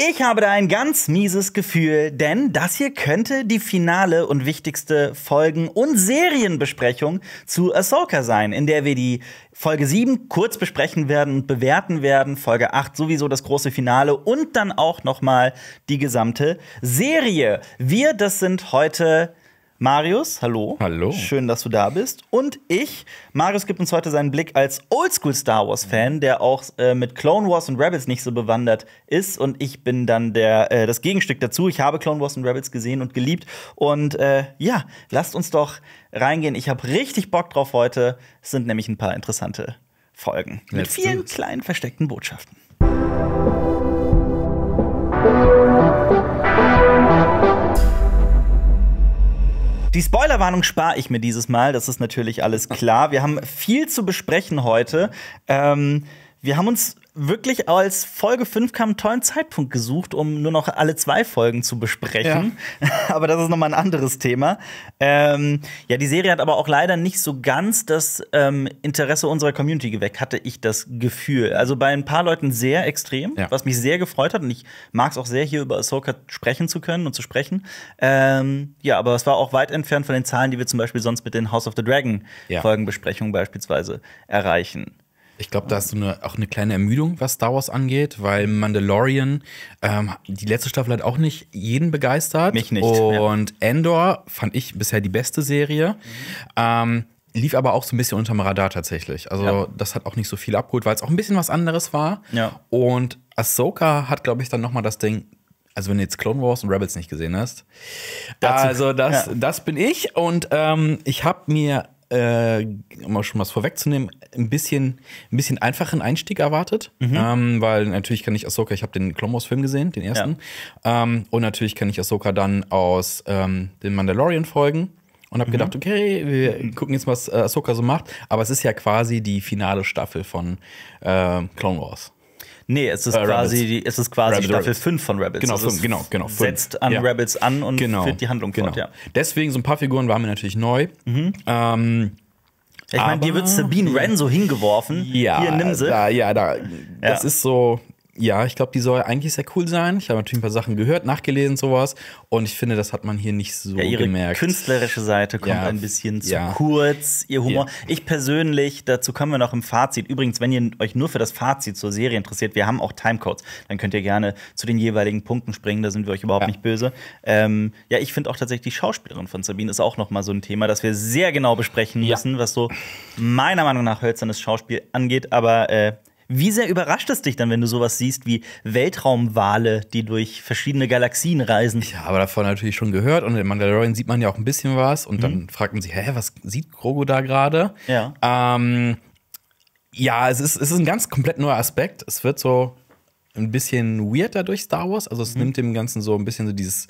Ich habe da ein ganz mieses Gefühl, denn das hier könnte die finale und wichtigste Folgen- und Serienbesprechung zu Ahsoka sein, in der wir die Folge 7 kurz besprechen werden und bewerten werden, Folge 8 sowieso das große Finale und dann auch nochmal die gesamte Serie. Wir, das sind heute Marius, hallo. Hallo. Schön, dass du da bist. Und ich. Marius gibt uns heute seinen Blick als Oldschool Star Wars-Fan, der auch äh, mit Clone Wars und Rebels nicht so bewandert ist. Und ich bin dann der, äh, das Gegenstück dazu. Ich habe Clone Wars und Rebels gesehen und geliebt. Und äh, ja, lasst uns doch reingehen. Ich habe richtig Bock drauf heute. Es sind nämlich ein paar interessante Folgen. Let's mit vielen kleinen versteckten Botschaften. Die Spoilerwarnung spare ich mir dieses Mal, das ist natürlich alles klar. Wir haben viel zu besprechen heute. Ähm wir haben uns wirklich als Folge 5 kam einen tollen Zeitpunkt gesucht, um nur noch alle zwei Folgen zu besprechen. Ja. aber das ist nochmal ein anderes Thema. Ähm, ja, die Serie hat aber auch leider nicht so ganz das ähm, Interesse unserer Community geweckt, hatte ich das Gefühl. Also bei ein paar Leuten sehr extrem, ja. was mich sehr gefreut hat. Und ich mag es auch sehr, hier über Ahsoka sprechen zu können und zu sprechen. Ähm, ja, aber es war auch weit entfernt von den Zahlen, die wir zum Beispiel sonst mit den House of the Dragon ja. Folgenbesprechungen beispielsweise erreichen. Ich glaube, da ist du eine, auch eine kleine Ermüdung, was Star Wars angeht, weil Mandalorian, ähm, die letzte Staffel hat auch nicht jeden begeistert. Mich nicht. Und ja. Andor fand ich bisher die beste Serie. Mhm. Ähm, lief aber auch so ein bisschen unterm Radar tatsächlich. Also ja. das hat auch nicht so viel abgeholt, weil es auch ein bisschen was anderes war. Ja. Und Ahsoka hat, glaube ich, dann nochmal das Ding, also wenn du jetzt Clone Wars und Rebels nicht gesehen hast. Dazu. Also das, ja. das bin ich und ähm, ich habe mir äh, um schon was vorwegzunehmen, ein bisschen, ein bisschen einfachen Einstieg erwartet. Mhm. Ähm, weil natürlich kann ich Ahsoka, ich habe den Clone Wars Film gesehen, den ersten. Ja. Ähm, und natürlich kann ich Ahsoka dann aus ähm, den Mandalorian folgen. Und habe mhm. gedacht, okay, wir gucken jetzt, was äh, Ahsoka so macht. Aber es ist ja quasi die finale Staffel von äh, Clone Wars. Nee, es ist äh, quasi, die, es ist quasi Staffel 5 von Rebels. Genau, also 5, genau, genau. 5. Setzt an ja. Rebels an und genau, führt die Handlung genau. fort, ja. Deswegen, so ein paar Figuren waren mir natürlich neu. Mhm. Ähm, ich meine, dir wird Sabine Wren so hingeworfen. Ja, Hier, nimm sie. Da, ja, da, das ist so, ja, ich glaube, die soll eigentlich sehr cool sein. Ich habe natürlich ein paar Sachen gehört, nachgelesen, sowas. Und ich finde, das hat man hier nicht so ja, ihre gemerkt. künstlerische Seite kommt ja, ein bisschen zu ja. kurz, ihr Humor. Ich persönlich, dazu kommen wir noch im Fazit. Übrigens, wenn ihr euch nur für das Fazit zur Serie interessiert, wir haben auch Timecodes. Dann könnt ihr gerne zu den jeweiligen Punkten springen, da sind wir euch überhaupt nicht böse. Ähm, ja, ich finde auch tatsächlich, die Schauspielerin von Sabine ist auch noch mal so ein Thema, das wir sehr genau besprechen müssen, was so meiner Meinung nach hölzernes Schauspiel angeht. Aber äh, wie sehr überrascht es dich dann, wenn du sowas siehst wie Weltraumwale, die durch verschiedene Galaxien reisen? Ich habe davon natürlich schon gehört und in Mandalorian sieht man ja auch ein bisschen was und mhm. dann fragt man sich, hä, was sieht Grogu da gerade? Ja. Ähm, ja, es ist, es ist ein ganz komplett neuer Aspekt. Es wird so ein bisschen weird dadurch Star Wars. Also es mhm. nimmt dem Ganzen so ein bisschen so dieses,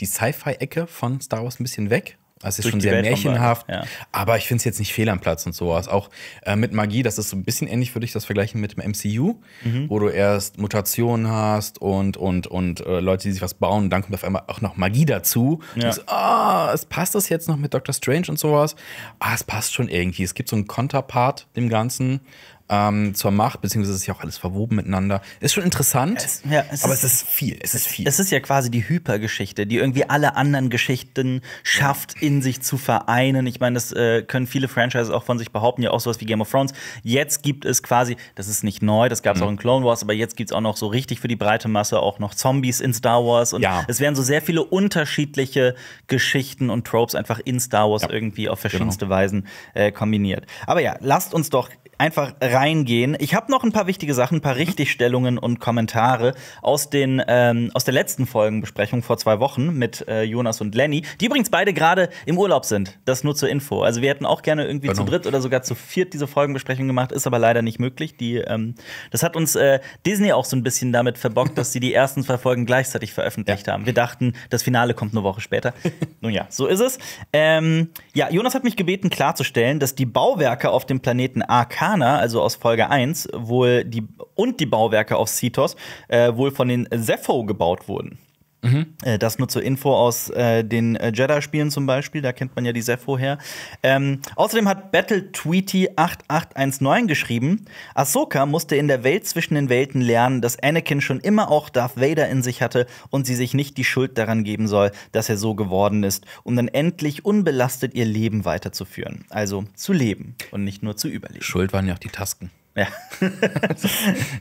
die Sci-Fi-Ecke von Star Wars ein bisschen weg. Also es ist schon sehr Welt märchenhaft, ja. aber ich finde es jetzt nicht fehl am Platz und sowas. Auch äh, mit Magie, das ist so ein bisschen ähnlich, würde ich das vergleichen mit dem MCU, mhm. wo du erst Mutationen hast und, und, und äh, Leute, die sich was bauen, und dann kommt auf einmal auch noch Magie dazu. Ja. So, ah, es passt das jetzt noch mit Doctor Strange und sowas. Ah, es passt schon irgendwie. Es gibt so einen Konterpart dem Ganzen, ähm, zur Macht, beziehungsweise ist ja auch alles verwoben miteinander. Ist schon interessant, es, ja, es aber ist, es ist viel. Es ist viel. Es ist ja quasi die Hypergeschichte, die irgendwie alle anderen Geschichten schafft, in sich zu vereinen. Ich meine, das äh, können viele Franchises auch von sich behaupten, ja auch sowas wie Game of Thrones. Jetzt gibt es quasi, das ist nicht neu, das gab es mhm. auch in Clone Wars, aber jetzt gibt es auch noch so richtig für die breite Masse auch noch Zombies in Star Wars. Und ja. es werden so sehr viele unterschiedliche Geschichten und Tropes einfach in Star Wars ja. irgendwie auf genau. verschiedenste genau. Weisen äh, kombiniert. Aber ja, lasst uns doch einfach reingehen. Ich habe noch ein paar wichtige Sachen, ein paar mhm. Richtigstellungen und Kommentare aus, den, ähm, aus der letzten Folgenbesprechung vor zwei Wochen mit äh, Jonas und Lenny, die übrigens beide gerade im Urlaub sind. Das nur zur Info. Also wir hätten auch gerne irgendwie genau. zu dritt oder sogar zu viert diese Folgenbesprechung gemacht, ist aber leider nicht möglich. Die, ähm, das hat uns äh, Disney auch so ein bisschen damit verbockt, dass sie die ersten zwei Folgen gleichzeitig veröffentlicht ja. haben. Wir dachten, das Finale kommt eine Woche später. Nun ja, so ist es. Ähm, ja, Jonas hat mich gebeten klarzustellen, dass die Bauwerke auf dem Planeten AK Vulkaner, also aus Folge 1, wohl die und die Bauwerke auf Cetos äh, wohl von den Sepho gebaut wurden. Mhm. Äh, das nur zur Info aus äh, den äh, Jedi-Spielen zum Beispiel, da kennt man ja die Sepho her. Ähm, außerdem hat Battle Tweety 8819 geschrieben, Ahsoka musste in der Welt zwischen den Welten lernen, dass Anakin schon immer auch Darth Vader in sich hatte und sie sich nicht die Schuld daran geben soll, dass er so geworden ist, um dann endlich unbelastet ihr Leben weiterzuführen. Also zu leben und nicht nur zu überleben. Schuld waren ja auch die Tasken. Ja.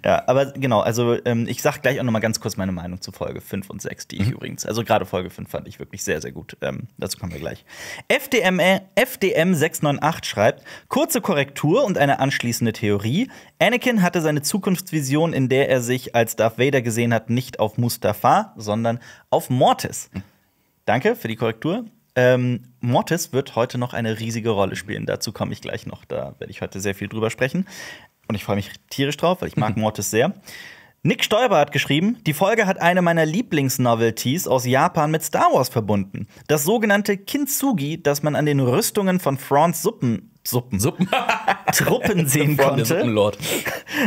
ja, aber genau, also ähm, ich sag gleich auch nochmal ganz kurz meine Meinung zu Folge 5 und 6, die ich mhm. übrigens, also gerade Folge 5 fand ich wirklich sehr, sehr gut. Ähm, dazu kommen wir gleich. FDM, äh, FDM698 schreibt, kurze Korrektur und eine anschließende Theorie. Anakin hatte seine Zukunftsvision, in der er sich als Darth Vader gesehen hat, nicht auf Mustafa, sondern auf Mortis. Mhm. Danke für die Korrektur. Ähm, Mortis wird heute noch eine riesige Rolle spielen. Dazu komme ich gleich noch. Da werde ich heute sehr viel drüber sprechen. Und ich freue mich tierisch drauf, weil ich mag Mortis sehr. Nick Stoiber hat geschrieben, die Folge hat eine meiner Lieblingsnovelties aus Japan mit Star Wars verbunden. Das sogenannte Kintsugi, das man an den Rüstungen von Franz Suppen Suppen. Suppen. Truppen sehen konnte.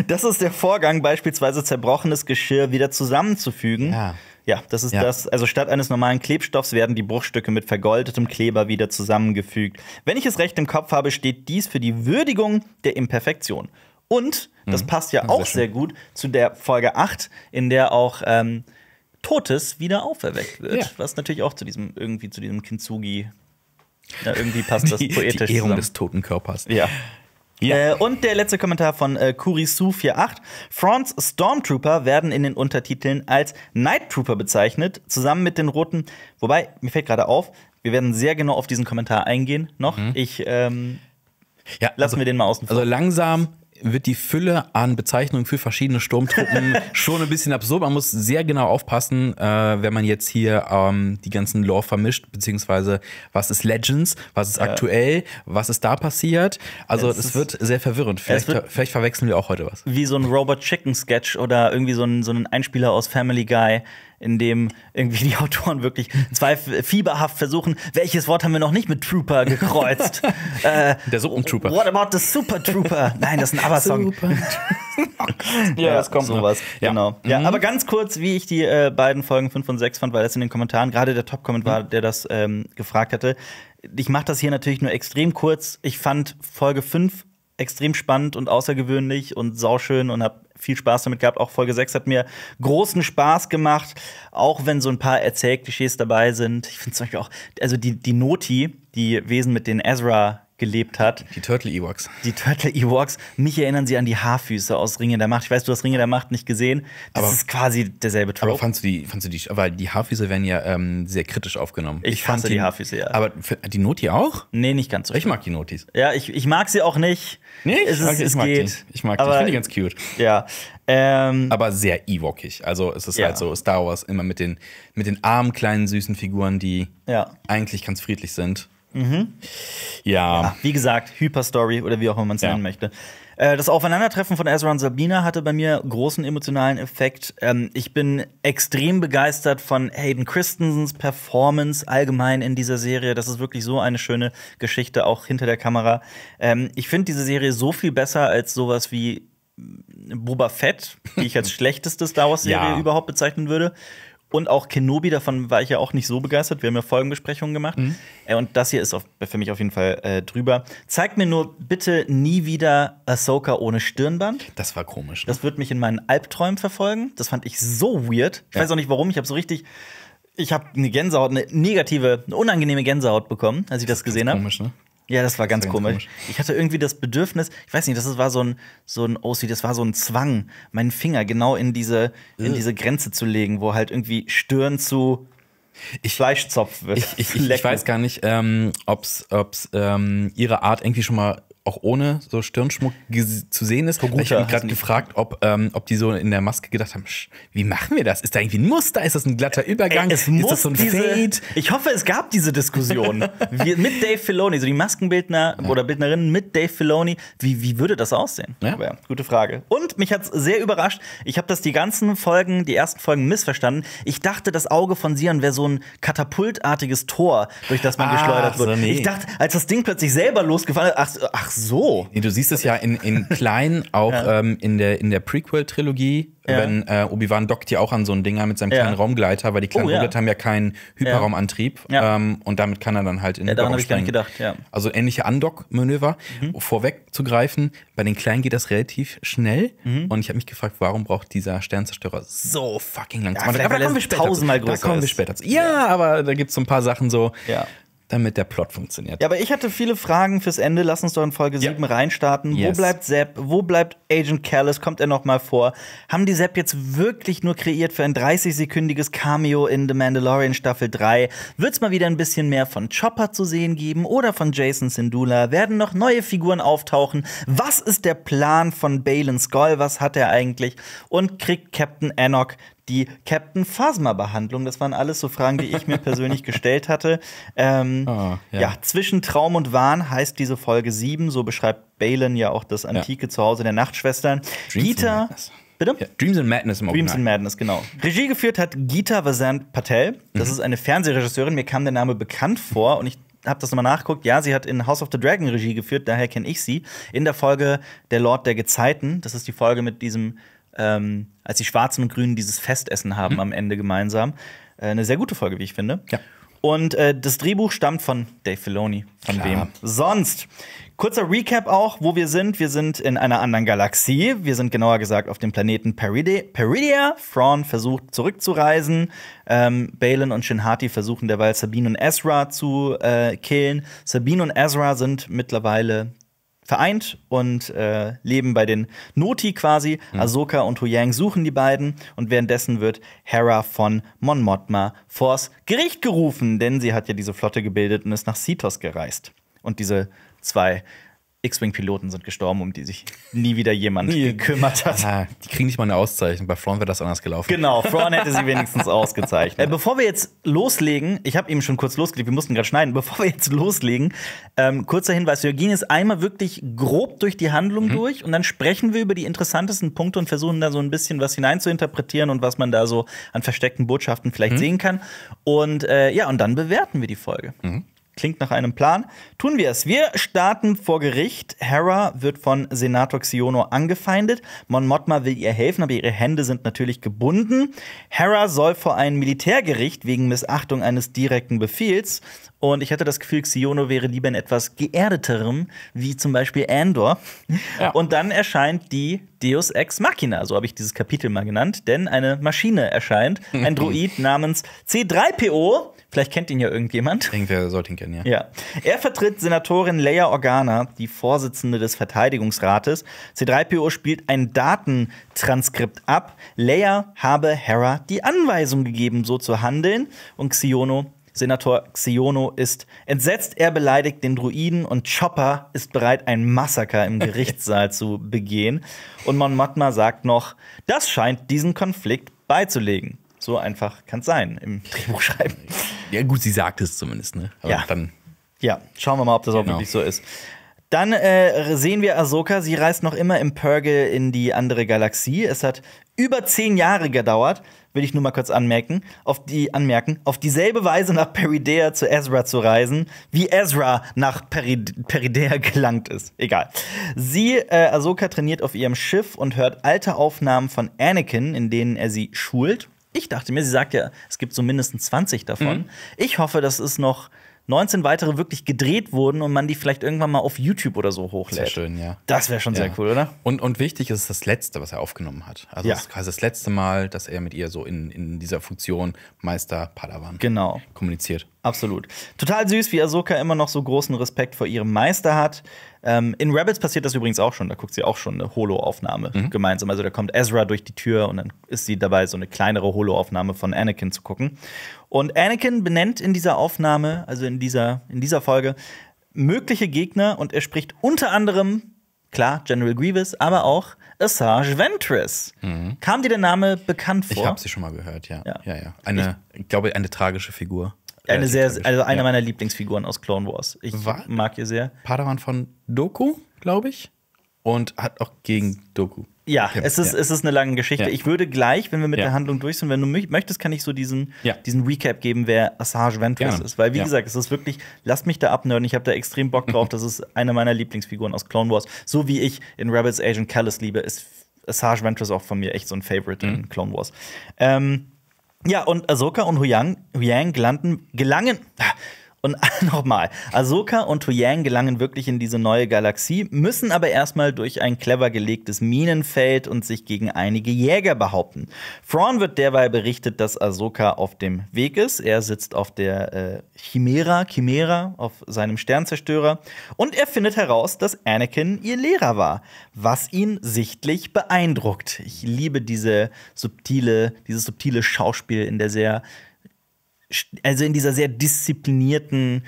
Das ist der Vorgang, beispielsweise zerbrochenes Geschirr wieder zusammenzufügen. Ja. Ja, das ist ja. das. Also statt eines normalen Klebstoffs werden die Bruchstücke mit vergoldetem Kleber wieder zusammengefügt. Wenn ich es recht im Kopf habe, steht dies für die Würdigung der Imperfektion. Und das mhm. passt ja auch sehr, sehr gut zu der Folge 8, in der auch ähm, Totes wieder auferweckt wird. Ja. Was natürlich auch zu diesem, irgendwie zu diesem Kintsugi. Ja, irgendwie passt das die, poetisch. Die Ehrung zusammen. des toten Körpers. Ja. Ja. Äh, und der letzte Kommentar von äh, Kurisu48. Fronts Stormtrooper werden in den Untertiteln als Night Trooper bezeichnet, zusammen mit den roten. Wobei, mir fällt gerade auf, wir werden sehr genau auf diesen Kommentar eingehen noch. Mhm. Ich ähm, ja, lassen also, wir den mal außen vor. Also langsam wird die Fülle an Bezeichnungen für verschiedene Sturmtruppen schon ein bisschen absurd. Man muss sehr genau aufpassen, äh, wenn man jetzt hier ähm, die ganzen Lore vermischt, beziehungsweise was ist Legends, was ist ja. aktuell, was ist da passiert. Also es, es wird sehr verwirrend. Vielleicht, wird, vielleicht, verwechseln wir auch heute was. Wie so ein Robot Chicken Sketch oder irgendwie so ein, so ein Einspieler aus Family Guy in dem irgendwie die Autoren wirklich zweifel fieberhaft versuchen, welches Wort haben wir noch nicht mit Trooper gekreuzt? äh, Der Suppentrooper. What about the Super Trooper? Nein, das ist ein ABBA-Song. ja, es kommt sowas. Ja. Genau. Ja, mhm. aber ganz kurz, wie ich die äh, beiden Folgen 5 und 6 fand, weil das in den Kommentaren gerade der Top-Comment war, mhm. der das ähm, gefragt hatte. Ich mache das hier natürlich nur extrem kurz. Ich fand Folge 5 extrem spannend und außergewöhnlich und sauschön und habe viel Spaß damit gehabt. Auch Folge 6 hat mir großen Spaß gemacht, auch wenn so ein paar Erzählklischees dabei sind. Ich finde zum Beispiel auch, also die, die Noti, die Wesen mit den Ezra gelebt hat. Die Turtle Ewoks. Die Turtle Ewoks. Mich erinnern sie an die Haarfüße aus Ringe der Macht. Ich weiß, du hast Ringe der Macht nicht gesehen. Das aber, ist quasi derselbe Trope. Aber fandst du die, fandst du die, weil die Haarfüße werden ja ähm, sehr kritisch aufgenommen. Ich, ich fand die, Haarfüße, ja. Aber die Noti auch? Nee, nicht ganz so. Ich mag die Notis. Ja, ich, ich mag sie auch nicht. Nee, ich, es, mag, es ich mag geht. Die. Ich mag die. Ich finde die ganz cute. Ja. Ähm, aber sehr Ewokig. Also es ist ja. halt so Star Wars immer mit den, mit den armen, kleinen, süßen Figuren, die ja. eigentlich ganz friedlich sind. Mhm. Ja. ja. Wie gesagt, Hyperstory oder wie auch immer man es ja. nennen möchte. Äh, das Aufeinandertreffen von Ezra und Sabina hatte bei mir großen emotionalen Effekt. Ähm, ich bin extrem begeistert von Hayden Christensens Performance allgemein in dieser Serie. Das ist wirklich so eine schöne Geschichte, auch hinter der Kamera. Ähm, ich finde diese Serie so viel besser als sowas wie Boba Fett, die ich als schlechteste Star Wars-Serie ja. überhaupt bezeichnen würde. Und auch Kenobi, davon war ich ja auch nicht so begeistert. Wir haben ja Folgenbesprechungen gemacht. Mhm. Äh, und das hier ist auf, für mich auf jeden Fall äh, drüber. Zeigt mir nur bitte nie wieder Ahsoka ohne Stirnband. Das war komisch. Ne? Das wird mich in meinen Albträumen verfolgen. Das fand ich so weird. Ich ja. weiß auch nicht warum. Ich habe so richtig. Ich habe eine Gänsehaut, eine negative, eine unangenehme Gänsehaut bekommen, als ich das, das gesehen habe. Komisch, ne? Ja, das war ganz, komisch. komisch. Ich hatte irgendwie das Bedürfnis, ich weiß nicht, das war so ein, so ein OC, das war so ein Zwang, meinen Finger genau in diese, Ugh. in diese Grenze zu legen, wo halt irgendwie Stirn zu ich, Fleischzopf wird. Ich, ich, ich, ich weiß gar nicht, ähm, ob es ähm, ihre Art irgendwie schon mal auch ohne so Stirnschmuck zu sehen ist. Koguta, ich habe mich gerade gefragt, ob, ähm, ob die so in der Maske gedacht haben, wie machen wir das? Ist da irgendwie ein Muster? Ist das ein glatter Übergang? Äh, es ist das so ein diese, Fade? Ich hoffe, es gab diese Diskussion wir, mit Dave Filoni, so die Maskenbildner ja. oder Bildnerinnen mit Dave Filoni. Wie, wie würde das aussehen? Ja. ja gute Frage. Und mich hat es sehr überrascht. Ich habe das die ganzen Folgen, die ersten Folgen missverstanden. Ich dachte, das Auge von Sion wäre so ein katapultartiges Tor, durch das man ah, geschleudert wird. So nee. Ich dachte, als das Ding plötzlich selber losgefahren ist, ach, ach so. Nee, du siehst es ja in, in klein, auch ja. ähm, in der, in der Prequel-Trilogie, ja. wenn äh, Obi-Wan dockt ja auch an so ein Ding mit seinem kleinen Raumgleiter, weil die kleinen oh, Raumgleiter haben ja keinen Hyperraumantrieb ähm, und damit kann er dann halt in ja, daran habe ich gar nicht gedacht, Also ähnliche undock manöver Mhm. Vorwegzugreifen, bei den Kleinen geht das relativ schnell mhm. und ich habe mich gefragt, warum braucht dieser Sternzerstörer so fucking lang? Ja, aber da kommen wir später. Tausendmal größer da kommen wir später. Ja, aber da gibt es so ein paar Sachen so. Ja damit der Plot funktioniert. Ja, aber ich hatte viele Fragen fürs Ende. Lass uns doch in Folge ja. 7 reinstarten. Yes. Wo bleibt Sepp? Wo bleibt Agent Callis? Kommt er noch mal vor? Haben die Sepp jetzt wirklich nur kreiert für ein 30-sekündiges Cameo in The Mandalorian Staffel 3? Wird es mal wieder ein bisschen mehr von Chopper zu sehen geben oder von Jason Sindula? Werden noch neue Figuren auftauchen? Was ist der Plan von Balen Skull? Was hat er eigentlich? Und kriegt Captain Anok die Captain Phasma-Behandlung. Das waren alles so Fragen, die ich mir persönlich gestellt hatte. Ähm, oh, ja. ja. zwischen Traum und Wahn heißt diese Folge 7. So beschreibt Balen ja auch das antike ja. Zuhause der Nachtschwestern. Dreams Gita. Bitte? Ja, Dreams and Madness im Original. Dreams and Madness, genau. Regie geführt hat Gita Vasant Patel. Das mhm. ist eine Fernsehregisseurin. Mir kam der Name bekannt vor und ich habe das nochmal nachgeguckt. Ja, sie hat in House of the Dragon Regie geführt, daher kenne ich sie. In der Folge Der Lord der Gezeiten. Das ist die Folge mit diesem ähm, als die Schwarzen und Grünen dieses Festessen haben mhm. am Ende gemeinsam. Äh, eine sehr gute Folge, wie ich finde. Ja. Und äh, das Drehbuch stammt von Dave Filoni. Von Klar. wem? Sonst. Kurzer Recap auch, wo wir sind. Wir sind in einer anderen Galaxie. Wir sind genauer gesagt auf dem Planeten Peride Peridia. Fraun versucht zurückzureisen. Ähm, Balin und Shinhati versuchen derweil Sabine und Ezra zu äh, killen. Sabine und Ezra sind mittlerweile vereint und äh, leben bei den Noti quasi. Mhm. Ahsoka und Huyang suchen die beiden und währenddessen wird Hera von Mon Mothma vors Gericht gerufen, denn sie hat ja diese Flotte gebildet und ist nach Sithos gereist. Und diese zwei X-Wing-Piloten sind gestorben, um die sich nie wieder jemand nie. gekümmert hat. Ah, die kriegen nicht mal eine Auszeichnung. Bei Thrawn wäre das anders gelaufen. Genau, Thrawn hätte sie wenigstens ausgezeichnet. Äh, bevor wir jetzt loslegen, ich habe eben schon kurz losgelegt, wir mussten gerade schneiden. Bevor wir jetzt loslegen, ähm, kurzer Hinweis: Wir gehen jetzt einmal wirklich grob durch die Handlung mhm. durch und dann sprechen wir über die interessantesten Punkte und versuchen da so ein bisschen was hineinzuinterpretieren und was man da so an versteckten Botschaften vielleicht mhm. sehen kann. Und äh, ja, und dann bewerten wir die Folge. Mhm. Klingt nach einem Plan. Tun wir es. Wir starten vor Gericht. Hera wird von Senator Xiono angefeindet. Mon Mothma will ihr helfen, aber ihre Hände sind natürlich gebunden. Hera soll vor ein Militärgericht wegen Missachtung eines direkten Befehls. Und ich hatte das Gefühl, Xiono wäre lieber in etwas geerdeterem, wie zum Beispiel Andor. Ja. Und dann erscheint die Deus Ex Machina, so habe ich dieses Kapitel mal genannt, denn eine Maschine erscheint, ein Droid namens C3PO, Vielleicht kennt ihn ja irgendjemand. Irgendwer sollte ihn kennen, ja. ja. Er vertritt Senatorin Leia Organa, die Vorsitzende des Verteidigungsrates. C3PO spielt ein Datentranskript ab. Leia habe Hera die Anweisung gegeben, so zu handeln. Und Xiono Senator Xiono ist entsetzt, er beleidigt den Druiden und Chopper ist bereit, ein Massaker im Gerichtssaal zu begehen. Und Mon Mothma sagt noch, das scheint diesen Konflikt beizulegen. So einfach kann es sein im Drehbuch schreiben. Ja, gut, sie sagt es zumindest, ne? Aber ja. Dann ja, schauen wir mal, ob das genau. auch wirklich so ist. Dann äh, sehen wir Ahsoka. Sie reist noch immer im Purge in die andere Galaxie. Es hat über zehn Jahre gedauert, will ich nur mal kurz anmerken, auf die anmerken, auf dieselbe Weise nach Peridea zu Ezra zu reisen, wie Ezra nach Perid Peridea gelangt ist. Egal. Sie, äh, Ahsoka, trainiert auf ihrem Schiff und hört alte Aufnahmen von Anakin, in denen er sie schult. Ich dachte mir, sie sagt ja, es gibt so mindestens 20 davon. Mhm. Ich hoffe, dass es noch 19 weitere wirklich gedreht wurden und man die vielleicht irgendwann mal auf YouTube oder so hochlädt. Sehr schön, ja. Das wäre schon ja. sehr cool, oder? Und, und wichtig ist das Letzte, was er aufgenommen hat. Also ja. das ist quasi das letzte Mal, dass er mit ihr so in, in dieser Funktion Meister Padawan genau. kommuniziert. Absolut. Total süß, wie Ahsoka immer noch so großen Respekt vor ihrem Meister hat. Ähm, in Rebels passiert das übrigens auch schon. Da guckt sie auch schon eine Holo-Aufnahme mhm. gemeinsam. Also da kommt Ezra durch die Tür und dann ist sie dabei, so eine kleinere Holo-Aufnahme von Anakin zu gucken. Und Anakin benennt in dieser Aufnahme, also in dieser, in dieser Folge, mögliche Gegner und er spricht unter anderem, klar, General Grievous, aber auch Assange Ventress. Mhm. Kam dir der Name bekannt vor? Ich habe sie schon mal gehört, ja. ja. ja, ja. Eine, ich glaube, eine tragische Figur. Äh, eine sehr, also eine ja. meiner Lieblingsfiguren aus Clone Wars. Ich War mag ihr sehr. Padawan von Doku, glaube ich. Und hat auch gegen Doku. Ja, es ist, ja. es ist eine lange Geschichte. Ja. Ich würde gleich, wenn wir mit der Handlung durch sind, wenn du möchtest, kann ich so diesen, diesen Recap geben, wer Assange Ventress ist. Weil, wie gesagt, es ist wirklich, lasst mich da abnörden, ich habe da extrem Bock drauf. das ist eine meiner Lieblingsfiguren aus Clone Wars. So wie ich in Rebels Agent Callus liebe, ist Assange Ventress auch von mir echt so ein Favorite mhm. in Clone Wars. Ähm, ja, und Ahsoka und Huyang, Huyang gelangen, gelangen, ah, und nochmal, Ahsoka und Toyang gelangen wirklich in diese neue Galaxie, müssen aber erstmal durch ein clever gelegtes Minenfeld und sich gegen einige Jäger behaupten. Fraun wird derweil berichtet, dass Ahsoka auf dem Weg ist. Er sitzt auf der äh, Chimera, Chimera, auf seinem Sternzerstörer. Und er findet heraus, dass Anakin ihr Lehrer war, was ihn sichtlich beeindruckt. Ich liebe diese subtile, dieses subtile Schauspiel in der sehr also in dieser sehr disziplinierten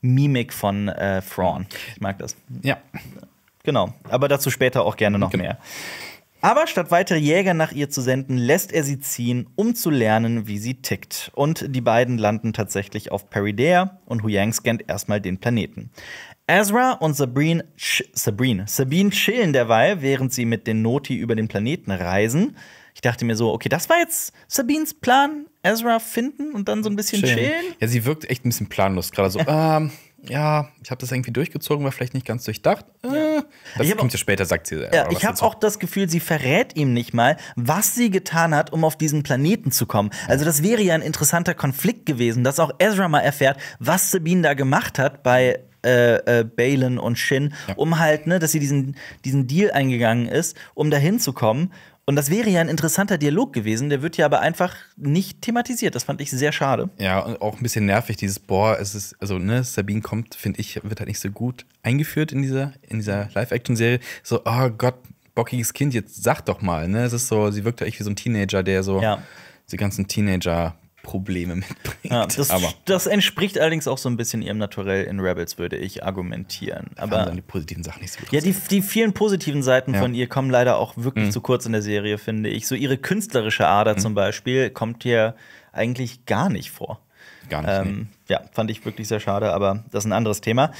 Mimik von äh, Thrawn. Ich mag das. Ja. Genau. Aber dazu später auch gerne noch genau. mehr. Aber statt weitere Jäger nach ihr zu senden, lässt er sie ziehen, um zu lernen, wie sie tickt. Und die beiden landen tatsächlich auf Peridea und Huyang scannt erstmal den Planeten. Ezra und Sabrine, Sch Sabine chillen derweil, während sie mit den Noti über den Planeten reisen dachte mir so, okay, das war jetzt Sabines Plan, Ezra finden und dann so ein bisschen Schön. chillen. Ja, sie wirkt echt ein bisschen planlos gerade so. ähm, ja, ich habe das irgendwie durchgezogen, war vielleicht nicht ganz durchdacht. Äh, das kommt ja später, sagt sie. Äh, ja, ich habe auch das Gefühl, sie verrät ihm nicht mal, was sie getan hat, um auf diesen Planeten zu kommen. Also das wäre ja ein interessanter Konflikt gewesen, dass auch Ezra mal erfährt, was Sabine da gemacht hat bei äh, äh, Balin und Shin, ja. um halt, ne, dass sie diesen, diesen Deal eingegangen ist, um da hinzukommen. Und das wäre ja ein interessanter Dialog gewesen, der wird ja aber einfach nicht thematisiert. Das fand ich sehr schade. Ja, und auch ein bisschen nervig, dieses Boah, es ist, also, ne, Sabine kommt, finde ich, wird halt nicht so gut eingeführt in dieser, in dieser Live-Action-Serie. So, oh Gott, bockiges Kind, jetzt sag doch mal, ne? Es ist so, sie wirkt ja echt wie so ein Teenager, der so ja. die ganzen Teenager Probleme mitbringt. Ja, das, das, entspricht allerdings auch so ein bisschen ihrem Naturell in Rebels, würde ich argumentieren. Aber die positiven Sachen nicht so Ja, die, die vielen positiven Seiten ja. von ihr kommen leider auch wirklich mhm. zu kurz in der Serie, finde ich. So ihre künstlerische Ader mhm. zum Beispiel kommt hier eigentlich gar nicht vor. Gar nicht. Ähm, nee. Ja, fand ich wirklich sehr schade, aber das ist ein anderes Thema.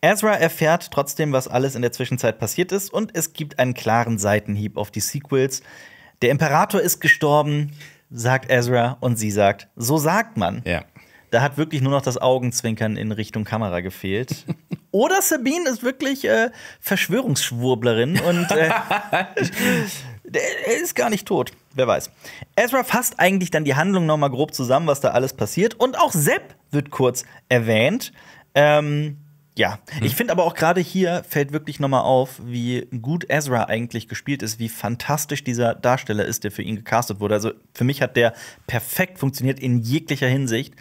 Ezra erfährt trotzdem, was alles in der Zwischenzeit passiert ist, und es gibt einen klaren Seitenhieb auf die Sequels. Der Imperator ist gestorben sagt Ezra und sie sagt, so sagt man. Ja. Da hat wirklich nur noch das Augenzwinkern in Richtung Kamera gefehlt. Oder Sabine ist wirklich äh, Verschwörungsschwurblerin und äh, er ist gar nicht tot. Wer weiß. Ezra fasst eigentlich dann die Handlung nochmal grob zusammen, was da alles passiert. Und auch Sepp wird kurz erwähnt. Ähm, ja, ich hm. finde aber auch gerade hier fällt wirklich nochmal auf, wie gut Ezra eigentlich gespielt ist, wie fantastisch dieser Darsteller ist, der für ihn gecastet wurde. Also für mich hat der perfekt funktioniert in jeglicher Hinsicht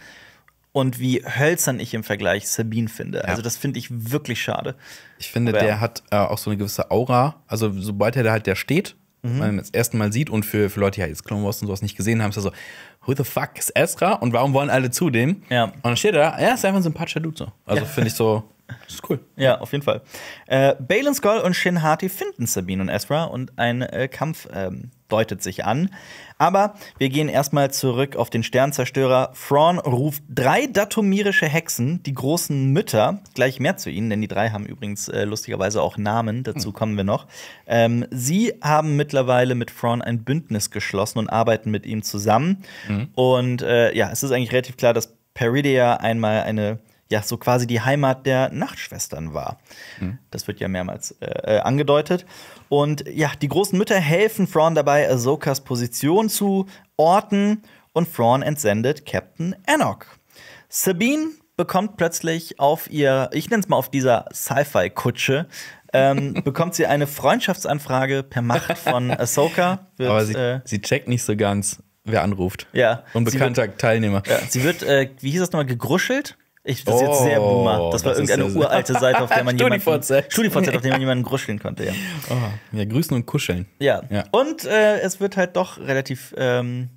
und wie hölzern ich im Vergleich Sabine finde. Also das finde ich wirklich schade. Ich finde, aber, der hat äh, auch so eine gewisse Aura. Also sobald er da halt der steht, mhm. man das erste Mal sieht und für, für Leute, die halt jetzt Clone Wars und sowas nicht gesehen haben, ist er so, who the fuck ist Ezra und warum wollen alle zu dem? Ja. Und dann steht er da, er ist einfach so ein sympathischer Dude so. Also ja. finde ich so Das ist cool. Ja, auf jeden Fall. Äh, Balen Skull und Shin Hati finden Sabine und Ezra und ein äh, Kampf ähm, deutet sich an. Aber wir gehen erstmal zurück auf den Sternzerstörer. Fraun ruft drei datomirische Hexen, die großen Mütter, gleich mehr zu ihnen, denn die drei haben übrigens äh, lustigerweise auch Namen, dazu kommen wir noch. Ähm, sie haben mittlerweile mit Fraun ein Bündnis geschlossen und arbeiten mit ihm zusammen. Mhm. Und äh, ja, es ist eigentlich relativ klar, dass Peridia einmal eine ja so quasi die Heimat der Nachtschwestern war. Mhm. Das wird ja mehrmals äh, äh angedeutet. Und ja, die großen Mütter helfen Fraun dabei, Ahsokas Position zu orten und Fraun entsendet Captain Enoch. Sabine bekommt plötzlich auf ihr, ich nenne es mal auf dieser Sci-Fi-Kutsche, ähm, bekommt sie eine Freundschaftsanfrage per Macht von Ahsoka. Wird, Aber sie, äh, sie checkt nicht so ganz, wer anruft. Ja. Unbekannter Teilnehmer. Ja, sie wird, äh, wie hieß das nochmal, gegruschelt? Ich das oh, jetzt sehr boomer. Oh, das war irgendeine ja uralte Seite, auf der man jemanden auf der man jemanden gruscheln konnte, ja. Oh, ja, grüßen und kuscheln. Ja. ja. Und äh, es wird halt doch relativ ähm,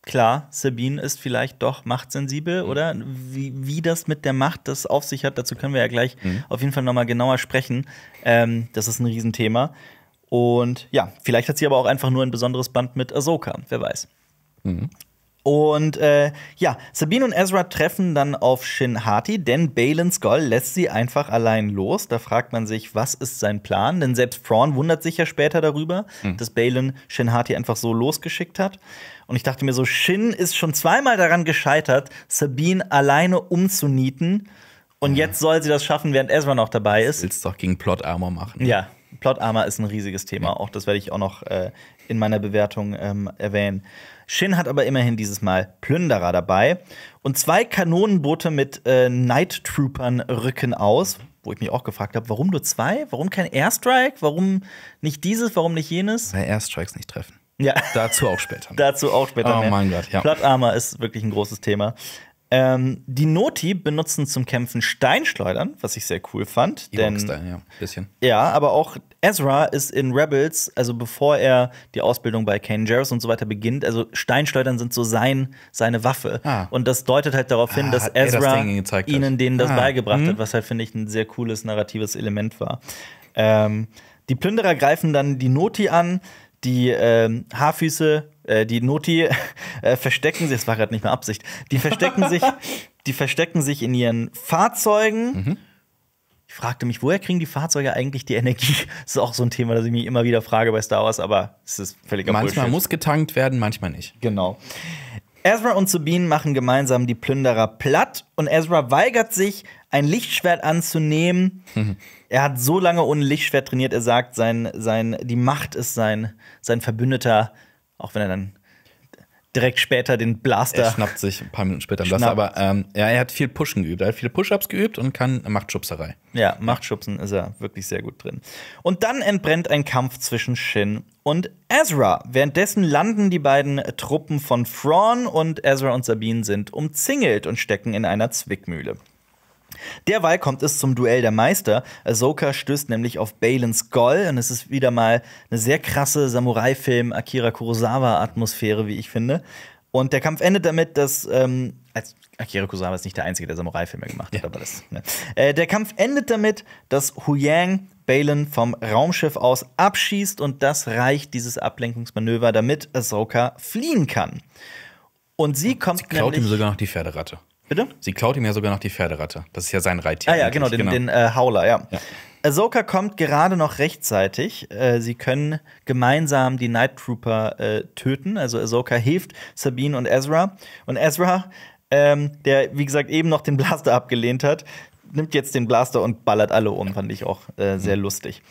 klar, Sabine ist vielleicht doch machtsensibel, mhm. oder? Wie, wie das mit der Macht das auf sich hat, dazu können wir ja gleich mhm. auf jeden Fall nochmal genauer sprechen. Ähm, das ist ein Riesenthema. Und ja, vielleicht hat sie aber auch einfach nur ein besonderes Band mit Ahsoka, wer weiß. Mhm. Und äh, ja, Sabine und Ezra treffen dann auf Shin Hati, denn Balin Skull lässt sie einfach allein los. Da fragt man sich, was ist sein Plan? Denn selbst Prawn wundert sich ja später darüber, mhm. dass Balen Shin Hati einfach so losgeschickt hat. Und ich dachte mir so, Shin ist schon zweimal daran gescheitert, Sabine alleine umzunieten. Und hm. jetzt soll sie das schaffen, während Ezra noch dabei ist. Willst doch gegen Plot Armor machen. Ja, Plot Armor ist ein riesiges Thema. Auch das werde ich auch noch äh, in meiner Bewertung ähm, erwähnen. Shin hat aber immerhin dieses Mal Plünderer dabei. Und zwei Kanonenboote mit äh, Night Troopern rücken aus. Wo ich mich auch gefragt habe, warum nur zwei? Warum kein Airstrike? Warum nicht dieses? Warum nicht jenes? Weil Airstrikes nicht treffen. Ja. Dazu auch später. Dazu auch später. Oh mein Gott, ja. Plattarmer ist wirklich ein großes Thema. Ähm, die Noti benutzen zum Kämpfen Steinschleudern, was ich sehr cool fand. Die denn, Rockstein, ja, bisschen. Ja, aber auch Ezra ist in Rebels, also bevor er die Ausbildung bei Kane Jarrus und so weiter beginnt, also Steinschleudern sind so sein, seine Waffe. Ah. Und das deutet halt darauf hin, ah, dass Ezra das ihnen denen das ah. beigebracht mhm. hat, was halt, finde ich, ein sehr cooles narratives Element war. Ähm, die Plünderer greifen dann die Noti an, die ähm, Haarfüße, äh, die Noti äh, verstecken sich, das war gerade nicht mehr Absicht, die verstecken sich, die verstecken sich in ihren Fahrzeugen. Mhm ich fragte mich, woher kriegen die Fahrzeuge eigentlich die Energie? Das ist auch so ein Thema, das ich mich immer wieder frage bei Star Wars, aber es ist völlig Manchmal Bullshit. muss getankt werden, manchmal nicht. Genau. Ezra und Sabine machen gemeinsam die Plünderer platt und Ezra weigert sich, ein Lichtschwert anzunehmen. Er hat so lange ohne Lichtschwert trainiert, er sagt, sein, sein, die Macht ist sein, sein Verbündeter, auch wenn er dann direkt später den Blaster. Er schnappt sich ein paar Minuten später den Blaster, aber ähm, ja, er hat viel Pushen geübt. Er hat viele Push-Ups geübt und kann macht Schubserei. Ja, macht Schubsen ist er wirklich sehr gut drin. Und dann entbrennt ein Kampf zwischen Shin und Ezra. Währenddessen landen die beiden Truppen von Fraun und Ezra und Sabine sind umzingelt und stecken in einer Zwickmühle. Derweil kommt es zum Duell der Meister. Ahsoka stößt nämlich auf Balens Goll und es ist wieder mal eine sehr krasse Samurai-Film Akira Kurosawa-Atmosphäre, wie ich finde. Und der Kampf endet damit, dass ähm, als Akira Kurosawa ist nicht der einzige, der Samurai-Filme gemacht hat, ja. aber das. Ne. Äh, der Kampf endet damit, dass Hu Yang Balin vom Raumschiff aus abschießt und das reicht dieses Ablenkungsmanöver, damit Ahsoka fliehen kann. Und sie kommt sie klaut nämlich, ihm sogar noch die Pferderatte. Bitte? Sie klaut ihm ja sogar noch die Pferderatte. Das ist ja sein Reittier. Ah ja, genau, den, genau. den äh, Howler, ja. ja. Ahsoka kommt gerade noch rechtzeitig. Äh, sie können gemeinsam die Night Trooper äh, töten. Also Ahsoka hilft Sabine und Ezra. Und Ezra, ähm, der wie gesagt eben noch den Blaster abgelehnt hat, nimmt jetzt den Blaster und ballert alle um. Fand ich auch äh, sehr mhm. lustig.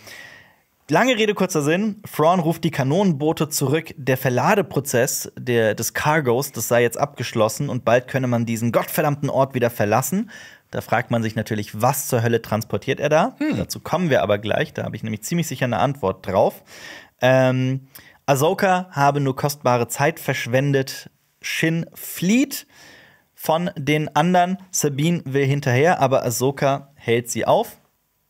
Lange Rede, kurzer Sinn. Fraun ruft die Kanonenboote zurück. Der Verladeprozess der, des Cargos, das sei jetzt abgeschlossen und bald könne man diesen gottverdammten Ort wieder verlassen. Da fragt man sich natürlich, was zur Hölle transportiert er da? Hm. Dazu kommen wir aber gleich. Da habe ich nämlich ziemlich sicher eine Antwort drauf. Ähm, Ahsoka habe nur kostbare Zeit verschwendet. Shin flieht von den anderen. Sabine will hinterher, aber Ahsoka hält sie auf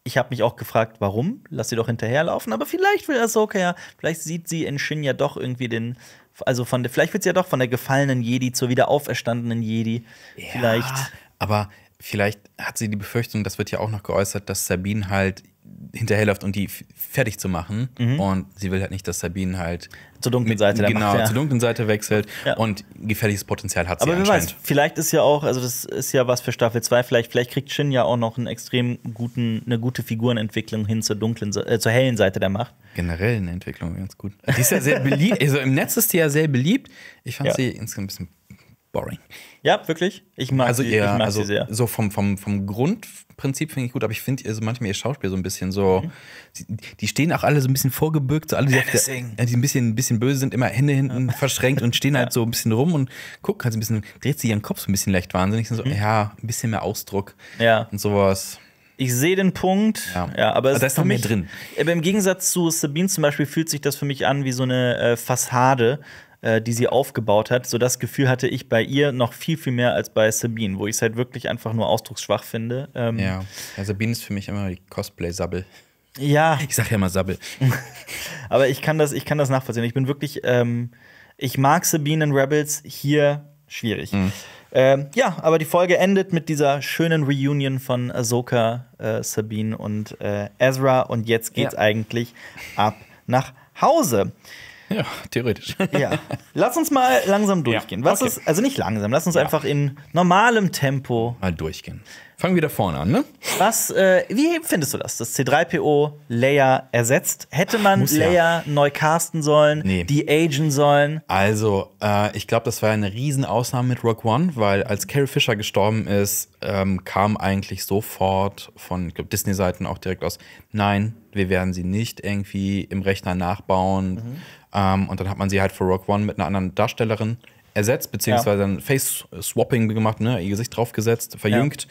ich habe mich auch gefragt, warum? Lass sie doch hinterherlaufen. Aber vielleicht will Ahsoka ja, vielleicht sieht sie in Shin ja doch irgendwie den, also von der, vielleicht wird sie ja doch von der gefallenen Jedi zur wiederauferstandenen Jedi. Ja, vielleicht. Aber vielleicht hat sie die Befürchtung, das wird ja auch noch geäußert, dass Sabine halt hinterherläuft und die fertig zu machen. Mhm. Und sie will halt nicht, dass Sabine halt zur dunklen Seite mit, genau macht, ja. zur dunklen Seite wechselt ja. und gefährliches Potenzial hat sie Aber wer weiß, vielleicht ist ja auch, also das ist ja was für Staffel 2, vielleicht vielleicht kriegt Shin ja auch noch einen extrem guten eine gute Figurenentwicklung hin zur dunklen äh, zur hellen Seite der Macht. Generell eine Entwicklung ganz gut. Die ist ja sehr beliebt, also im Netz ist die ja sehr beliebt. Ich fand ja. sie insgesamt ein bisschen boring. Ja, wirklich. Ich mag also sie, eher, ich mag also sie sehr. So vom, vom, vom Grundprinzip finde ich gut, aber ich finde also manchmal ihr Schauspiel so ein bisschen so. Mhm. Die, die stehen auch alle so ein bisschen vorgebürgt, so alle, die, der, die ein, bisschen, ein bisschen böse sind, immer Hände hinten ja. verschränkt und stehen ja. halt so ein bisschen rum und gucken halt so ein bisschen, dreht sich ihren Kopf so ein bisschen leicht wahnsinnig. Sind so, mhm. ja, ein bisschen mehr Ausdruck ja. und sowas. Ich sehe den Punkt, ja. ja aber, aber da ist noch mehr drin. Aber im Gegensatz zu Sabine zum Beispiel fühlt sich das für mich an wie so eine äh, Fassade, äh, die sie aufgebaut hat. So das Gefühl hatte ich bei ihr noch viel, viel mehr als bei Sabine, wo ich es halt wirklich einfach nur ausdrucksschwach finde. Ähm, ja. ja, Sabine ist für mich immer die Cosplay-Sabbel. Ja. Ich sag ja immer Sabbel. Aber ich kann das, ich kann das nachvollziehen. Ich bin wirklich, ähm, ich mag Sabine in Rebels hier schwierig. Mhm. Ähm, ja, aber die Folge endet mit dieser schönen Reunion von Ahsoka, äh, Sabine und äh, Ezra. Und jetzt geht's ja. eigentlich ab nach Hause. Ja, theoretisch. Ja. Lass uns mal langsam durchgehen. Was okay. ist, also nicht langsam, lass uns ja. einfach in normalem Tempo. Mal durchgehen. Fangen wir da vorne an, ne? Was, äh, wie findest du das, Das C3PO Leia ersetzt? Hätte man Muss Leia ja. neu casten sollen, nee. die agen sollen? Also, äh, ich glaube, das war eine Riesenausnahme mit Rock One, weil als Carrie Fisher gestorben ist, ähm, kam eigentlich sofort von Disney-Seiten auch direkt aus, nein, wir werden sie nicht irgendwie im Rechner nachbauen. Mhm ähm, und dann hat man sie halt für Rock One mit einer anderen Darstellerin ersetzt, beziehungsweise ja. ein Face-Swapping gemacht, ne, ihr Gesicht draufgesetzt, verjüngt.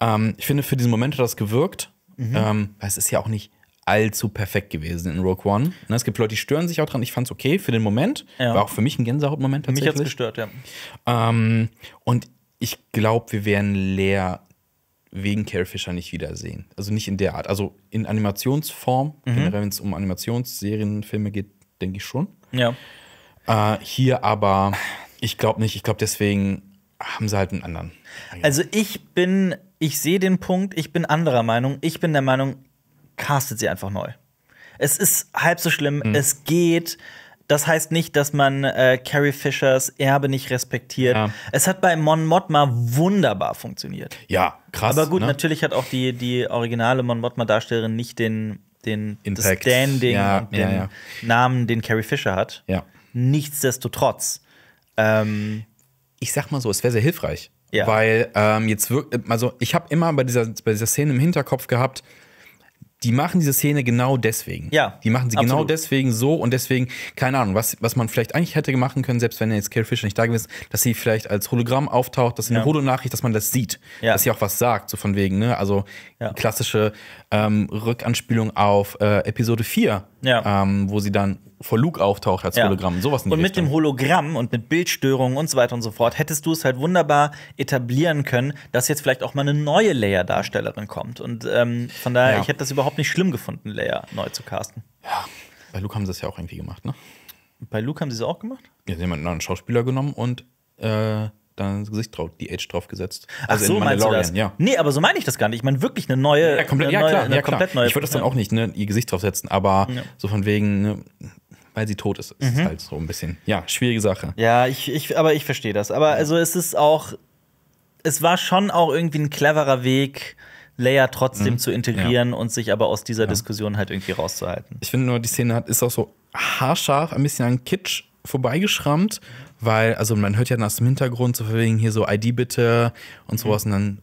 Ja. Ähm, ich finde, für diesen Moment hat das gewirkt. Mhm. Ähm, es ist ja auch nicht allzu perfekt gewesen in Rogue One. Ne, es gibt Leute, die stören sich auch dran. Ich fand es okay für den Moment. Ja. War auch für mich ein Gänsehautmoment tatsächlich. Mich hat es gestört, ja. Ähm, und ich glaube, wir werden Leer wegen Carrie Fisher nicht wiedersehen. Also nicht in der Art. Also in Animationsform, mhm. generell, wenn es um Animationsserien, Filme geht, denke ich schon. Ja. Äh, hier aber, ich glaube nicht. Ich glaube, deswegen haben sie halt einen anderen. Also ich bin, ich sehe den Punkt, ich bin anderer Meinung. Ich bin der Meinung, castet sie einfach neu. Es ist halb so schlimm, mhm. es geht. Das heißt nicht, dass man äh, Carrie Fishers Erbe nicht respektiert. Ja. Es hat bei Mon Mothma wunderbar funktioniert. Ja, krass. Aber gut, ne? natürlich hat auch die, die originale Mon Mothma-Darstellerin nicht den den das Standing ja, und den ja. Namen, den Carrie Fisher hat. Nichtsdestotrotz. Ähm, ich sag mal so, es wäre sehr hilfreich. Weil ähm, jetzt wirklich, also ich habe immer bei dieser, bei dieser Szene im Hinterkopf gehabt, die machen diese Szene genau deswegen. Ja. Die machen sie genau absolut. genau deswegen so und deswegen, keine Ahnung, was, was man vielleicht eigentlich hätte machen können, selbst wenn jetzt Carrie Fisher nicht da gewesen ist, dass sie vielleicht als Hologramm auftaucht, dass sie ja. eine Holo-Nachricht, dass man das sieht. Ja. Dass sie auch was sagt, so von wegen, ne? Also ja. klassische ähm, Rückanspielung auf äh, Episode 4 ja. ähm, wo sie dann vor Luke auftaucht als ja. Hologramm, sowas nicht. Und mit Richtung. dem Hologramm und mit Bildstörungen und so weiter und so fort hättest du es halt wunderbar etablieren können, dass jetzt vielleicht auch mal eine neue Leia-Darstellerin kommt. Und ähm, von daher, ja. ich hätte das überhaupt nicht schlimm gefunden, Leia neu zu casten. Ja, bei Luke haben sie es ja auch irgendwie gemacht, ne? Bei Luke haben sie es auch gemacht? Ja, sie haben einen neuen Schauspieler genommen und äh, dann Gesicht drauf, die Age draufgesetzt. Also Ach so, in du das? ja. Nee, aber so meine ich das gar nicht. Ich meine wirklich eine neue. Ja, komplett, eine ja, neue, klar, eine ja, komplett klar. Neue, ich würde das dann ja. auch nicht, ne, ihr Gesicht draufsetzen, aber ja. so von wegen, ne, weil sie tot ist, mhm. ist halt so ein bisschen. Ja, schwierige Sache. Ja, ich, ich, aber ich verstehe das. Aber also es ist auch, es war schon auch irgendwie ein cleverer Weg, Leia trotzdem mhm. zu integrieren ja. und sich aber aus dieser ja. Diskussion halt irgendwie rauszuhalten. Ich finde nur, die Szene hat, ist auch so haarscharf, ein bisschen an Kitsch vorbeigeschrammt weil, also man hört ja dann aus dem Hintergrund so wegen hier so ID bitte und sowas mhm. und dann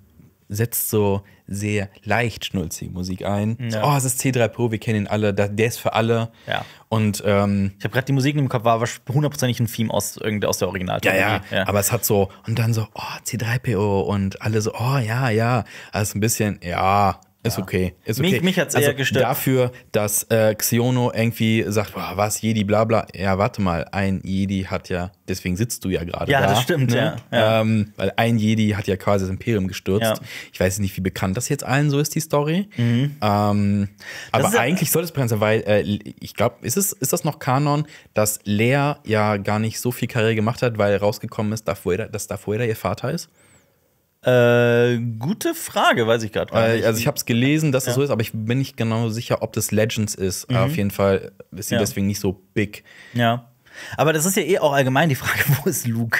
setzt so sehr leicht schnulzige Musik ein. Ja. oh, es ist C3 po wir kennen ihn alle, der ist für alle. Ja. Und ähm, ich habe gerade die Musik im Kopf, war hundertprozentig ein Theme aus, aus der Original. Ja, ja, ja, aber es hat so, und dann so, oh, C3PO und alle so, oh, ja, ja. Also ein bisschen, ja, ist ja. okay. Ist okay. Mich, hat es also eher gestört. Dafür, dass äh, Xiono irgendwie sagt, boah, was, Jedi, bla bla. Ja, warte mal, ein Jedi hat ja, deswegen sitzt du ja gerade ja, da. Ja, das stimmt, ne? ja. Ähm, weil ein Jedi hat ja quasi das Imperium gestürzt. Ja. Ich weiß nicht, wie bekannt das jetzt allen so ist, die Story. Mhm. Ähm, aber eigentlich sollte es bekannt sein, weil äh, ich glaube, ist, ist das noch Kanon, dass Lea ja gar nicht so viel Karriere gemacht hat, weil rausgekommen ist, dass Darth Vader ihr Vater ist? Äh, gute Frage, weiß ich gerade gar äh, Also ich habe es gelesen, dass es das so ist, aber ich bin nicht genau sicher, ob das Legends ist. Mhm. Auf jeden Fall ist sie ja. deswegen nicht so big. Ja. Aber das ist ja eh auch allgemein die Frage, wo ist Luke?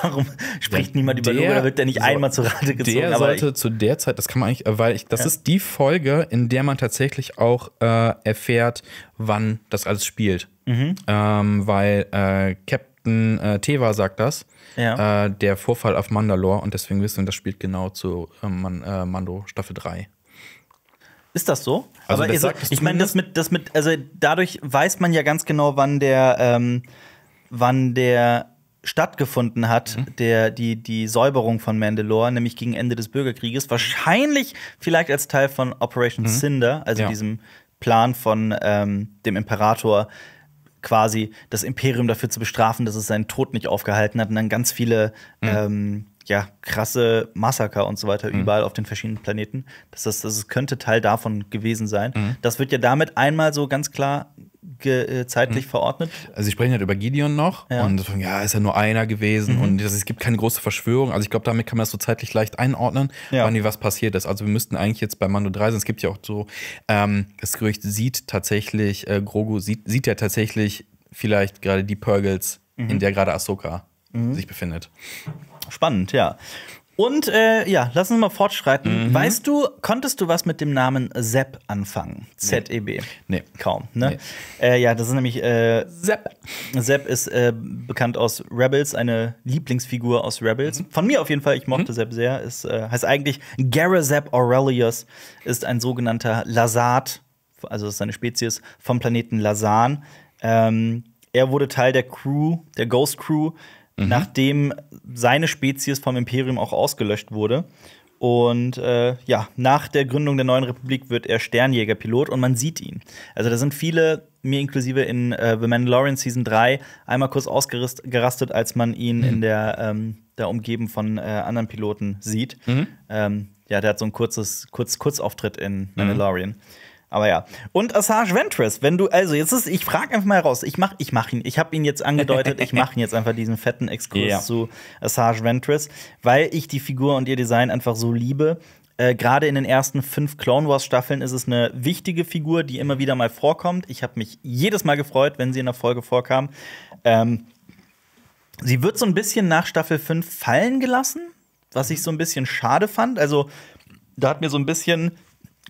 Warum spricht ja, niemand über Luke oder wird der nicht so, einmal zur Rate gezogen? Der sollte zu der Zeit, das kann man eigentlich, äh, weil ich, das ist die Folge, in der man tatsächlich auch äh, erfährt, wann das alles spielt. Mhm. Ähm, weil äh, Cap Captain äh, Teva sagt das. Ja. Äh, der Vorfall auf Mandalore und deswegen wissen wir, das spielt genau zu ähm, äh, Man Mando Staffel 3. Ist das so? Also Aber das also, sagt, ich meine, das mit, das mit, also dadurch weiß man ja ganz genau, wann der, ähm, wann der stattgefunden hat, mhm. der, die, die Säuberung von Mandalore, nämlich gegen Ende des Bürgerkrieges, wahrscheinlich vielleicht als Teil von Operation mhm. Cinder, also ja. diesem Plan von ähm, dem Imperator, quasi das Imperium dafür zu bestrafen, dass es seinen Tod nicht aufgehalten hat und dann ganz viele mhm. ähm, ja, krasse Massaker und so weiter mhm. überall auf den verschiedenen Planeten. Das, das, das könnte Teil davon gewesen sein. Mhm. Das wird ja damit einmal so ganz klar äh, zeitlich mhm. verordnet. Also sie sprechen halt über Gideon noch ja. und ja, ist ja nur einer gewesen mhm. und es gibt keine große Verschwörung. Also ich glaube, damit kann man das so zeitlich leicht einordnen, ja. wann was passiert ist. Also wir müssten eigentlich jetzt bei Mando 3 sein. Es gibt ja auch so, ähm, das Gerücht sieht tatsächlich, äh, Grogu sieht, sieht ja tatsächlich vielleicht gerade die Purgles, mhm. in der gerade Ahsoka mhm. sich befindet. Spannend, ja. Und äh, ja, lass uns mal fortschreiten. Mhm. Weißt du, konntest du was mit dem Namen Sepp anfangen? Z-E-B. Nee. Kaum, ne? Nee. Äh, ja, das ist nämlich äh, Sepp. Sepp ist äh, bekannt aus Rebels, eine Lieblingsfigur aus Rebels. Mhm. Von mir auf jeden Fall, ich mochte mhm. Sepp sehr. Ist, äh, heißt eigentlich Garazep Aurelius, ist ein sogenannter Lazard, also ist eine Spezies vom Planeten Lazan. Ähm, er wurde Teil der Crew, der Ghost Crew mhm. nachdem seine Spezies vom Imperium auch ausgelöscht wurde. Und äh, ja, nach der Gründung der neuen Republik wird er Sternjägerpilot und man sieht ihn. Also da sind viele, mir inklusive in äh, The Mandalorian Season 3, einmal kurz ausgerastet, als man ihn mhm. in der, ähm, der Umgeben von äh, anderen Piloten sieht. Mhm. Ähm, ja, der hat so ein kurzes, kurz, Kurzauftritt in mhm. Mandalorian. Mhm. Aber ja. Und Assange Ventress, wenn du, also jetzt ist, ich frage einfach mal raus, ich mach, ich mach ihn, ich habe ihn jetzt angedeutet, ich mache ihn jetzt einfach diesen fetten Exkurs yeah. zu Assange Ventress, weil ich die Figur und ihr Design einfach so liebe. Äh, Gerade in den ersten fünf Clone Wars Staffeln ist es eine wichtige Figur, die immer wieder mal vorkommt. Ich habe mich jedes Mal gefreut, wenn sie in der Folge vorkam. Ähm, sie wird so ein bisschen nach Staffel 5 fallen gelassen, was ich so ein bisschen schade fand. Also, da hat mir so ein bisschen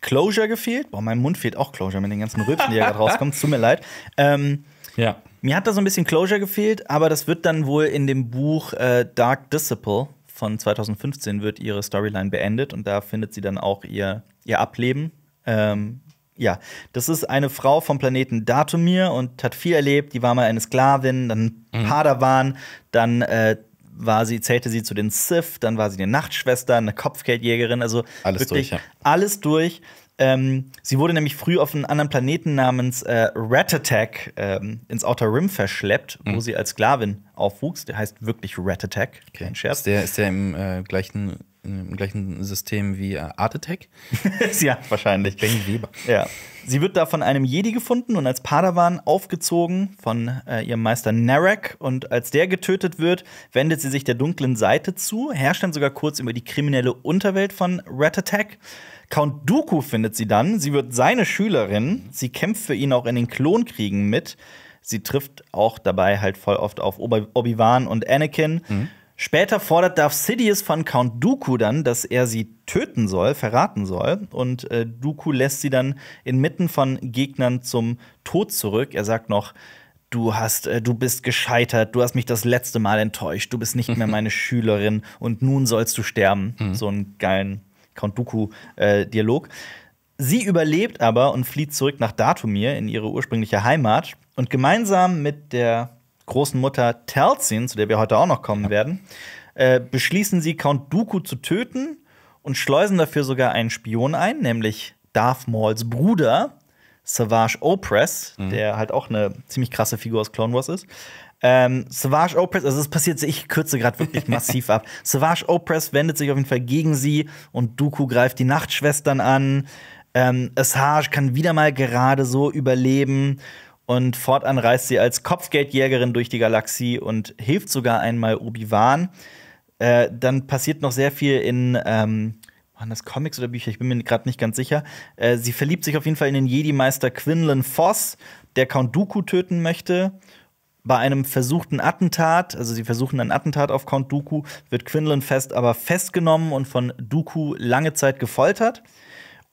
Closure gefehlt. Boah, meinem Mund fehlt auch Closure mit den ganzen Rülpsen, die da gerade rauskommen. Tut mir leid. Ähm, ja. Mir hat da so ein bisschen Closure gefehlt, aber das wird dann wohl in dem Buch äh, Dark Disciple von 2015 wird ihre Storyline beendet und da findet sie dann auch ihr, ihr Ableben. Ähm, ja, das ist eine Frau vom Planeten Datumir und hat viel erlebt. Die war mal eine Sklavin, dann mhm. Padawan, dann äh, war sie, zählte sie zu den Sith, dann war sie eine Nachtschwester, eine Kopfgeldjägerin, also alles durch. Ja. Alles durch. Ähm, sie wurde nämlich früh auf einen anderen Planeten namens äh, Rat Attack ähm, ins Outer Rim verschleppt, mhm. wo sie als Sklavin aufwuchs. Der heißt wirklich Rat Attack, okay. kein Scherz. Ist der, ist der im äh, gleichen im gleichen System wie äh, Art Attack. ja, wahrscheinlich. Ben Weber. Ja. Sie wird da von einem Jedi gefunden und als Padawan aufgezogen von äh, ihrem Meister Narek. Und als der getötet wird, wendet sie sich der dunklen Seite zu, herrscht dann sogar kurz über die kriminelle Unterwelt von Rat Attack. Count Dooku findet sie dann. Sie wird seine Schülerin. Sie kämpft für ihn auch in den Klonkriegen mit. Sie trifft auch dabei halt voll oft auf Obi-Wan und Anakin. Mhm. Später fordert Darth Sidious von Count Dooku dann, dass er sie töten soll, verraten soll. Und äh, Dooku lässt sie dann inmitten von Gegnern zum Tod zurück. Er sagt noch, du hast, äh, du bist gescheitert, du hast mich das letzte Mal enttäuscht, du bist nicht mehr meine Schülerin und nun sollst du sterben. Mhm. So einen geilen Count Dooku-Dialog. Äh, sie überlebt aber und flieht zurück nach Datumir in ihre ursprüngliche Heimat. Und gemeinsam mit der Mutter Telsin, zu der wir heute auch noch kommen werden, äh, beschließen sie, Count Dooku zu töten und schleusen dafür sogar einen Spion ein, nämlich Darth Mauls Bruder, Savage Opress, mhm. der halt auch eine ziemlich krasse Figur aus Clone Wars ist. Ähm, Savage Opress, also es passiert, ich kürze gerade wirklich massiv ab. Savage Opress wendet sich auf jeden Fall gegen sie und Dooku greift die Nachtschwestern an. Ähm, Assange kann wieder mal gerade so überleben. Und fortan reist sie als Kopfgeldjägerin durch die Galaxie und hilft sogar einmal Obi-Wan. Äh, dann passiert noch sehr viel in ähm, waren das Comics oder Bücher? Ich bin mir gerade nicht ganz sicher. Äh, sie verliebt sich auf jeden Fall in den Jedi-Meister Quinlan Voss, der Count Dooku töten möchte. Bei einem versuchten Attentat, also sie versuchen ein Attentat auf Count Dooku, wird Quinlan Fest aber festgenommen und von Dooku lange Zeit gefoltert.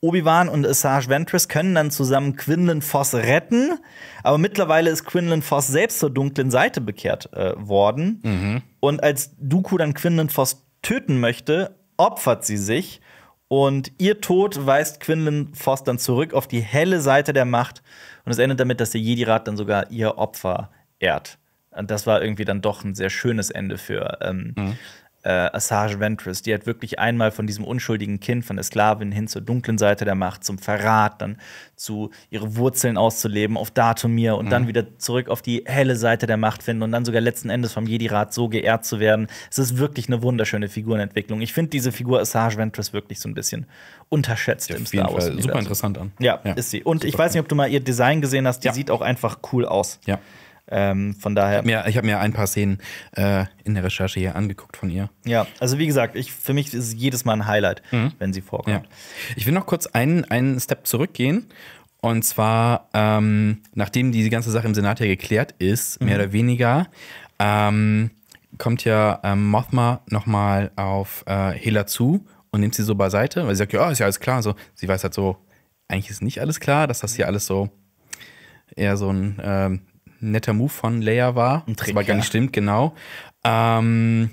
Obi-Wan und Asajj Ventress können dann zusammen Quinlan Voss retten, aber mittlerweile ist Quinlan Voss selbst zur dunklen Seite bekehrt äh, worden. Mhm. Und als Dooku dann Quinlan Voss töten möchte, opfert sie sich und ihr Tod weist Quinlan Voss dann zurück auf die helle Seite der Macht und es endet damit, dass der Jedi-Rat dann sogar ihr Opfer ehrt. Und das war irgendwie dann doch ein sehr schönes Ende für ähm, mhm äh, Assange Ventress, die hat wirklich einmal von diesem unschuldigen Kind, von der Sklavin hin zur dunklen Seite der Macht, zum Verrat, dann zu ihre Wurzeln auszuleben, auf Datumir und mhm. dann wieder zurück auf die helle Seite der Macht finden und dann sogar letzten Endes vom Jedi-Rat so geehrt zu werden. Es ist wirklich eine wunderschöne Figurenentwicklung. Ich finde diese Figur Assange Ventress wirklich so ein bisschen unterschätzt ja, im Star Wars. Super interessant an. Ja, ja, ist sie. Und super ich weiß nicht, ob du mal ihr Design gesehen hast, die ja. sieht auch einfach cool aus. Ja. Ähm, von daher. Ich habe mir, hab mir, ein paar Szenen äh, in der Recherche hier angeguckt von ihr. Ja, also wie gesagt, ich, für mich ist es jedes Mal ein Highlight, mhm. wenn sie vorkommt. Ja. Ich will noch kurz einen, einen Step zurückgehen. Und zwar, ähm, nachdem diese ganze Sache im Senat ja geklärt ist, mhm. mehr oder weniger, ähm, kommt ja ähm, Mothma nochmal auf äh, Hela zu und nimmt sie so beiseite, weil sie sagt, ja, ist ja alles klar. So, sie weiß halt so, eigentlich ist nicht alles klar, dass das hier alles so eher so ein ähm, netter Move von Leia war. Ein Trick, das war gar nicht stimmt, genau. Ähm,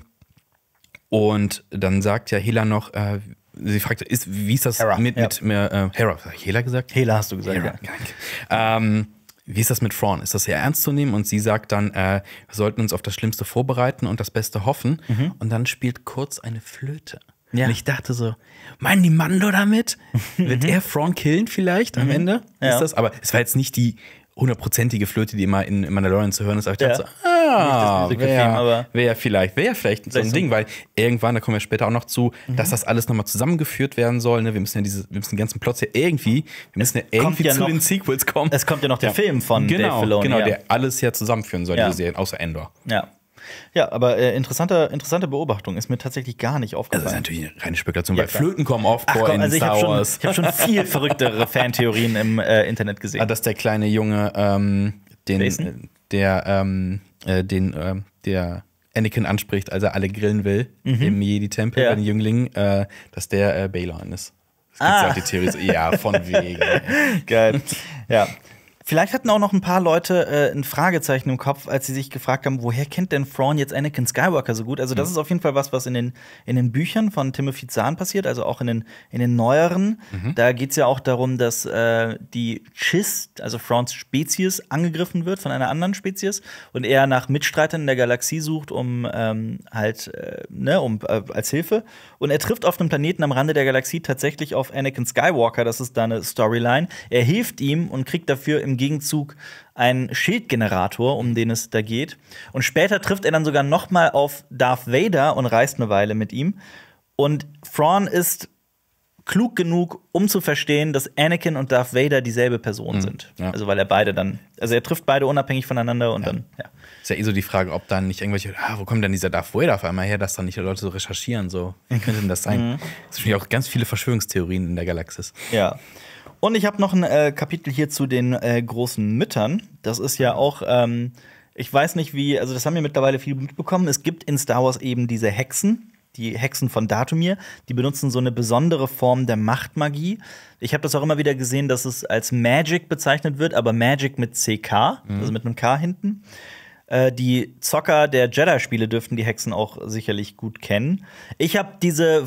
und dann sagt ja Hela noch, äh, sie fragt, ist, wie ist das Hera, mit, ja. mit äh, Hera, Hela gesagt? Hela hast du gesagt, Hera. ja. Ähm, wie ist das mit Fraun? Ist das sehr ernst zu nehmen? Und sie sagt dann, äh, wir sollten uns auf das Schlimmste vorbereiten und das Beste hoffen. Mhm. Und dann spielt kurz eine Flöte. Ja. Und ich dachte so, meinen die Mando damit? Wird er Fraun killen vielleicht am mhm. Ende? Ja. Ist das? Aber es war jetzt nicht die hundertprozentige Flöte, die immer in, in Mandalorian zu hören ist, aber ich dachte so, ah, wäre wär vielleicht, wäre vielleicht so ein Ding, weil irgendwann, da kommen wir später auch noch zu, mhm. dass das alles nochmal zusammengeführt werden soll. Ne? Wir müssen ja diese, wir müssen den ganzen Plot hier irgendwie, wir müssen es irgendwie ja zu noch, den Sequels kommen. Es kommt ja noch der ja. Film von genau, Dave Filoni. Genau, der alles hier zusammenführen soll, diese Serien, außer Endor. Ja. Ja, aber äh, interessante, interessante Beobachtung ist mir tatsächlich gar nicht aufgefallen. Also das ist natürlich reine Spekulation, ja, weil Flöten kommen oft vor komm, in also Star ich Wars. Schon, ich habe schon viel verrücktere Fantheorien im äh, Internet gesehen. Ah, dass der kleine Junge ähm, den, der, ähm, äh, den, ähm, der Anakin anspricht, als er alle grillen will mhm. im Jedi-Tempel ja. bei den Jünglingen, äh, dass der äh, Balon ist. Das ah. ja auch die Theorie, ja, von wegen. Geil. Ja, Vielleicht hatten auch noch ein paar Leute äh, ein Fragezeichen im Kopf, als sie sich gefragt haben, woher kennt denn Thrawn jetzt Anakin Skywalker so gut? Also, das mhm. ist auf jeden Fall was, was in den, in den Büchern von Timothy Zahn passiert, also auch in den, in den neueren. Mhm. Da geht es ja auch darum, dass äh, die Chiss, also Thrawns Spezies, angegriffen wird von einer anderen Spezies und er nach Mitstreitern in der Galaxie sucht, um ähm, halt, äh, ne, um äh, als Hilfe. Und er trifft auf einem Planeten am Rande der Galaxie tatsächlich auf Anakin Skywalker, das ist da eine Storyline. Er hilft ihm und kriegt dafür im im Gegenzug einen Schildgenerator, um den es da geht. Und später trifft er dann sogar noch mal auf Darth Vader und reist eine Weile mit ihm. Und Thrawn ist klug genug, um zu verstehen, dass Anakin und Darth Vader dieselbe Person mhm, sind. Ja. Also weil er beide dann, also er trifft beide unabhängig voneinander und ja. dann, ja. Ist ja eh so die Frage, ob dann nicht irgendwelche, ah, wo kommt denn dieser Darth Vader auf einmal her, dass dann nicht die Leute so recherchieren, so, wie könnte denn das sein? Mhm. Es sind ja auch ganz viele Verschwörungstheorien in der Galaxis. Ja. Und ich habe noch ein äh, Kapitel hier zu den äh, großen Müttern. Das ist ja auch, ähm, ich weiß nicht wie, also das haben wir mittlerweile viel mitbekommen. Es gibt in Star Wars eben diese Hexen, die Hexen von Datumir, die benutzen so eine besondere Form der Machtmagie. Ich habe das auch immer wieder gesehen, dass es als Magic bezeichnet wird, aber Magic mit CK, mhm. also mit einem K hinten. Äh, die Zocker der Jedi-Spiele dürften die Hexen auch sicherlich gut kennen. Ich habe diese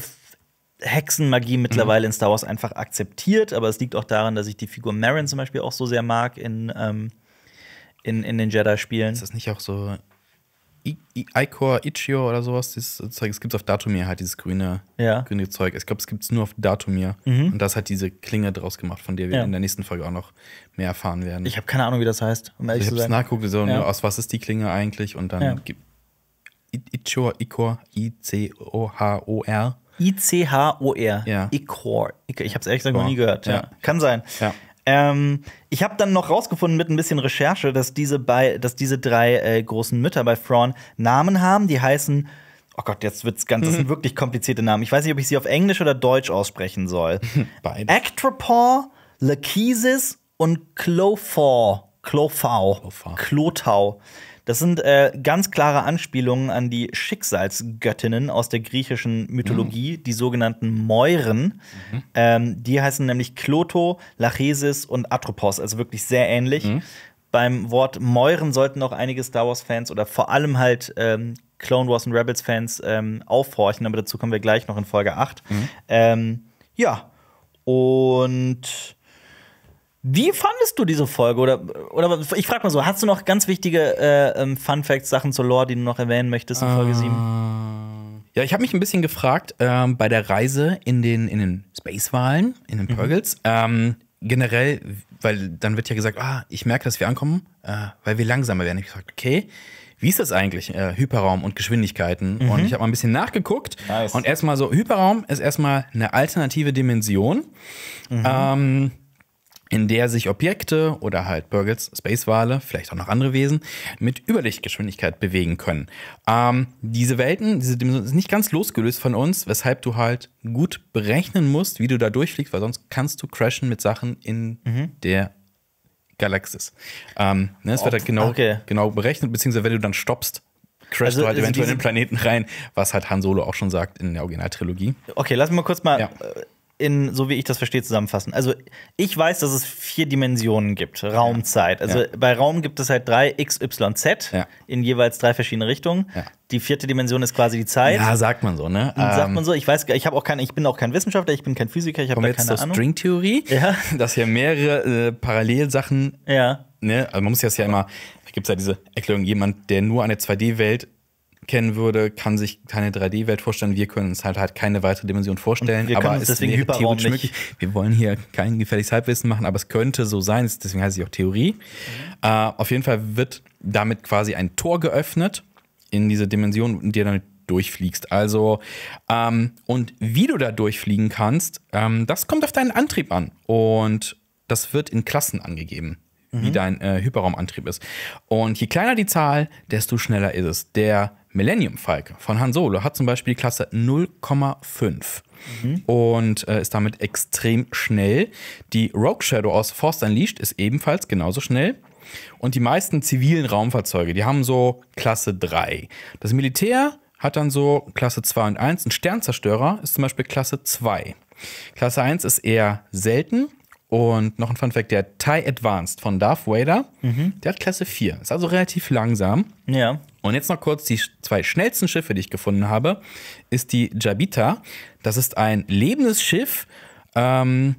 Hexenmagie mhm. mittlerweile mhm. in Star Wars einfach akzeptiert, aber es liegt auch daran, dass ich die Figur Marin zum Beispiel auch so sehr mag in, ähm, in, in den Jedi-Spielen. Ist das nicht auch so Icor, Ichio oder sowas, dieses Zeug, es gibt auf Datumir halt dieses grüne, ja. grüne Zeug. Ich glaube, es gibt es nur auf Datumir. Mhm. Und das hat diese Klinge draus gemacht, von der wir ja. in der nächsten Folge auch noch mehr erfahren werden. Ich habe keine Ahnung, wie das heißt, um ehrlich also ich habe es so, ja. aus was ist die Klinge eigentlich? Und dann gibt Ichor, Icor, I-C-O-H-O-R I-C-H-O-R. Ja. Ichor. Ich, habe es ehrlich gesagt noch nie gehört. Ja. Kann sein. Ja. Ähm, ich habe dann noch rausgefunden mit ein bisschen Recherche, dass diese, bei, dass diese drei äh, großen Mütter bei Fraun Namen haben, die heißen Oh Gott, jetzt wird's ganz, das sind wirklich komplizierte Namen. Ich weiß nicht, ob ich sie auf Englisch oder Deutsch aussprechen soll. Beide. Actropaw, Lachesis und Clofaw. Clofau. Clotau. Das sind äh, ganz klare Anspielungen an die Schicksalsgöttinnen aus der griechischen Mythologie, mhm. die sogenannten Mäuren. Mhm. Ähm, die heißen nämlich Kloto, Lachesis und Atropos, also wirklich sehr ähnlich. Mhm. Beim Wort Mäuren sollten auch einige Star Wars-Fans oder vor allem halt ähm, Clone Wars und Rebels-Fans ähm, aufhorchen, aber dazu kommen wir gleich noch in Folge 8. Mhm. Ähm, ja, und wie fandest du diese Folge? Oder, oder ich frag mal so, hast du noch ganz wichtige äh, ähm, Fun Facts, Sachen zur Lore, die du noch erwähnen möchtest in Folge uh, äh, 7? Ja, ich habe mich ein bisschen gefragt ähm, bei der Reise in den, in den Space-Wahlen, in den mhm. Purgles, mhm. ähm, generell, weil dann wird ja gesagt, ah, ich merke, dass wir ankommen, äh, weil wir langsamer werden. Ich habe gesagt, okay, wie ist das eigentlich, äh, Hyperraum und Geschwindigkeiten? Mhm. Und ich habe mal ein bisschen nachgeguckt. Nice. Und erstmal so, Hyperraum ist erstmal eine alternative Dimension. Mhm. Ähm, in der sich Objekte oder halt Burgels, Spacewale, vielleicht auch noch andere Wesen, mit Überlichtgeschwindigkeit bewegen können. Ähm, diese Welten, diese Dimension ist nicht ganz losgelöst von uns, weshalb du halt gut berechnen musst, wie du da durchfliegst, weil sonst kannst du crashen mit Sachen in mhm. der Galaxis. Ähm, ne, es wird halt genau, okay. genau berechnet, beziehungsweise wenn du dann stoppst, crashst also, du halt eventuell in den Planeten rein, was halt Han Solo auch schon sagt in der Originaltrilogie. Okay, lass mal kurz mal ja. Äh, in, so wie ich das verstehe, zusammenfassen. Also ich weiß, dass es vier Dimensionen gibt, Raumzeit. Also ja. bei Raum gibt es halt drei X, Y, Z ja. in jeweils drei verschiedene Richtungen. Ja. Die vierte Dimension ist quasi die Zeit. Ja, sagt man so, ne? Und sagt ähm. man so. Ich weiß, ich habe auch keine, ich bin auch kein Wissenschaftler, ich bin kein Physiker, ich habe keine jetzt zur Ahnung. Stringtheorie, ja. dass hier mehrere äh, Parallelsachen. Ja. Ne? Also man muss das ja immer. Da gibt es ja diese Erklärung, jemand, der nur an der 2D-Welt kennen würde, kann sich keine 3D-Welt vorstellen. Wir können uns halt, halt keine weitere Dimension vorstellen. wir aber können ist deswegen Hyperraum nicht. Möglich. Wir wollen hier kein gefährliches Halbwissen machen, aber es könnte so sein. Deswegen heißt es auch Theorie. Mhm. Äh, auf jeden Fall wird damit quasi ein Tor geöffnet in diese Dimension, in der dann durchfliegst. Also, ähm, und wie du da durchfliegen kannst, ähm, das kommt auf deinen Antrieb an. Und das wird in Klassen angegeben, mhm. wie dein äh, Hyperraumantrieb ist. Und je kleiner die Zahl, desto schneller ist es. Der Millennium Falke von Han Solo hat zum Beispiel die Klasse 0,5 mhm. und äh, ist damit extrem schnell. Die Rogue Shadow aus Force Unleashed ist ebenfalls genauso schnell. Und die meisten zivilen Raumfahrzeuge, die haben so Klasse 3. Das Militär hat dann so Klasse 2 und 1. Ein Sternzerstörer ist zum Beispiel Klasse 2. Klasse 1 ist eher selten, und noch ein Funfact, der TIE Advanced von Darth Vader, mhm. der hat Klasse 4. Ist also relativ langsam. Ja. Und jetzt noch kurz die zwei schnellsten Schiffe, die ich gefunden habe, ist die Jabita. Das ist ein lebendes Schiff ähm,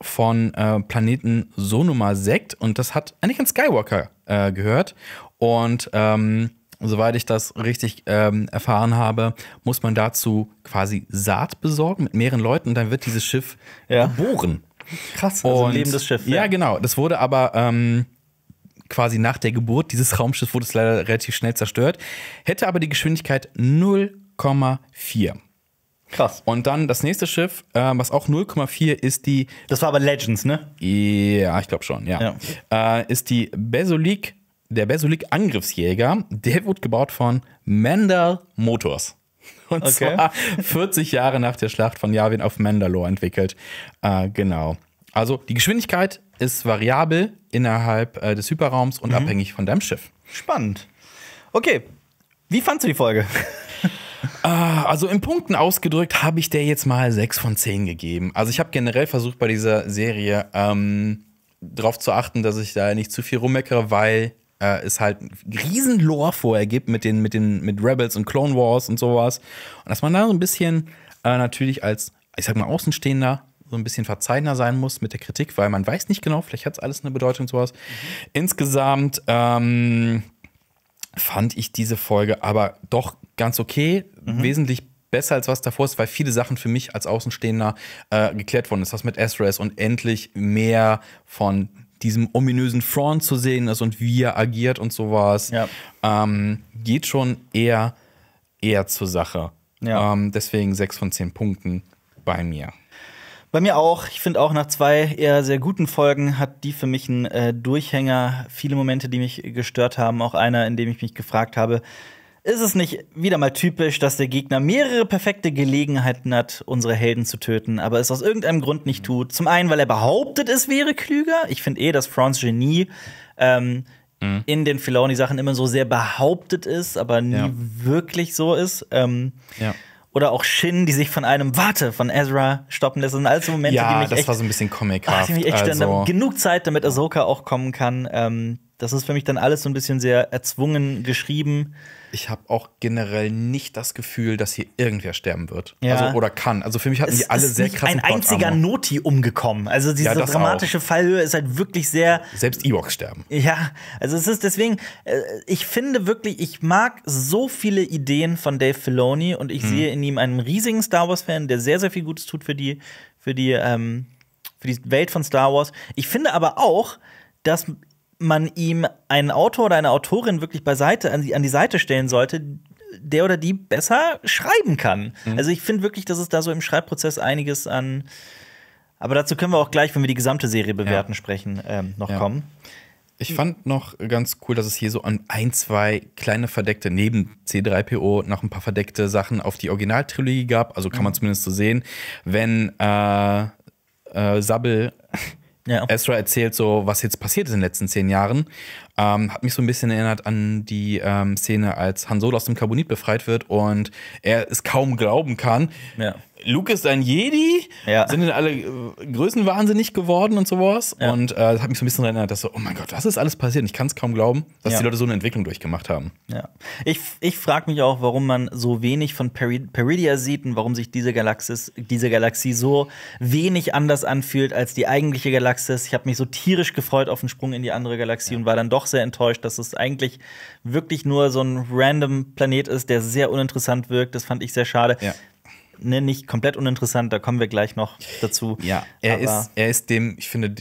von äh, Planeten Sonoma Sekt und das hat eigentlich an Skywalker äh, gehört. Und ähm, soweit ich das richtig ähm, erfahren habe, muss man dazu quasi Saat besorgen mit mehreren Leuten und dann wird dieses Schiff ja. geboren. Krass, also und, ein lebendes Schiff. Ja. ja. genau. Das wurde aber ähm, quasi nach der Geburt, dieses Raumschiffs wurde es leider relativ schnell zerstört, hätte aber die Geschwindigkeit 0,4. Krass. Und dann das nächste Schiff, äh, was auch 0,4 ist die. Das war aber Legends, ne? Ja, ich glaube schon, ja. ja. Äh, ist die Besolik, der Besolik Angriffsjäger. Der wurde gebaut von Mendel Motors. Und okay. zwar 40 Jahre nach der Schlacht von Yavin auf Mandalore entwickelt. Äh, genau. Also die Geschwindigkeit ist variabel innerhalb äh, des Hyperraums und mhm. abhängig von deinem Schiff. Spannend. Okay. Wie fandst du die Folge? Ah, also in Punkten ausgedrückt habe ich der jetzt mal 6 von 10 gegeben. Also ich habe generell versucht bei dieser Serie ähm, darauf zu achten, dass ich da nicht zu viel rummeckere, weil äh, es halt einen riesen Lore vorher gibt mit den, mit den mit Rebels und Clone Wars und sowas. Und dass man da so ein bisschen äh, natürlich als, ich sag mal, Außenstehender so ein bisschen verzeihender sein muss mit der Kritik, weil man weiß nicht genau, vielleicht hat es alles eine Bedeutung und sowas. Mhm. Insgesamt ähm, fand ich diese Folge aber doch ganz okay, mhm. wesentlich besser als was davor ist, weil viele Sachen für mich als Außenstehender äh, geklärt worden ist. Das mit ist und endlich mehr von diesem ominösen Front zu sehen ist und wie er agiert und sowas, ja. ähm, geht schon eher, eher zur Sache. Ja. Ähm, deswegen sechs von zehn Punkten bei mir. Bei mir auch. Ich finde auch nach zwei eher sehr guten Folgen hat die für mich einen äh, Durchhänger. Viele Momente, die mich gestört haben. Auch einer, in dem ich mich gefragt habe, ist es nicht wieder mal typisch, dass der Gegner mehrere perfekte Gelegenheiten hat, unsere Helden zu töten, aber es aus irgendeinem Grund nicht tut. Zum einen, weil er behauptet, es wäre klüger. Ich finde eh, dass Franz Genie ähm, mhm. in den Filoni-Sachen immer so sehr behauptet ist, aber nie ja. wirklich so ist. Ähm, ja. Oder auch Shin, die sich von einem Warte von Ezra stoppen lässt. Das sind alles so Momente, ja, die mich das echt, war so ein bisschen comic ach, die mich echt also. genug Zeit, damit Ahsoka auch kommen kann. Ähm, das ist für mich dann alles so ein bisschen sehr erzwungen geschrieben. Ich habe auch generell nicht das Gefühl, dass hier irgendwer sterben wird. Ja. Also, oder kann. Also für mich hatten es, die alle ist sehr nicht krassen Ein einziger Noti umgekommen. Also diese ja, dramatische auch. Fallhöhe ist halt wirklich sehr. Selbst Ewoks sterben. Ja, also es ist deswegen, äh, ich finde wirklich, ich mag so viele Ideen von Dave Filoni und ich hm. sehe in ihm einen riesigen Star Wars-Fan, der sehr, sehr viel Gutes tut für die, für die, ähm, für die Welt von Star Wars. Ich finde aber auch, dass man ihm einen Autor oder eine Autorin wirklich beiseite, an die, an die Seite stellen sollte, der oder die besser schreiben kann. Mhm. Also ich finde wirklich, dass es da so im Schreibprozess einiges an. Aber dazu können wir auch gleich, wenn wir die gesamte Serie bewerten, ja. sprechen, ähm, noch ja. kommen. Ich fand noch ganz cool, dass es hier so ein, zwei kleine verdeckte, neben C3PO noch ein paar verdeckte Sachen auf die Originaltrilogie gab. Also kann man mhm. zumindest so sehen, wenn äh, äh Sabbel ja. Ezra erzählt so, was jetzt passiert ist in den letzten zehn Jahren. Ähm, hat mich so ein bisschen erinnert an die ähm, Szene, als Han Solo aus dem Carbonit befreit wird und er es kaum glauben kann. Ja. Luke ist ein Jedi, ja. sind dann alle äh, Größen wahnsinnig geworden und sowas. Ja. Und äh, das hat mich so ein bisschen erinnert, dass so, oh mein Gott, was ist alles passiert? Ich kann es kaum glauben, dass ja. die Leute so eine Entwicklung durchgemacht haben. Ja. Ich, ich frage mich auch, warum man so wenig von Peri Peridia sieht und warum sich diese, Galaxis, diese Galaxie so wenig anders anfühlt als die eigentliche Galaxis. Ich habe mich so tierisch gefreut auf den Sprung in die andere Galaxie und war dann doch sehr enttäuscht, dass es eigentlich wirklich nur so ein random Planet ist, der sehr uninteressant wirkt. Das fand ich sehr schade. Ja ne, nicht komplett uninteressant, da kommen wir gleich noch dazu. Ja, er, Aber ist, er ist dem, ich finde,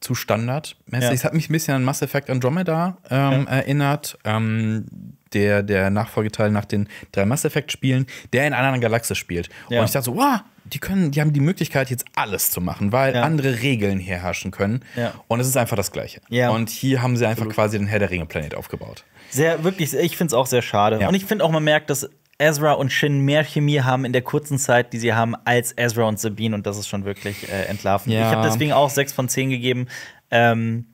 zu standardmäßig. Ja. Es hat mich ein bisschen an Mass Effect Andromeda ähm, ja. erinnert. Ähm, der, der Nachfolgeteil nach den drei Mass Effect-Spielen, der in einer anderen Galaxie spielt. Ja. Und ich dachte so, wow, die können, die haben die Möglichkeit, jetzt alles zu machen, weil ja. andere Regeln herrschen können. Ja. Und es ist einfach das Gleiche. Ja. Und hier haben sie einfach Absolut. quasi den Herr der Ringe-Planet aufgebaut. Sehr, wirklich, ich finde es auch sehr schade. Und ich finde auch, man merkt, dass Ezra und Shin mehr Chemie haben in der kurzen Zeit, die sie haben, als Ezra und Sabine. Und das ist schon wirklich äh, entlarvend. Ja. Ich habe deswegen auch 6 von 10 gegeben. Ähm,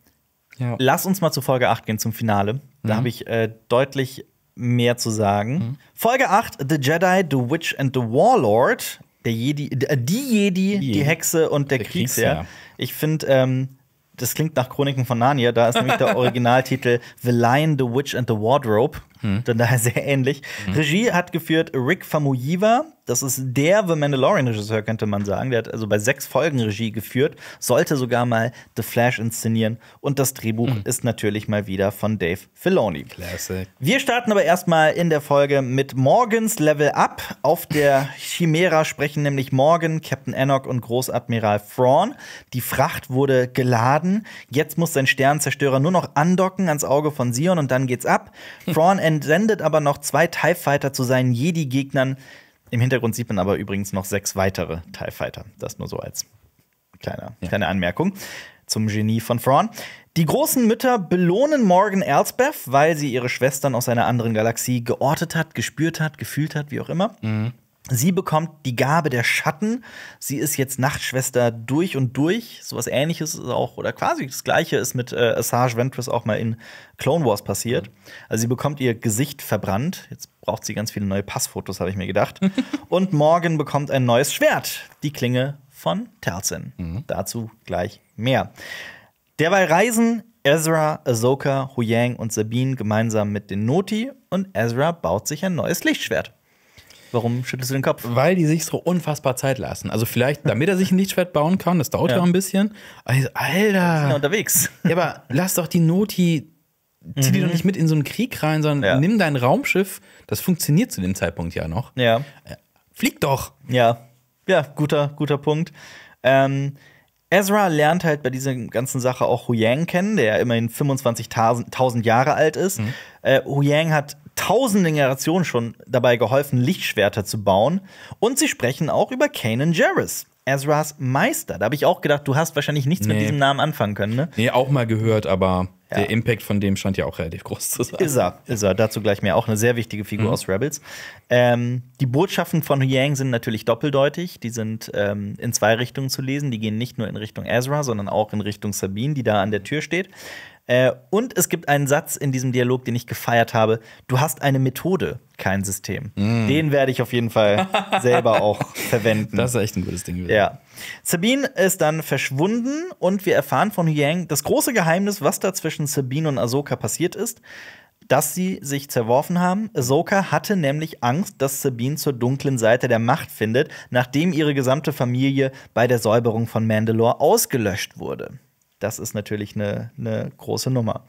ja. Lass uns mal zu Folge 8 gehen, zum Finale. Da mhm. habe ich äh, deutlich mehr zu sagen. Mhm. Folge 8: The Jedi, The Witch and the Warlord. Der Jedi, äh, die Jedi, die, die Hexe und der, der Kriegsherr. Kriegsherr. Ich finde, ähm, das klingt nach Chroniken von Narnia. Da ist nämlich der Originaltitel The Lion, The Witch and the Wardrobe. Hm. Dann daher sehr ähnlich. Hm. Regie hat geführt Rick Famuyiwa, das ist der The Mandalorian-Regisseur, könnte man sagen. Der hat also bei sechs Folgen Regie geführt, sollte sogar mal The Flash inszenieren. Und das Drehbuch mhm. ist natürlich mal wieder von Dave Filoni. Classic. Wir starten aber erstmal in der Folge mit Morgans Level Up. Auf der Chimera sprechen nämlich Morgan, Captain Enoch und Großadmiral Thrawn. Die Fracht wurde geladen. Jetzt muss sein Sternzerstörer nur noch andocken ans Auge von Sion und dann geht's ab. Thrawn entsendet aber noch zwei TIE Fighter zu seinen Jedi-Gegnern. Im Hintergrund sieht man aber übrigens noch sechs weitere TIE Fighter. Das nur so als kleiner, ja. kleine Anmerkung zum Genie von Thrawn. Die großen Mütter belohnen Morgan Elsbeth, weil sie ihre Schwestern aus einer anderen Galaxie geortet hat, gespürt hat, gefühlt hat, wie auch immer. Mhm. Sie bekommt die Gabe der Schatten. Sie ist jetzt Nachtschwester durch und durch. Sowas ähnliches ist auch, oder quasi das gleiche ist mit äh, Assange Ventress auch mal in Clone Wars passiert. Also sie bekommt ihr Gesicht verbrannt. Jetzt braucht sie ganz viele neue Passfotos, habe ich mir gedacht. und Morgan bekommt ein neues Schwert. Die Klinge von Telsin. Mhm. Dazu gleich mehr. Derweil reisen Ezra, Ahsoka, Huyang und Sabine gemeinsam mit den Noti und Ezra baut sich ein neues Lichtschwert. Warum schüttelst du den Kopf? Weil die sich so unfassbar Zeit lassen. Also vielleicht, damit er sich ein Lichtschwert bauen kann, das dauert ja, ein bisschen. Also, Alter. Ich bin unterwegs. Ja, aber lass doch die Noti, zieh mhm. die doch mhm. nicht mit in so einen Krieg rein, sondern ja. nimm dein Raumschiff. Das funktioniert zu dem Zeitpunkt ja noch. Ja. Äh, flieg doch. Ja. Ja, guter, guter Punkt. Ähm, Ezra lernt halt bei dieser ganzen Sache auch Huyang kennen, der ja immerhin 25.000 Jahre alt ist. Mhm. Äh, Huyang hat tausenden Generationen schon dabei geholfen, Lichtschwerter zu bauen. Und sie sprechen auch über Kanan Jarrus. Ezras Meister. Da habe ich auch gedacht, du hast wahrscheinlich nichts nee. mit diesem Namen anfangen können, ne? Nee, auch mal gehört, aber ja. der Impact von dem scheint ja auch relativ groß zu sein. Ist er, ist er. Dazu gleich mehr. Auch eine sehr wichtige Figur mhm. aus Rebels. Ähm, die Botschaften von Yang sind natürlich doppeldeutig. Die sind ähm, in zwei Richtungen zu lesen. Die gehen nicht nur in Richtung Ezra, sondern auch in Richtung Sabine, die da an der Tür steht. Äh, und es gibt einen Satz in diesem Dialog, den ich gefeiert habe. Du hast eine Methode, kein System. Mm. Den werde ich auf jeden Fall selber auch verwenden. Das ist echt ein gutes Ding. Gewesen. Ja. Sabine ist dann verschwunden und wir erfahren von Yang das große Geheimnis, was da zwischen Sabine und Ahsoka passiert ist dass sie sich zerworfen haben. Ahsoka hatte nämlich Angst, dass Sabine zur dunklen Seite der Macht findet, nachdem ihre gesamte Familie bei der Säuberung von Mandalore ausgelöscht wurde das ist natürlich eine, eine große Nummer.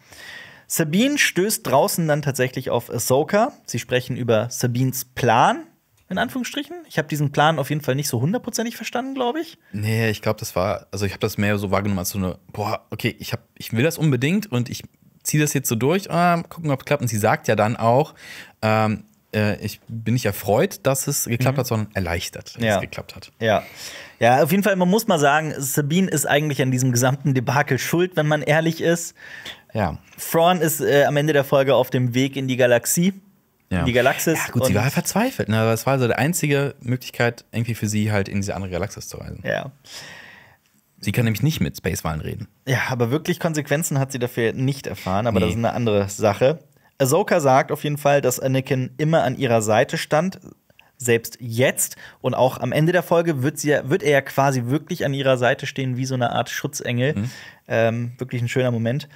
Sabine stößt draußen dann tatsächlich auf Ahsoka. Sie sprechen über Sabines Plan, in Anführungsstrichen. Ich habe diesen Plan auf jeden Fall nicht so hundertprozentig verstanden, glaube ich. Nee, ich glaube, das war, also ich habe das mehr so wahrgenommen als so eine, boah, okay, ich, hab, ich will das unbedingt und ich ziehe das jetzt so durch, äh, gucken, ob es klappt. Und sie sagt ja dann auch, ähm, äh, ich bin nicht erfreut, dass es geklappt mhm. hat, sondern erleichtert, dass ja. es geklappt hat. Ja. ja, auf jeden Fall, man muss mal sagen, Sabine ist eigentlich an diesem gesamten Debakel schuld, wenn man ehrlich ist. Ja. Fraun ist äh, am Ende der Folge auf dem Weg in die Galaxie. Ja. In die Galaxis. Ja, gut, sie war halt verzweifelt. Ne? Das war also die einzige Möglichkeit, irgendwie für sie halt in diese andere Galaxis zu reisen. Ja. Sie kann nämlich nicht mit Spacewahlen reden. Ja, aber wirklich Konsequenzen hat sie dafür nicht erfahren, aber nee. das ist eine andere Sache. Ahsoka sagt auf jeden Fall, dass Anakin immer an ihrer Seite stand, selbst jetzt und auch am Ende der Folge wird, sie, wird er ja quasi wirklich an ihrer Seite stehen, wie so eine Art Schutzengel. Mhm. Ähm, wirklich ein schöner Moment.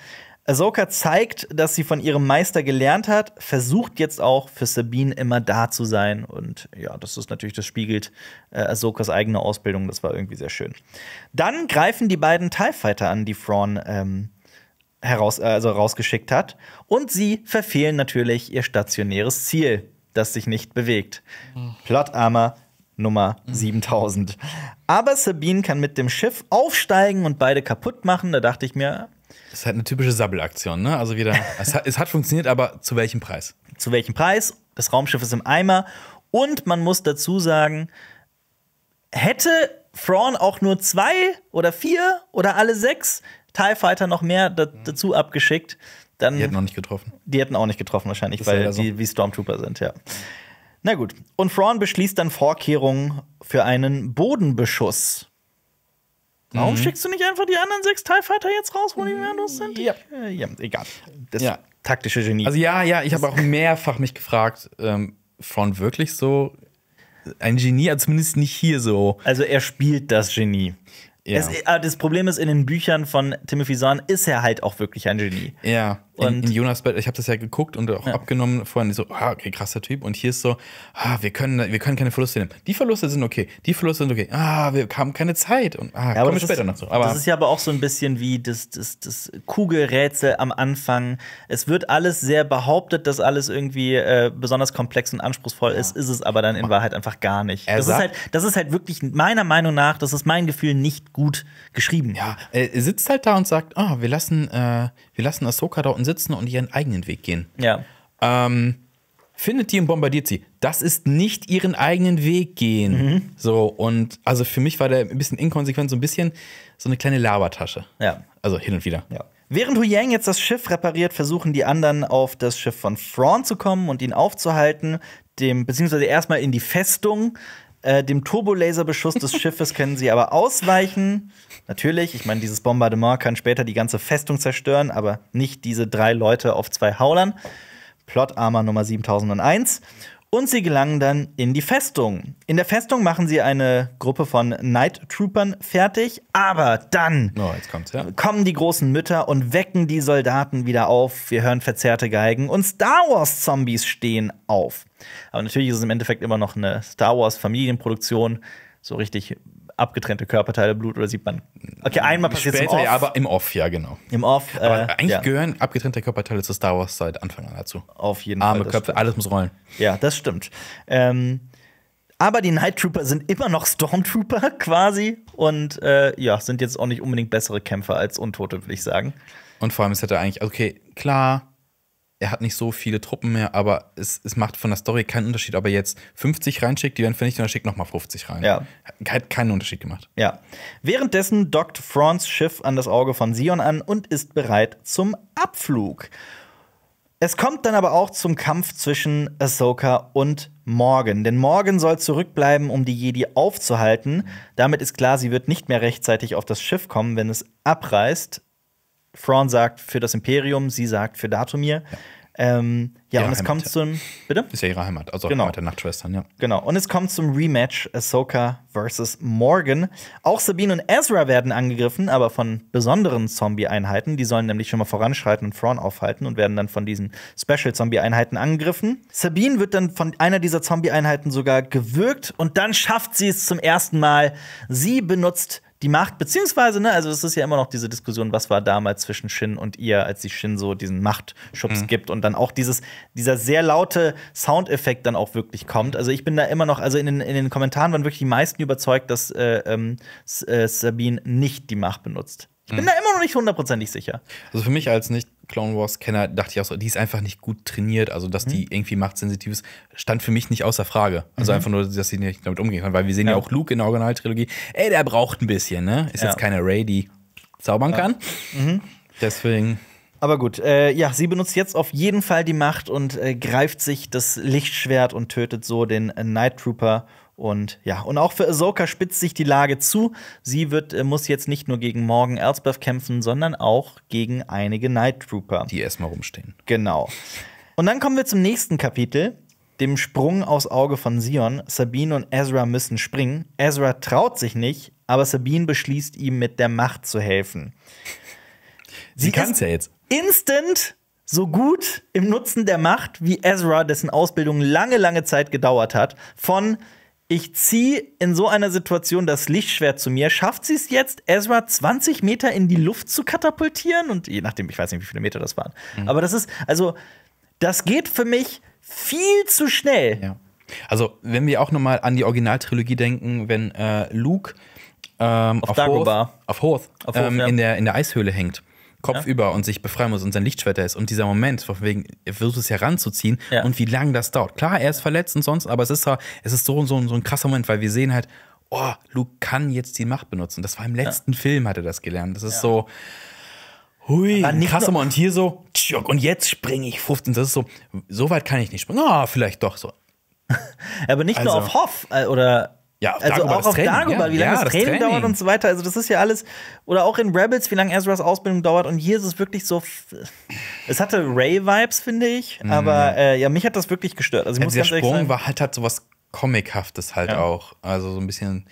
Ahsoka zeigt, dass sie von ihrem Meister gelernt hat, versucht jetzt auch für Sabine immer da zu sein. Und ja, das ist natürlich, das spiegelt äh, Ahsokas eigene Ausbildung. Das war irgendwie sehr schön. Dann greifen die beiden TIE Fighter an, die Thrawn ähm, heraus, äh, also rausgeschickt hat. Und sie verfehlen natürlich ihr stationäres Ziel, das sich nicht bewegt. Mhm. Plot-Armer Nummer 7000. Hm. Aber Sabine kann mit dem Schiff aufsteigen und beide kaputt machen. Da dachte ich mir. Das ist halt eine typische Sabbelaktion, ne? Also wieder, es, hat, es hat funktioniert, aber zu welchem Preis? Zu welchem Preis? Das Raumschiff ist im Eimer. Und man muss dazu sagen, hätte Fraun auch nur zwei oder vier oder alle sechs TIE Fighter noch mehr da, mhm. dazu abgeschickt. Dann, die hätten auch nicht getroffen. Die hätten auch nicht getroffen, wahrscheinlich, weil ja so. die wie Stormtrooper sind, ja. Na gut. Und Thrawn beschließt dann Vorkehrungen für einen Bodenbeschuss. Warum mhm. schickst du nicht einfach die anderen sechs TIE Fighter jetzt raus, wo die wehrlos sind? Ja. Äh, ja. egal. Das ja. taktische Genie. Also, ja, ja, ich habe auch mehrfach mich gefragt, ähm, Thrawn wirklich so ein Genie, also zumindest nicht hier so. Also, er spielt das Genie. Ja. Es, äh, das Problem ist, in den Büchern von Timothy Zahn ist er halt auch wirklich ein Genie. Ja. Und in, in Jonas Bett, ich habe das ja geguckt und auch ja. abgenommen vorhin, so, ah, okay, krasser Typ. Und hier ist so, ah, wir können, wir können keine Verluste nehmen. Die Verluste sind okay, die Verluste sind okay. Ah, wir haben keine Zeit. Und ah, ja, kommen wir später ist, noch zu. Aber das ist ja aber auch so ein bisschen wie das, das, das Kugelrätsel am Anfang. Es wird alles sehr behauptet, dass alles irgendwie äh, besonders komplex und anspruchsvoll ja. ist, ist es aber dann in Wahrheit einfach gar nicht. das ist, halt, das ist halt wirklich meiner Meinung nach, das ist mein Gefühl, nicht gut geschrieben. Ja, er sitzt halt da und sagt, ah, oh, wir lassen, äh, wir lassen Ahsoka da unten sitzen und ihren eigenen Weg gehen. Ja. Ähm, findet die und bombardiert sie. Das ist nicht ihren eigenen Weg gehen. Mhm. So, und also für mich war der ein bisschen inkonsequent, so ein bisschen so eine kleine Labertasche. Ja. Also hin und wieder. Ja. Während Hu Yang jetzt das Schiff repariert, versuchen die anderen auf das Schiff von Thrawn zu kommen und ihn aufzuhalten, dem, beziehungsweise erstmal in die Festung, äh, dem Turbolaserbeschuss des Schiffes können sie aber ausweichen. Natürlich, ich meine, dieses Bombardement kann später die ganze Festung zerstören, aber nicht diese drei Leute auf zwei Haulern. Plot Armor Nummer 7001. Und sie gelangen dann in die Festung. In der Festung machen sie eine Gruppe von Night Troopern fertig, aber dann oh, ja. kommen die großen Mütter und wecken die Soldaten wieder auf. Wir hören verzerrte Geigen und Star Wars Zombies stehen auf. Aber natürlich ist es im Endeffekt immer noch eine Star Wars Familienproduktion so richtig abgetrennte Körperteile, Blut oder sieht man. Okay, einmal passiert Später, im Off. Ja, aber im Off, ja, genau. Im Off. Äh, aber eigentlich ja. gehören abgetrennte Körperteile zu Star Wars seit Anfang an dazu. Auf jeden Arme, Fall. Arme, Köpfe, stimmt. alles muss rollen. Ja, das stimmt. Ähm, aber die Night Trooper sind immer noch Stormtrooper quasi und äh, ja, sind jetzt auch nicht unbedingt bessere Kämpfer als Untote, würde ich sagen. Und vor allem, ist hätte eigentlich, okay, klar, er hat nicht so viele Truppen mehr, aber es, es macht von der Story keinen Unterschied. Aber jetzt 50 reinschickt, die werden vernichtet und er schickt nochmal 50 rein. Ja. Hat keinen Unterschied gemacht. Ja. Währenddessen dockt Franz Schiff an das Auge von Sion an und ist bereit zum Abflug. Es kommt dann aber auch zum Kampf zwischen Ahsoka und Morgan, denn Morgan soll zurückbleiben, um die Jedi aufzuhalten. Damit ist klar, sie wird nicht mehr rechtzeitig auf das Schiff kommen, wenn es abreißt. Fraun sagt für das Imperium, sie sagt für Datumir. Ja. Ähm, ja, und es Heimat, kommt zum. Bitte? Ist ja ihre Heimat, also genau. Heimat der Nachtschwestern, ja. Genau. Und es kommt zum Rematch Ahsoka versus Morgan. Auch Sabine und Ezra werden angegriffen, aber von besonderen Zombie-Einheiten. Die sollen nämlich schon mal voranschreiten und Fraun aufhalten und werden dann von diesen Special-Zombie-Einheiten angegriffen. Sabine wird dann von einer dieser Zombie-Einheiten sogar gewürgt und dann schafft sie es zum ersten Mal. Sie benutzt die Macht, beziehungsweise, ne, also es ist ja immer noch diese Diskussion, was war damals zwischen Shin und ihr, als sie Shin so diesen Machtschubs mhm. gibt und dann auch dieses, dieser sehr laute Soundeffekt dann auch wirklich kommt. Also ich bin da immer noch, also in den, in den Kommentaren waren wirklich die meisten überzeugt, dass äh, ähm, äh, Sabine nicht die Macht benutzt. Ich bin mhm. da immer noch nicht hundertprozentig sicher. Also für mich als nicht Clone Wars Kenner dachte ich auch so, die ist einfach nicht gut trainiert. Also, dass mhm. die irgendwie machtsensitiv ist, stand für mich nicht außer Frage. Also mhm. einfach nur, dass sie nicht damit umgehen kann. Weil wir sehen ja. ja, auch Luke in der Originaltrilogie. Ey, der braucht ein bisschen, ne? Ist ja. jetzt keine Ray, die zaubern ja. kann. Mhm. Deswegen. Aber gut, äh, ja, sie benutzt jetzt auf jeden Fall die Macht und äh, greift sich das Lichtschwert und tötet so den äh, Night Trooper. Und ja, und auch für Ahsoka spitzt sich die Lage zu. Sie wird, äh, muss jetzt nicht nur gegen Morgan Elsbeth kämpfen, sondern auch gegen einige Night Trooper. Die erstmal rumstehen. Genau. Und dann kommen wir zum nächsten Kapitel, dem Sprung aus Auge von Sion. Sabine und Ezra müssen springen. Ezra traut sich nicht, aber Sabine beschließt ihm mit der Macht zu helfen. Sie, Sie kann es ja jetzt. Instant so gut im Nutzen der Macht wie Ezra, dessen Ausbildung lange, lange Zeit gedauert hat. Von ich ziehe in so einer Situation das Lichtschwert zu mir. Schafft sie es jetzt, Ezra 20 Meter in die Luft zu katapultieren? Und je nachdem, ich weiß nicht, wie viele Meter das waren. Mhm. Aber das ist, also, das geht für mich viel zu schnell. Ja. Also, wenn wir auch nochmal an die Originaltrilogie denken, wenn äh, Luke ähm, auf, auf, Hoth, auf Hoth, auf Hoth ähm, ja. in, der, in der Eishöhle hängt Kopf ja. über und sich befreien muss und sein Lichtschwerter ist und dieser Moment, von wegen, er versucht es heranzuziehen ja. und wie lange das dauert. Klar, er ist verletzt und sonst, aber es ist, es ist so, so, so ein krasser Moment, weil wir sehen halt, oh, Luke kann jetzt die Macht benutzen. Das war im letzten ja. Film, hat er das gelernt. Das ist so, hui, krass, aber und hier so, tschuk, und jetzt springe ich 15. Das ist so, so weit kann ich nicht springen. Ah, oh, vielleicht doch so. aber nicht also. nur auf Hoff äh, oder ja, also Dagobah auch auf Dagobah, ja, wie lange ja, das, das Training, dauert und so weiter. Also das ist ja alles. Oder auch in Rebels, wie lange Ezras Ausbildung dauert. Und hier ist es wirklich so. Es hatte Ray-Vibes, finde ich. Mhm. Aber äh, ja, mich hat das wirklich gestört. Also, ich ja, muss der Sprung war halt, hat sowas Comichaftes halt ja. auch. Also so ein bisschen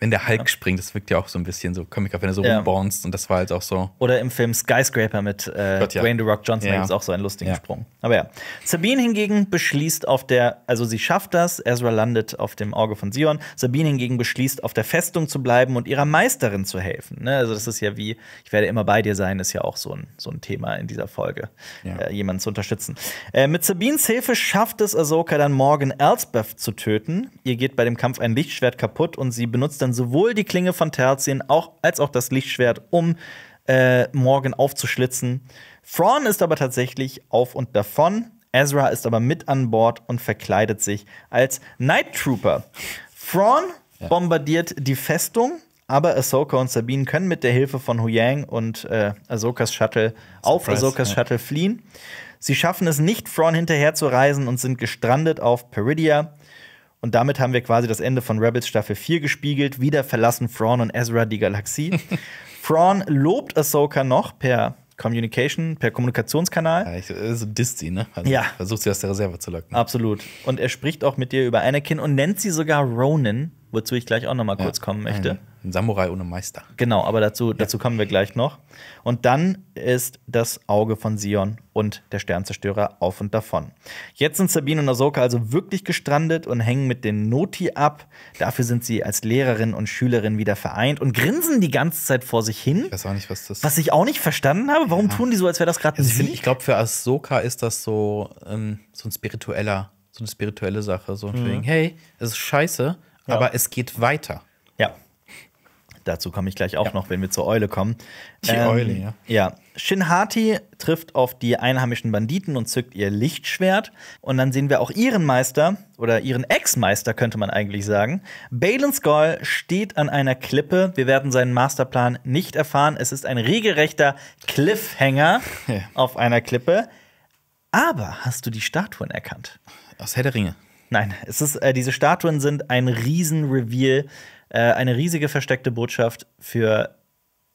wenn der Hulk ja. springt, das wirkt ja auch so ein bisschen so comic wenn er so ja. rumbounced und das war halt auch so. Oder im Film Skyscraper mit äh, Gott, ja. Dwayne The Rock Johnson ja. ist auch so ein lustiger Sprung. Aber ja. Sabine hingegen beschließt auf der, also sie schafft das, Ezra landet auf dem Auge von Sion. Sabine hingegen beschließt, auf der Festung zu bleiben und ihrer Meisterin zu helfen. Ne? Also, das ist ja wie, ich werde immer bei dir sein, ist ja auch so ein, so ein Thema in dieser Folge, äh, jemanden zu unterstützen. Äh, mit Sabines Hilfe schafft es Ahsoka dann morgen Elsbeth zu töten. Ihr geht bei dem Kampf ein Lichtschwert kaputt und sie benutzt dann dann sowohl die Klinge von Terzien auch, als auch das Lichtschwert, um äh, Morgan aufzuschlitzen. Fraun ist aber tatsächlich auf und davon. Ezra ist aber mit an Bord und verkleidet sich als Night Trooper. Fraun ja. bombardiert die Festung, aber Ahsoka und Sabine können mit der Hilfe von Huyang und äh, Ahsokas Shuttle Surprise, auf Ahsokas ja. Shuttle fliehen. Sie schaffen es nicht, Fraun hinterherzureisen und sind gestrandet auf Peridia. Und damit haben wir quasi das Ende von Rebels Staffel 4 gespiegelt. Wieder verlassen Thrawn und Ezra die Galaxie. Thrawn lobt Ahsoka noch per Communication, per Kommunikationskanal. Ja, ich, äh, so disst sie, ne? Also ja. Versucht sie aus der Reserve zu locken. Absolut. Und er spricht auch mit dir über Anakin und nennt sie sogar Ronin, wozu ich gleich auch nochmal ja, kurz kommen möchte. Ein, Samurai ohne Meister. Genau, aber dazu, ja. dazu kommen wir gleich noch. Und dann ist das Auge von Sion und der Sternzerstörer auf und davon. Jetzt sind Sabine und Ahsoka also wirklich gestrandet und hängen mit den Noti ab. Dafür sind sie als Lehrerin und Schülerin wieder vereint und grinsen die ganze Zeit vor sich hin. Ich weiß auch nicht, was das Was ich auch nicht verstanden habe. Warum ja. tun die so, als wäre das gerade ein also Sieg? Ich glaube, für Ahsoka ist das so, ähm, so ein spiritueller so eine spirituelle Sache, so mhm. hey, es ist scheiße, aber es geht weiter. Ja. Dazu komme ich gleich auch ja. noch, wenn wir zur Eule kommen. Die ähm, Eule, ja. Ja. Shinhati trifft auf die einheimischen Banditen und zückt ihr Lichtschwert. Und dann sehen wir auch ihren Meister oder ihren Ex-Meister, könnte man eigentlich sagen. Balen Skoll steht an einer Klippe. Wir werden seinen Masterplan nicht erfahren. Es ist ein regelrechter Cliffhanger auf einer Klippe. Aber hast du die Statuen erkannt? Aus Herr der Ringe. Nein, es ist, äh, diese Statuen sind ein Riesen-Reveal, äh, eine riesige versteckte Botschaft für.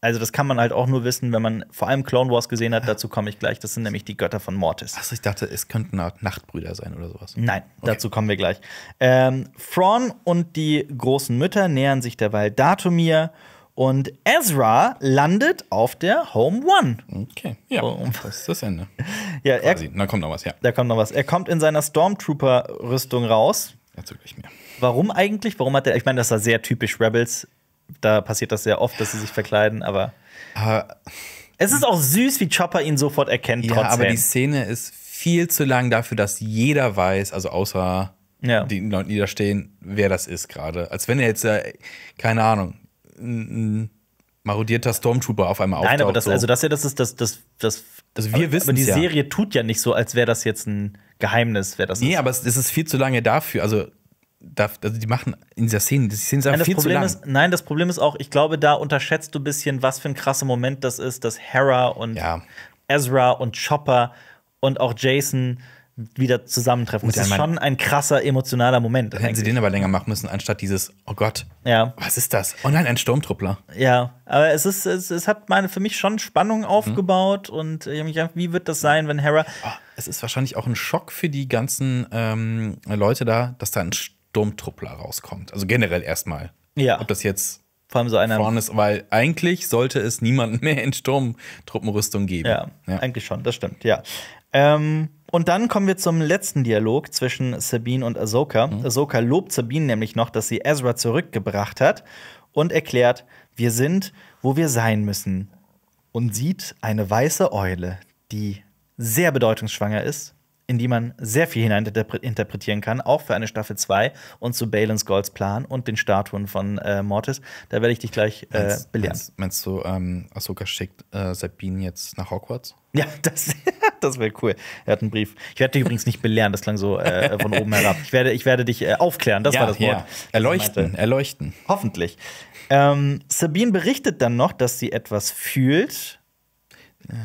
Also, das kann man halt auch nur wissen, wenn man vor allem Clone Wars gesehen hat. Dazu komme ich gleich. Das sind nämlich die Götter von Mortis. Achso, ich dachte, es könnten Nachtbrüder sein oder sowas. Nein, okay. dazu kommen wir gleich. Ähm, Thrawn und die großen Mütter nähern sich derweil Datumir. Und Ezra landet auf der Home One. Okay, ja, und das ist das Ende. ja, er, da kommt noch was, ja. Da kommt noch was. Er kommt in seiner Stormtrooper-Rüstung raus. Dazu gleich mehr. Warum eigentlich? Warum hat er, ich meine, das war sehr typisch Rebels. Da passiert das sehr oft, dass sie sich verkleiden, aber. Äh, es ist auch süß, wie Chopper ihn sofort erkennt, ja, trotzdem. aber die Szene ist viel zu lang dafür, dass jeder weiß, also außer ja. die Leute, die da stehen, wer das ist gerade. Als wenn er jetzt, äh, keine Ahnung, ein marodierter Stormtrooper auf einmal auftaucht. Nein, aber das, also so. also das ja, das ist das, das, das. Also wir wissen aber die ja. Serie tut ja nicht so, als wäre das jetzt ein Geheimnis, wer das nee, ist. Nee, aber es, ist viel zu lange dafür. Also Darf, also die machen in dieser Szene, die Szenen sind nein, viel Problem zu lang. Ist, nein, das Problem ist auch, ich glaube, da unterschätzt du ein bisschen, was für ein krasser Moment das ist, dass Hera und ja. Ezra und Chopper und auch Jason wieder zusammentreffen. das ist schon ein krasser emotionaler Moment. Hätten sie den aber länger machen müssen, anstatt dieses, oh Gott, ja. was ist das? Oh nein, ein Sturmtruppler. Ja, aber es ist, es, es hat meine für mich schon Spannung mhm. aufgebaut mhm. und ich habe mich gedacht, wie wird das sein, wenn Hera. Oh, es ist wahrscheinlich auch ein Schock für die ganzen ähm, Leute da, dass da ein Sturmtruppler rauskommt. Also generell erstmal. Ja. Ob das jetzt vor allem so einer. Vorne ist, weil eigentlich sollte es niemanden mehr in Sturmtruppenrüstung geben. Ja, ja, eigentlich schon, das stimmt, ja. Ähm, und dann kommen wir zum letzten Dialog zwischen Sabine und Ahsoka. Mhm. Ahsoka lobt Sabine nämlich noch, dass sie Ezra zurückgebracht hat und erklärt, wir sind, wo wir sein müssen. Und sieht eine weiße Eule, die sehr bedeutungsschwanger ist, in die man sehr viel hineininterpretieren kann, auch für eine Staffel 2 und zu Balance Golds Plan und den Statuen von äh, Mortis. Da werde ich dich gleich äh, meinst, belehren. Meinst, meinst du, ähm, Ahsoka schickt äh, Sabine jetzt nach Hogwarts? Ja, das das wäre cool. Er hat einen Brief. Ich werde dich übrigens nicht belehren, das klang so äh, von oben herab. Ich werde, ich werde dich äh, aufklären, das ja, war das Wort. Ja. Erleuchten, erleuchten. Hoffentlich. Ähm, Sabine berichtet dann noch, dass sie etwas fühlt.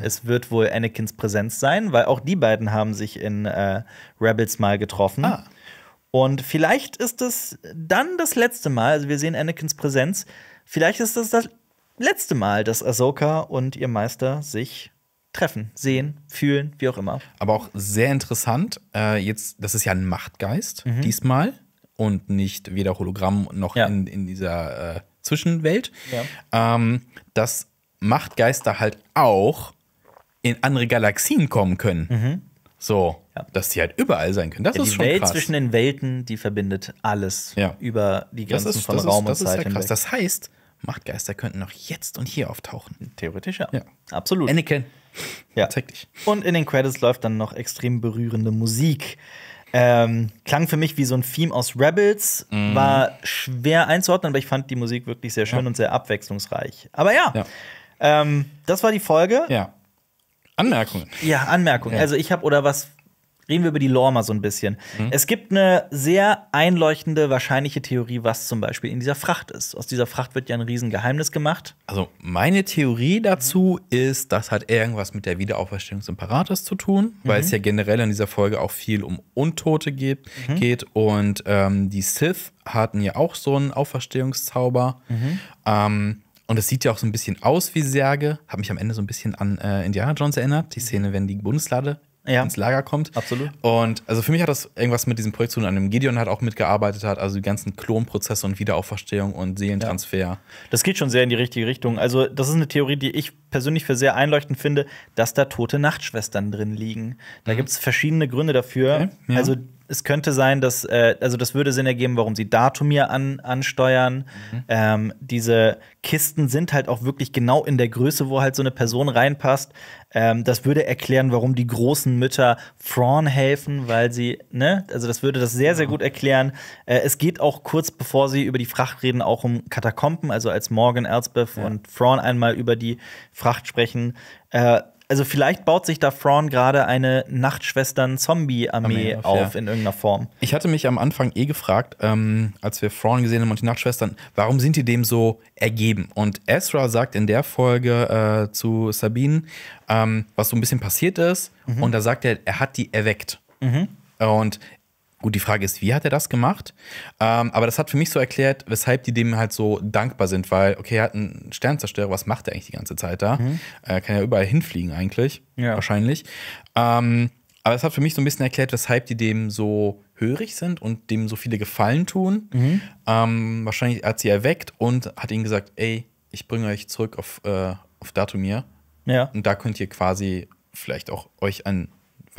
Es wird wohl Anakins Präsenz sein, weil auch die beiden haben sich in äh, Rebels mal getroffen. Ah. Und vielleicht ist es dann das letzte Mal, also wir sehen Anakins Präsenz, vielleicht ist es das, das letzte Mal, dass Ahsoka und ihr Meister sich treffen, sehen, fühlen, wie auch immer. Aber auch sehr interessant, äh, jetzt, das ist ja ein Machtgeist mhm. diesmal und nicht weder Hologramm noch ja. in, in dieser äh, Zwischenwelt, ja. ähm, dass Machtgeister halt auch in andere Galaxien kommen können. Mhm. So, ja. dass die halt überall sein können. Das ja, ist schon krass. Die Welt zwischen den Welten, die verbindet alles über die Grenzen ist, von Raum ist, und Zeit. Krass. Das heißt, Machtgeister könnten noch jetzt und hier auftauchen. Theoretisch ja. ja. Absolut. Anakin. Ja. Tatsächlich. Und in den Credits läuft dann noch extrem berührende Musik. Ähm, klang für mich wie so ein Theme aus Rebels, mm. war schwer einzuordnen, aber ich fand die Musik wirklich sehr schön ja. und sehr abwechslungsreich. Aber ja, ja. Ähm, das war die Folge. Ja. Anmerkungen. Ja, Anmerkungen. Ja. Also ich habe oder was reden wir über die Lore mal so ein bisschen. Mhm. Es gibt eine sehr einleuchtende, wahrscheinliche Theorie, was zum Beispiel in dieser Fracht ist. Aus dieser Fracht wird ja ein Riesengeheimnis gemacht. Also, meine Theorie dazu ist, das hat irgendwas mit der Wiederauferstehung des Imperators zu tun, mhm. weil es mhm. ja generell in dieser Folge auch viel um Untote geht. Mhm. geht. Und ähm, die Sith hatten ja auch so einen Auferstehungszauber. Mhm. Ähm, und es sieht ja auch so ein bisschen aus wie Särge. Hat mich am Ende so ein bisschen an äh, Indiana Jones erinnert. Die Szene, wenn die Bundeslade ja. ins Lager kommt. Absolut. Und also für mich hat das irgendwas mit diesem Projekt zu tun, an dem Gideon halt auch mitgearbeitet hat, also die ganzen Klonprozesse und Wiederauferstehung und Seelentransfer. Ja. Das geht schon sehr in die richtige Richtung. Also, das ist eine Theorie, die ich persönlich für sehr einleuchtend finde, dass da tote Nachtschwestern drin liegen. Da mhm. gibt es verschiedene Gründe dafür. Okay. Ja. Also, es könnte sein, dass, äh, also das würde Sinn ergeben, warum sie Datumir an, ansteuern. Mhm. Ähm, diese Kisten sind halt auch wirklich genau in der Größe, wo halt so eine Person reinpasst. Ähm, das würde erklären, warum die großen Mütter Fraun helfen, weil sie, ne, also das würde das sehr, sehr genau. gut erklären. Äh, es geht auch kurz bevor sie über die Fracht reden, auch um Katakomben, also als Morgan, Elsbeth ja. und Fraun einmal über die Fracht sprechen. Äh, also vielleicht baut sich da Fraun gerade eine Nachtschwestern-Zombie-Armee auf, auf ja. in irgendeiner Form. Ich hatte mich am Anfang eh gefragt, ähm, als wir Fraun gesehen haben und die Nachtschwestern, warum sind die dem so ergeben? Und Ezra sagt in der Folge äh, zu Sabine, ähm, was so ein bisschen passiert ist. Mhm. Und da sagt er, er hat die erweckt. Mhm. Und Gut, die Frage ist, wie hat er das gemacht? Ähm, aber das hat für mich so erklärt, weshalb die dem halt so dankbar sind, weil, okay, er hat einen Sternzerstörer, was macht er eigentlich die ganze Zeit da? Mhm. Äh, kann ja überall hinfliegen eigentlich, ja. wahrscheinlich. Ähm, aber das hat für mich so ein bisschen erklärt, weshalb die dem so hörig sind und dem so viele Gefallen tun. Mhm. Ähm, wahrscheinlich hat sie erweckt und hat ihnen gesagt, ey, ich bringe euch zurück auf, äh, auf Datumir. Ja. Und da könnt ihr quasi vielleicht auch euch an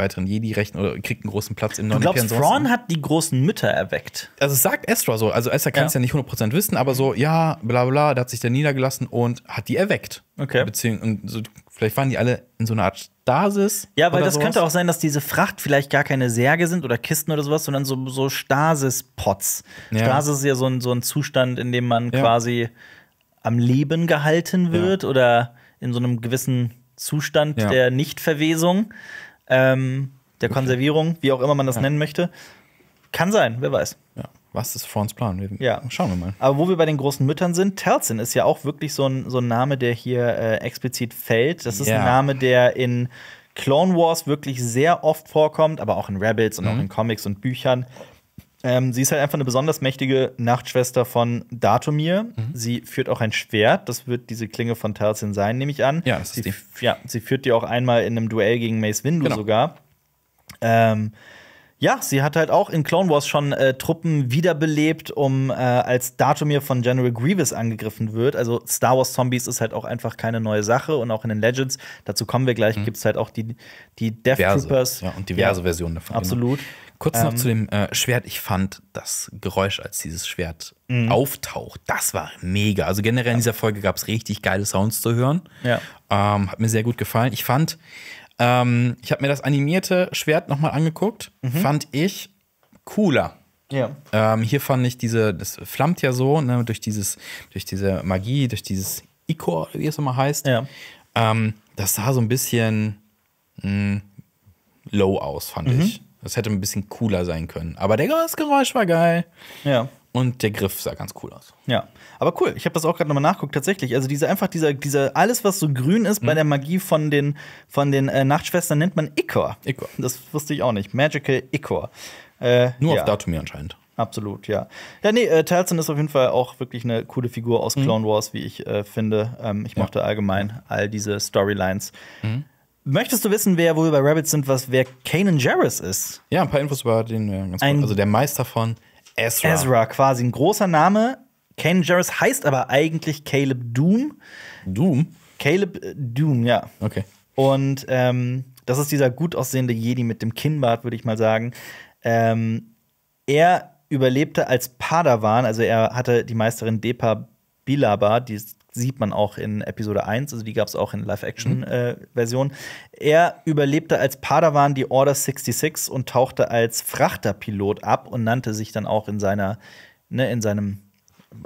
weiteren Jedi rechnen oder kriegt einen großen Platz im neuen Du glaubst, Epi Thrawn hat die großen Mütter erweckt. Also es sagt Ezra so, also Ezra kann es ja. ja nicht 100% wissen, aber so, ja, bla bla, da hat sich der niedergelassen und hat die erweckt. Okay. Beziehungsweise, so, vielleicht waren die alle in so einer Art Stasis. Ja, weil das sowas. könnte auch sein, dass diese Fracht vielleicht gar keine Särge sind oder Kisten oder sowas, sondern so, so Stasis-Pots. Ja. Stasis ist ja so ein, so ein Zustand, in dem man ja. quasi am Leben gehalten wird ja. oder in so einem gewissen Zustand der Nichtverwesung ähm, der okay. Konservierung, wie auch immer man das ja. nennen möchte. Kann sein, wer weiß. Ja. Was ist Frauens Plan? Wir, ja. Schauen wir mal. Aber wo wir bei den großen Müttern sind, Telsin ist ja auch wirklich so ein, so ein Name, der hier äh, explizit fällt. Das ist yeah. ein Name, der in Clone Wars wirklich sehr oft vorkommt, aber auch in Rebels und mhm. auch in Comics und Büchern. Ähm, sie ist halt einfach eine besonders mächtige Nachtschwester von Datomir. Mhm. Sie führt auch ein Schwert. Das wird diese Klinge von Terzin sein, nehme ich an. Ja, das sie, ist die. Ja, sie führt die auch einmal in einem Duell gegen Mace Windu genau. sogar. Ähm, ja, sie hat halt auch in Clone Wars schon äh, Truppen wiederbelebt, um äh, als Datomir von General Grievous angegriffen wird. Also Star Wars Zombies ist halt auch einfach keine neue Sache und auch in den Legends, dazu kommen wir gleich, mhm. gibt es halt auch die, die Death diverse. Troopers. Ja, und diverse ja, Versionen davon. Genau. Absolut. Genau. Kurz ähm, noch zu dem äh, Schwert. Ich fand das Geräusch, als dieses Schwert mh. auftaucht, das war mega. Also generell in dieser Folge gab es richtig geile Sounds zu hören. Ja. Ähm, hat mir sehr gut gefallen. Ich fand, ähm, ich habe mir das animierte Schwert nochmal angeguckt. Mhm. Fand ich cooler. Ja. Ähm, hier fand ich diese, das flammt ja so, ne, durch dieses, durch diese Magie, durch dieses Ikor, wie es immer heißt. Ja. Ähm, das sah so ein bisschen mh, hm, low aus, fand mhm. ich. Das hätte ein bisschen cooler sein können. Aber der, das Geräusch war geil. Ja. Und der Griff sah ganz cool aus. Ja, aber cool. Ich habe das auch gerade nochmal nachguckt, tatsächlich. Also diese einfach, dieser, dieser, alles, was so grün ist mhm. bei hm? der Magie von den, von den äh, Nachtschwestern, nennt man Ikor. Ikor. Das wusste ich auch nicht. Magical Ikor. Äh, Nur ja. auf Datumir anscheinend. Absolut, ja. Ja, nee, äh, Talzin ist auf jeden Fall auch wirklich eine coole Figur aus hm? Clone Wars, wie ich äh, finde. Ähm, ich ja. mochte allgemein all diese Storylines. Mhm. Möchtest du wissen, wer wohl bei Rabbits sind, was wer Kanan Jarrus ist? Ja, ein paar Infos über den Ganz ein, Also der Meister von Ezra. Ezra, quasi ein großer Name. Kanan Jarrus heißt aber eigentlich Caleb Doom. Doom? Caleb äh, Doom, ja. Okay. Und ähm, das ist dieser gut aussehende Jedi mit dem Kinnbart, würde ich mal sagen. Ähm, er überlebte als Padawan, also er hatte die Meisterin Depa Bilaba, die ist sieht man auch in Episode 1, also die gab es auch in Live-Action-Version. Mhm. Äh, er überlebte als Padawan die Order 66 und tauchte als Frachterpilot ab und nannte sich dann auch in seiner, ne, in seinem,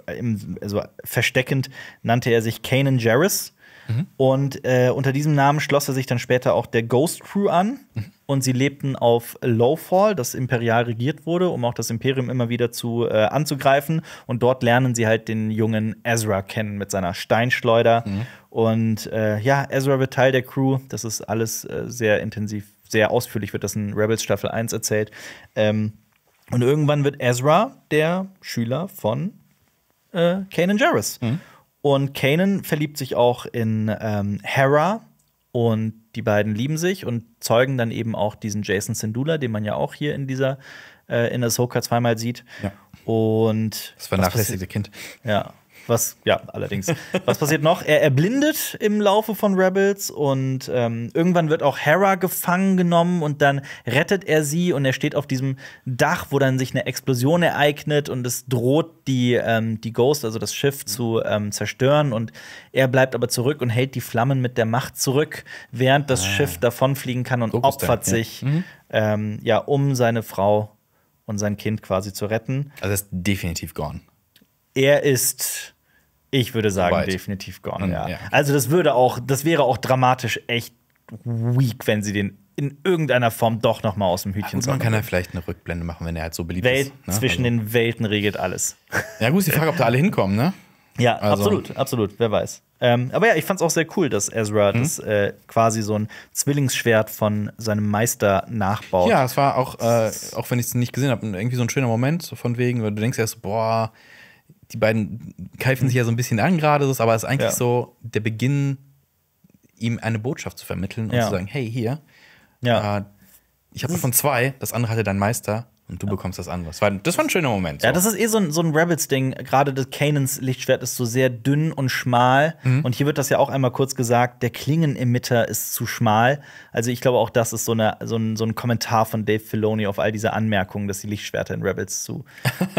im, also versteckend nannte er sich Kanan Jarrus Mhm. Und äh, unter diesem Namen schloss er sich dann später auch der Ghost Crew an. Mhm. Und sie lebten auf Lowfall, das imperial regiert wurde, um auch das Imperium immer wieder zu äh, anzugreifen. Und dort lernen sie halt den jungen Ezra kennen mit seiner Steinschleuder. Mhm. Und äh, ja, Ezra wird Teil der Crew. Das ist alles äh, sehr intensiv, sehr ausführlich wird das in Rebels Staffel 1 erzählt. Ähm, und irgendwann wird Ezra der Schüler von äh, Kanan Jarrus. Mhm. Und Kanan verliebt sich auch in ähm, Hera und die beiden lieben sich und zeugen dann eben auch diesen Jason Sindula, den man ja auch hier in dieser äh, in Ahsoka zweimal sieht. Ja. Und das vernachlässigte Kind. Ja. Was, ja, allerdings. Was passiert noch? Er erblindet im Laufe von Rebels und ähm, irgendwann wird auch Hera gefangen genommen und dann rettet er sie und er steht auf diesem Dach, wo dann sich eine Explosion ereignet und es droht, die, ähm, die Ghost, also das Schiff, mhm. zu ähm, zerstören und er bleibt aber zurück und hält die Flammen mit der Macht zurück, während das ah. Schiff davonfliegen kann und so opfert dann, ja. sich, mhm. Ähm, ja, um seine Frau und sein Kind quasi zu retten. Also ist definitiv gone. Er ist ich würde sagen, Weit. definitiv Gone, mhm, ja. ja. Also das würde auch, das wäre auch dramatisch echt weak, wenn sie den in irgendeiner Form doch noch mal aus dem Hütchen ja, Man kann ja vielleicht eine Rückblende machen, wenn er halt so beliebt Welt, ist. Ne? Zwischen also. den Welten regelt alles. Ja gut, ist die Frage, ob da alle hinkommen, ne? Ja, also. absolut, absolut, wer weiß. Ähm, aber ja, ich fand es auch sehr cool, dass Ezra mhm. das äh, quasi so ein Zwillingsschwert von seinem Meister nachbaut. Ja, es war auch, äh, auch wenn ich es nicht gesehen habe, irgendwie so ein schöner Moment, so von wegen, weil du denkst erst, boah, die beiden keifen sich ja so ein bisschen an gerade, aber es ist eigentlich ja. so der Beginn, ihm eine Botschaft zu vermitteln und ja. zu sagen, hey, hier, ja. Äh, ich habe davon zwei, das andere hatte dein Meister, und du ja. bekommst das andere. Das war, das war ein schöner Moment. So. Ja, das ist eh so ein, so ein Rabbits-Ding. Gerade das Kanans Lichtschwert ist so sehr dünn und schmal. Mhm. Und hier wird das ja auch einmal kurz gesagt, der Klingenemitter ist zu schmal. Also ich glaube, auch das ist so, eine, so, ein, so ein Kommentar von Dave Filoni auf all diese Anmerkungen, dass die Lichtschwerter in Rebels zu,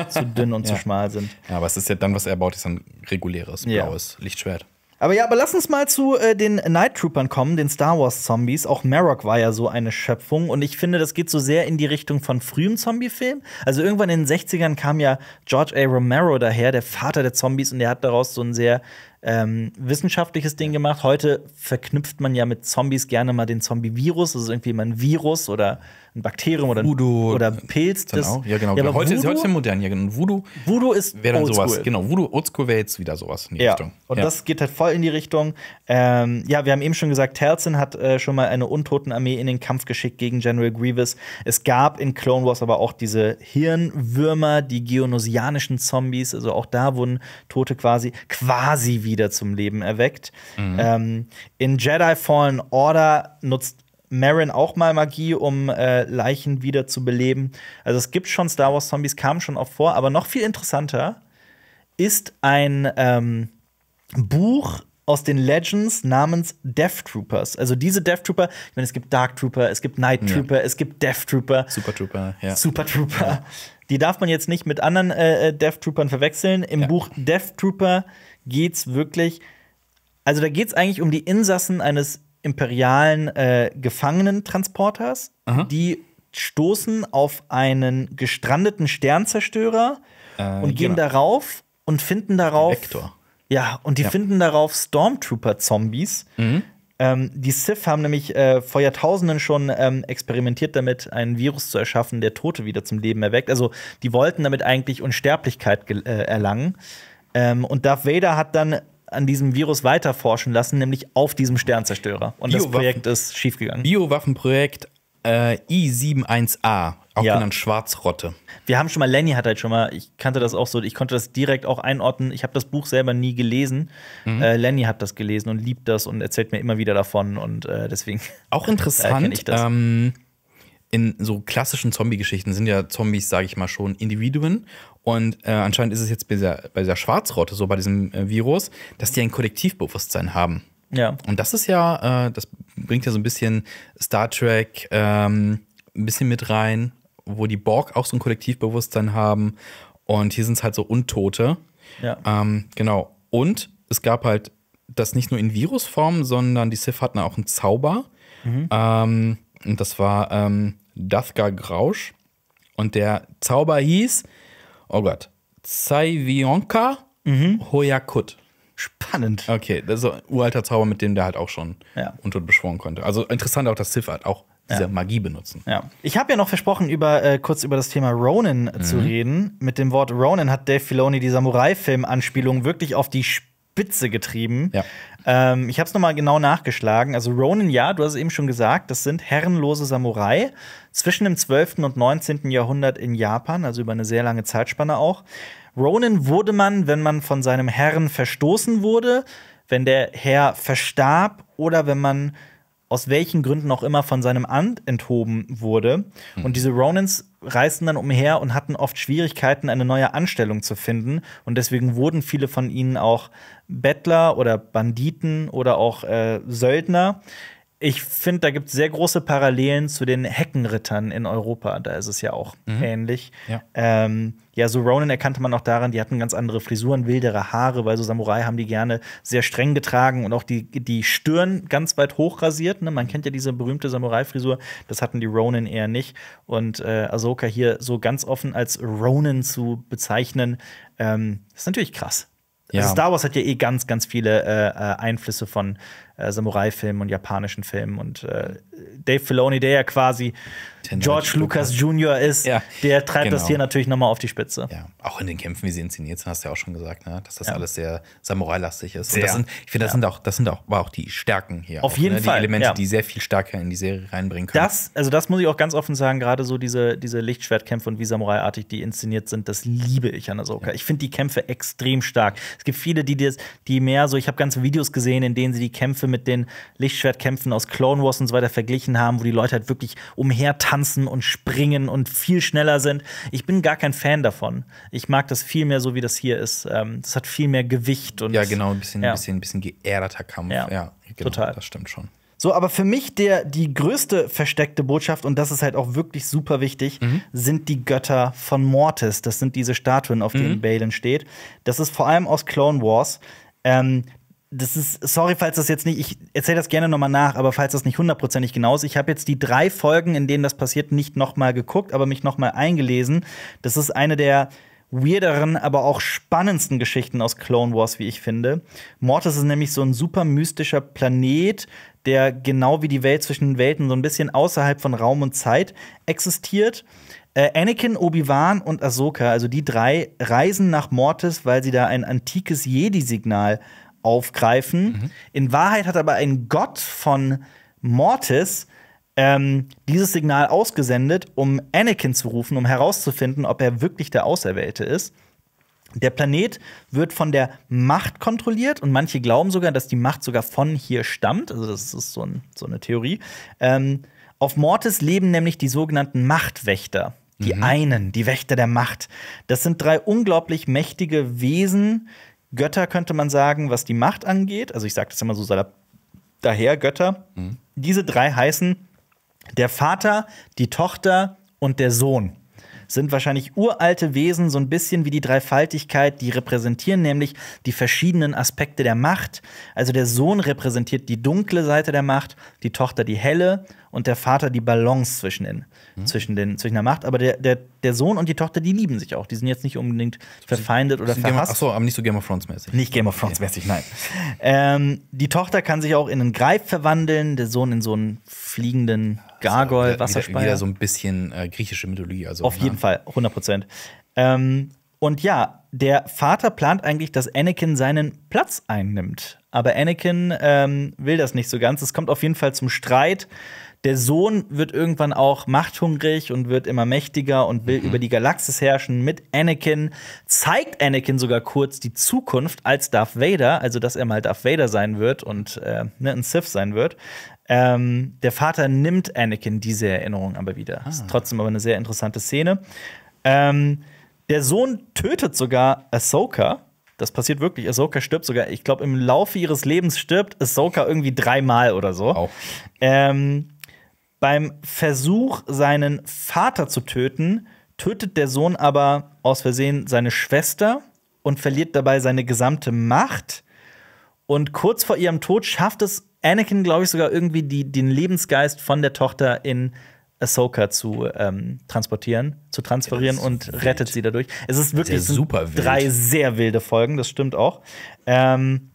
zu dünn und ja. zu schmal sind. Ja, aber es ist ja dann, was er baut, ist ein reguläres blaues ja. Lichtschwert. Aber ja, aber lass uns mal zu äh, den Night Troopern kommen, den Star Wars Zombies. Auch Marok war ja so eine Schöpfung und ich finde, das geht so sehr in die Richtung von frühem Zombie-Film. Also irgendwann in den 60ern kam ja George A. Romero daher, der Vater der Zombies, und der hat daraus so ein sehr ähm, wissenschaftliches Ding gemacht. Heute verknüpft man ja mit Zombies gerne mal den Zombie-Virus, also irgendwie mal ein Virus oder ein Bakterium oder, Voodoo oder Pilz. Genau. Das, genau. Ja, genau. Ja, aber heute, Voodoo, ist, heute ist ja modern. Ja, genau. Voodoo, Voodoo ist wäre dann sowas. School. Genau, Voodoo Oldschool wäre jetzt wieder sowas in die ja. Richtung. Und ja. das geht halt voll in die Richtung. Ähm, ja, wir haben eben schon gesagt, Telsin hat äh, schon mal eine Untotenarmee in den Kampf geschickt gegen General Grievous. Es gab in Clone Wars aber auch diese Hirnwürmer, die geonosianischen Zombies. Also auch da wurden Tote quasi, quasi wieder zum Leben erweckt. Mhm. Ähm, in Jedi Fallen Order nutzt Marin auch mal Magie, um äh, Leichen wieder zu beleben. Also es gibt schon Star Wars Zombies, kam schon auch vor, aber noch viel interessanter ist ein ähm, Buch aus den Legends namens Death Troopers. Also diese Death Trooper, ich meine, es gibt Dark Trooper, es gibt Night Trooper, ja. es gibt Death Trooper. Super Trooper, ja. Super Trooper. Ja. Die darf man jetzt nicht mit anderen äh, äh Death Troopern verwechseln. Im ja. Buch Death Trooper geht's wirklich also da geht es eigentlich um die Insassen eines imperialen äh, Gefangenentransporters. Aha. Die stoßen auf einen gestrandeten Sternzerstörer äh, und gehen genau. darauf und finden darauf. Vektor. Ja, und die ja. finden darauf Stormtrooper-Zombies. Mhm. Ähm, die Sith haben nämlich äh, vor Jahrtausenden schon ähm, experimentiert damit, einen Virus zu erschaffen, der Tote wieder zum Leben erweckt. Also die wollten damit eigentlich Unsterblichkeit äh, erlangen. Ähm, und Darth Vader hat dann an diesem Virus weiterforschen lassen, nämlich auf diesem Sternzerstörer. Und das Projekt ist schiefgegangen. Biowaffenprojekt äh, I71A, auch ja. genannt Schwarzrotte. Wir haben schon mal, Lenny hat halt schon mal, ich kannte das auch so, ich konnte das direkt auch einordnen. Ich habe das Buch selber nie gelesen. Mhm. Äh, Lenny hat das gelesen und liebt das und erzählt mir immer wieder davon und äh, deswegen. Auch interessant. ich das. Ähm in so klassischen Zombie-Geschichten sind ja Zombies, sage ich mal, schon Individuen. Und äh, anscheinend ist es jetzt bei dieser, bei dieser Schwarzrotte, so bei diesem äh, Virus, dass die ein Kollektivbewusstsein haben. Ja. Und das ist ja, äh, das bringt ja so ein bisschen Star Trek ähm, ein bisschen mit rein, wo die Borg auch so ein Kollektivbewusstsein haben. Und hier sind es halt so Untote. Ja. Ähm, genau. Und es gab halt das nicht nur in Virusform, sondern die Sith hatten auch einen Zauber. Mhm. Ähm, und das war ähm, Dathka Grausch. Und der Zauber hieß, oh Gott, Zaivionka mhm. Hoyakut. Spannend. Okay, das ist ein uralter Zauber, mit dem der halt auch schon ja. Untot beschworen konnte. Also interessant auch, dass Sif halt auch diese ja. Magie benutzen. Ja. Ich habe ja noch versprochen, über, äh, kurz über das Thema Ronin mhm. zu reden. Mit dem Wort Ronin hat Dave Filoni die Samurai-Film-Anspielung wirklich auf die Spiele Spitze getrieben. Ja. Ähm, ich habe es nochmal genau nachgeschlagen. Also Ronin, ja, du hast es eben schon gesagt, das sind herrenlose Samurai zwischen dem 12. und 19. Jahrhundert in Japan, also über eine sehr lange Zeitspanne auch. Ronin wurde man, wenn man von seinem Herrn verstoßen wurde, wenn der Herr verstarb oder wenn man aus welchen Gründen auch immer von seinem Amt enthoben wurde. Mhm. Und diese Ronins reisten dann umher und hatten oft Schwierigkeiten, eine neue Anstellung zu finden. Und deswegen wurden viele von ihnen auch Bettler oder Banditen oder auch äh, Söldner ich finde, da gibt es sehr große Parallelen zu den Heckenrittern in Europa. Da ist es ja auch mhm. ähnlich. Ja. Ähm, ja, so Ronin erkannte man auch daran, die hatten ganz andere Frisuren, wildere Haare, weil so Samurai haben die gerne sehr streng getragen und auch die, die Stirn ganz weit hoch rasiert. Ne? Man mhm. kennt ja diese berühmte Samurai-Frisur, das hatten die Ronin eher nicht. Und äh, Ahsoka hier so ganz offen als Ronin zu bezeichnen, ähm, ist natürlich krass. Ja. Also Star Wars hat ja eh ganz, ganz viele äh, äh Einflüsse von, äh, Samurai-Filmen und japanischen Filmen. Und äh, Dave Filoni, der ja quasi Ten George Lucas Jr. ist, ja, der treibt genau. das hier natürlich nochmal auf die Spitze. Ja, auch in den Kämpfen, wie sie inszeniert sind, hast du ja auch schon gesagt, ne? dass das ja. alles sehr Samurai-lastig ist. Sehr. Sind, ich finde, das, ja. sind auch, das sind auch, auch die Stärken hier. Auf auch, jeden ne? Fall. Die Elemente, die sehr viel stärker in die Serie reinbringen können. Das, also das muss ich auch ganz offen sagen, gerade so diese, diese Lichtschwertkämpfe und wie Samurai-artig die inszeniert sind, das liebe ich an Ahsoka. Ich finde die Kämpfe extrem stark. Es gibt viele, die, die mehr so, ich habe ganze Videos gesehen, in denen sie die Kämpfe Kämpfe mit den Lichtschwertkämpfen aus Clone Wars und so weiter verglichen haben, wo die Leute halt wirklich umhertanzen und springen und viel schneller sind. Ich bin gar kein Fan davon. Ich mag das viel mehr so, wie das hier ist. Es ähm, hat viel mehr Gewicht und. Ja, genau, ein bisschen, ja. bisschen, bisschen geerdeter Kampf. Ja, ja genau, total. Das stimmt schon. So, aber für mich der, die größte versteckte Botschaft, und das ist halt auch wirklich super wichtig, mhm. sind die Götter von Mortis. Das sind diese Statuen, auf denen mhm. Balin steht. Das ist vor allem aus Clone Wars. Ähm, das ist, sorry, falls das jetzt nicht, ich erzähle das gerne nochmal nach, aber falls das nicht hundertprozentig genau ist, ich habe jetzt die drei Folgen, in denen das passiert, nicht nochmal geguckt, aber mich nochmal eingelesen. Das ist eine der weirderen, aber auch spannendsten Geschichten aus Clone Wars, wie ich finde. Mortis ist nämlich so ein super mystischer Planet, der genau wie die Welt zwischen den Welten so ein bisschen außerhalb von Raum und Zeit existiert. Äh, Anakin, Obi-Wan und Ahsoka, also die drei, reisen nach Mortis, weil sie da ein antikes Jedi-Signal äh, aufgreifen. Mhm. In Wahrheit hat aber ein Gott von Mortis ähm, dieses Signal ausgesendet, um Anakin zu rufen, um herauszufinden, ob er wirklich der Auserwählte ist. Der Planet wird von der Macht kontrolliert und manche glauben sogar, dass die Macht sogar von hier stammt. Also, das ist so, ein, so eine Theorie. Ähm, auf Mortis leben nämlich die sogenannten Machtwächter. Die mhm. einen, die Wächter der Macht. Das sind drei unglaublich mächtige Wesen, Götter könnte man sagen, was die Macht angeht. Also ich sage das immer so salopp daher, Götter. Mhm. Diese drei heißen der Vater, die Tochter und der Sohn sind wahrscheinlich uralte Wesen, so ein bisschen wie die Dreifaltigkeit, die repräsentieren nämlich die verschiedenen Aspekte der Macht. Also der Sohn repräsentiert die dunkle Seite der Macht, die Tochter die helle und der Vater die Balance zwischen, den, mhm. zwischen, den, zwischen der Macht. Aber der, der, der Sohn und die Tochter, die lieben sich auch. Die sind jetzt nicht unbedingt verfeindet oder verhasst. Achso, aber nicht so Game of Thrones-mäßig. Nicht Game of Thrones-mäßig, nein. ähm, die Tochter kann sich auch in einen Greif verwandeln, der Sohn in so einen fliegenden Gargoyle, also, Wasserspeier. Wieder, wieder so ein bisschen äh, griechische Mythologie. Also, Auf ne? jeden Fall, 100 Prozent. Ähm, und ja, der Vater plant eigentlich, dass Anakin seinen Platz einnimmt. Aber Anakin ähm, will das nicht so ganz. Es kommt auf jeden Fall zum Streit der Sohn wird irgendwann auch machthungrig und wird immer mächtiger und will mhm. über die Galaxis herrschen mit Anakin. Zeigt Anakin sogar kurz die Zukunft als Darth Vader, also dass er mal Darth Vader sein wird und äh, ne, ein Sith sein wird. Ähm, der Vater nimmt Anakin diese Erinnerung aber wieder. Ah. Ist trotzdem aber eine sehr interessante Szene. Ähm, der Sohn tötet sogar Ahsoka. Das passiert wirklich. Ahsoka stirbt sogar, ich glaube, im Laufe ihres Lebens stirbt Ahsoka irgendwie dreimal oder so. Auch. Ähm, beim Versuch, seinen Vater zu töten, tötet der Sohn aber aus Versehen seine Schwester und verliert dabei seine gesamte Macht. Und kurz vor ihrem Tod schafft es Anakin, glaube ich, sogar irgendwie die, den Lebensgeist von der Tochter in Ahsoka zu ähm, transportieren, zu transferieren ja, und wild. rettet sie dadurch. Es ist wirklich sehr super wild. drei sehr wilde Folgen, das stimmt auch. Ähm,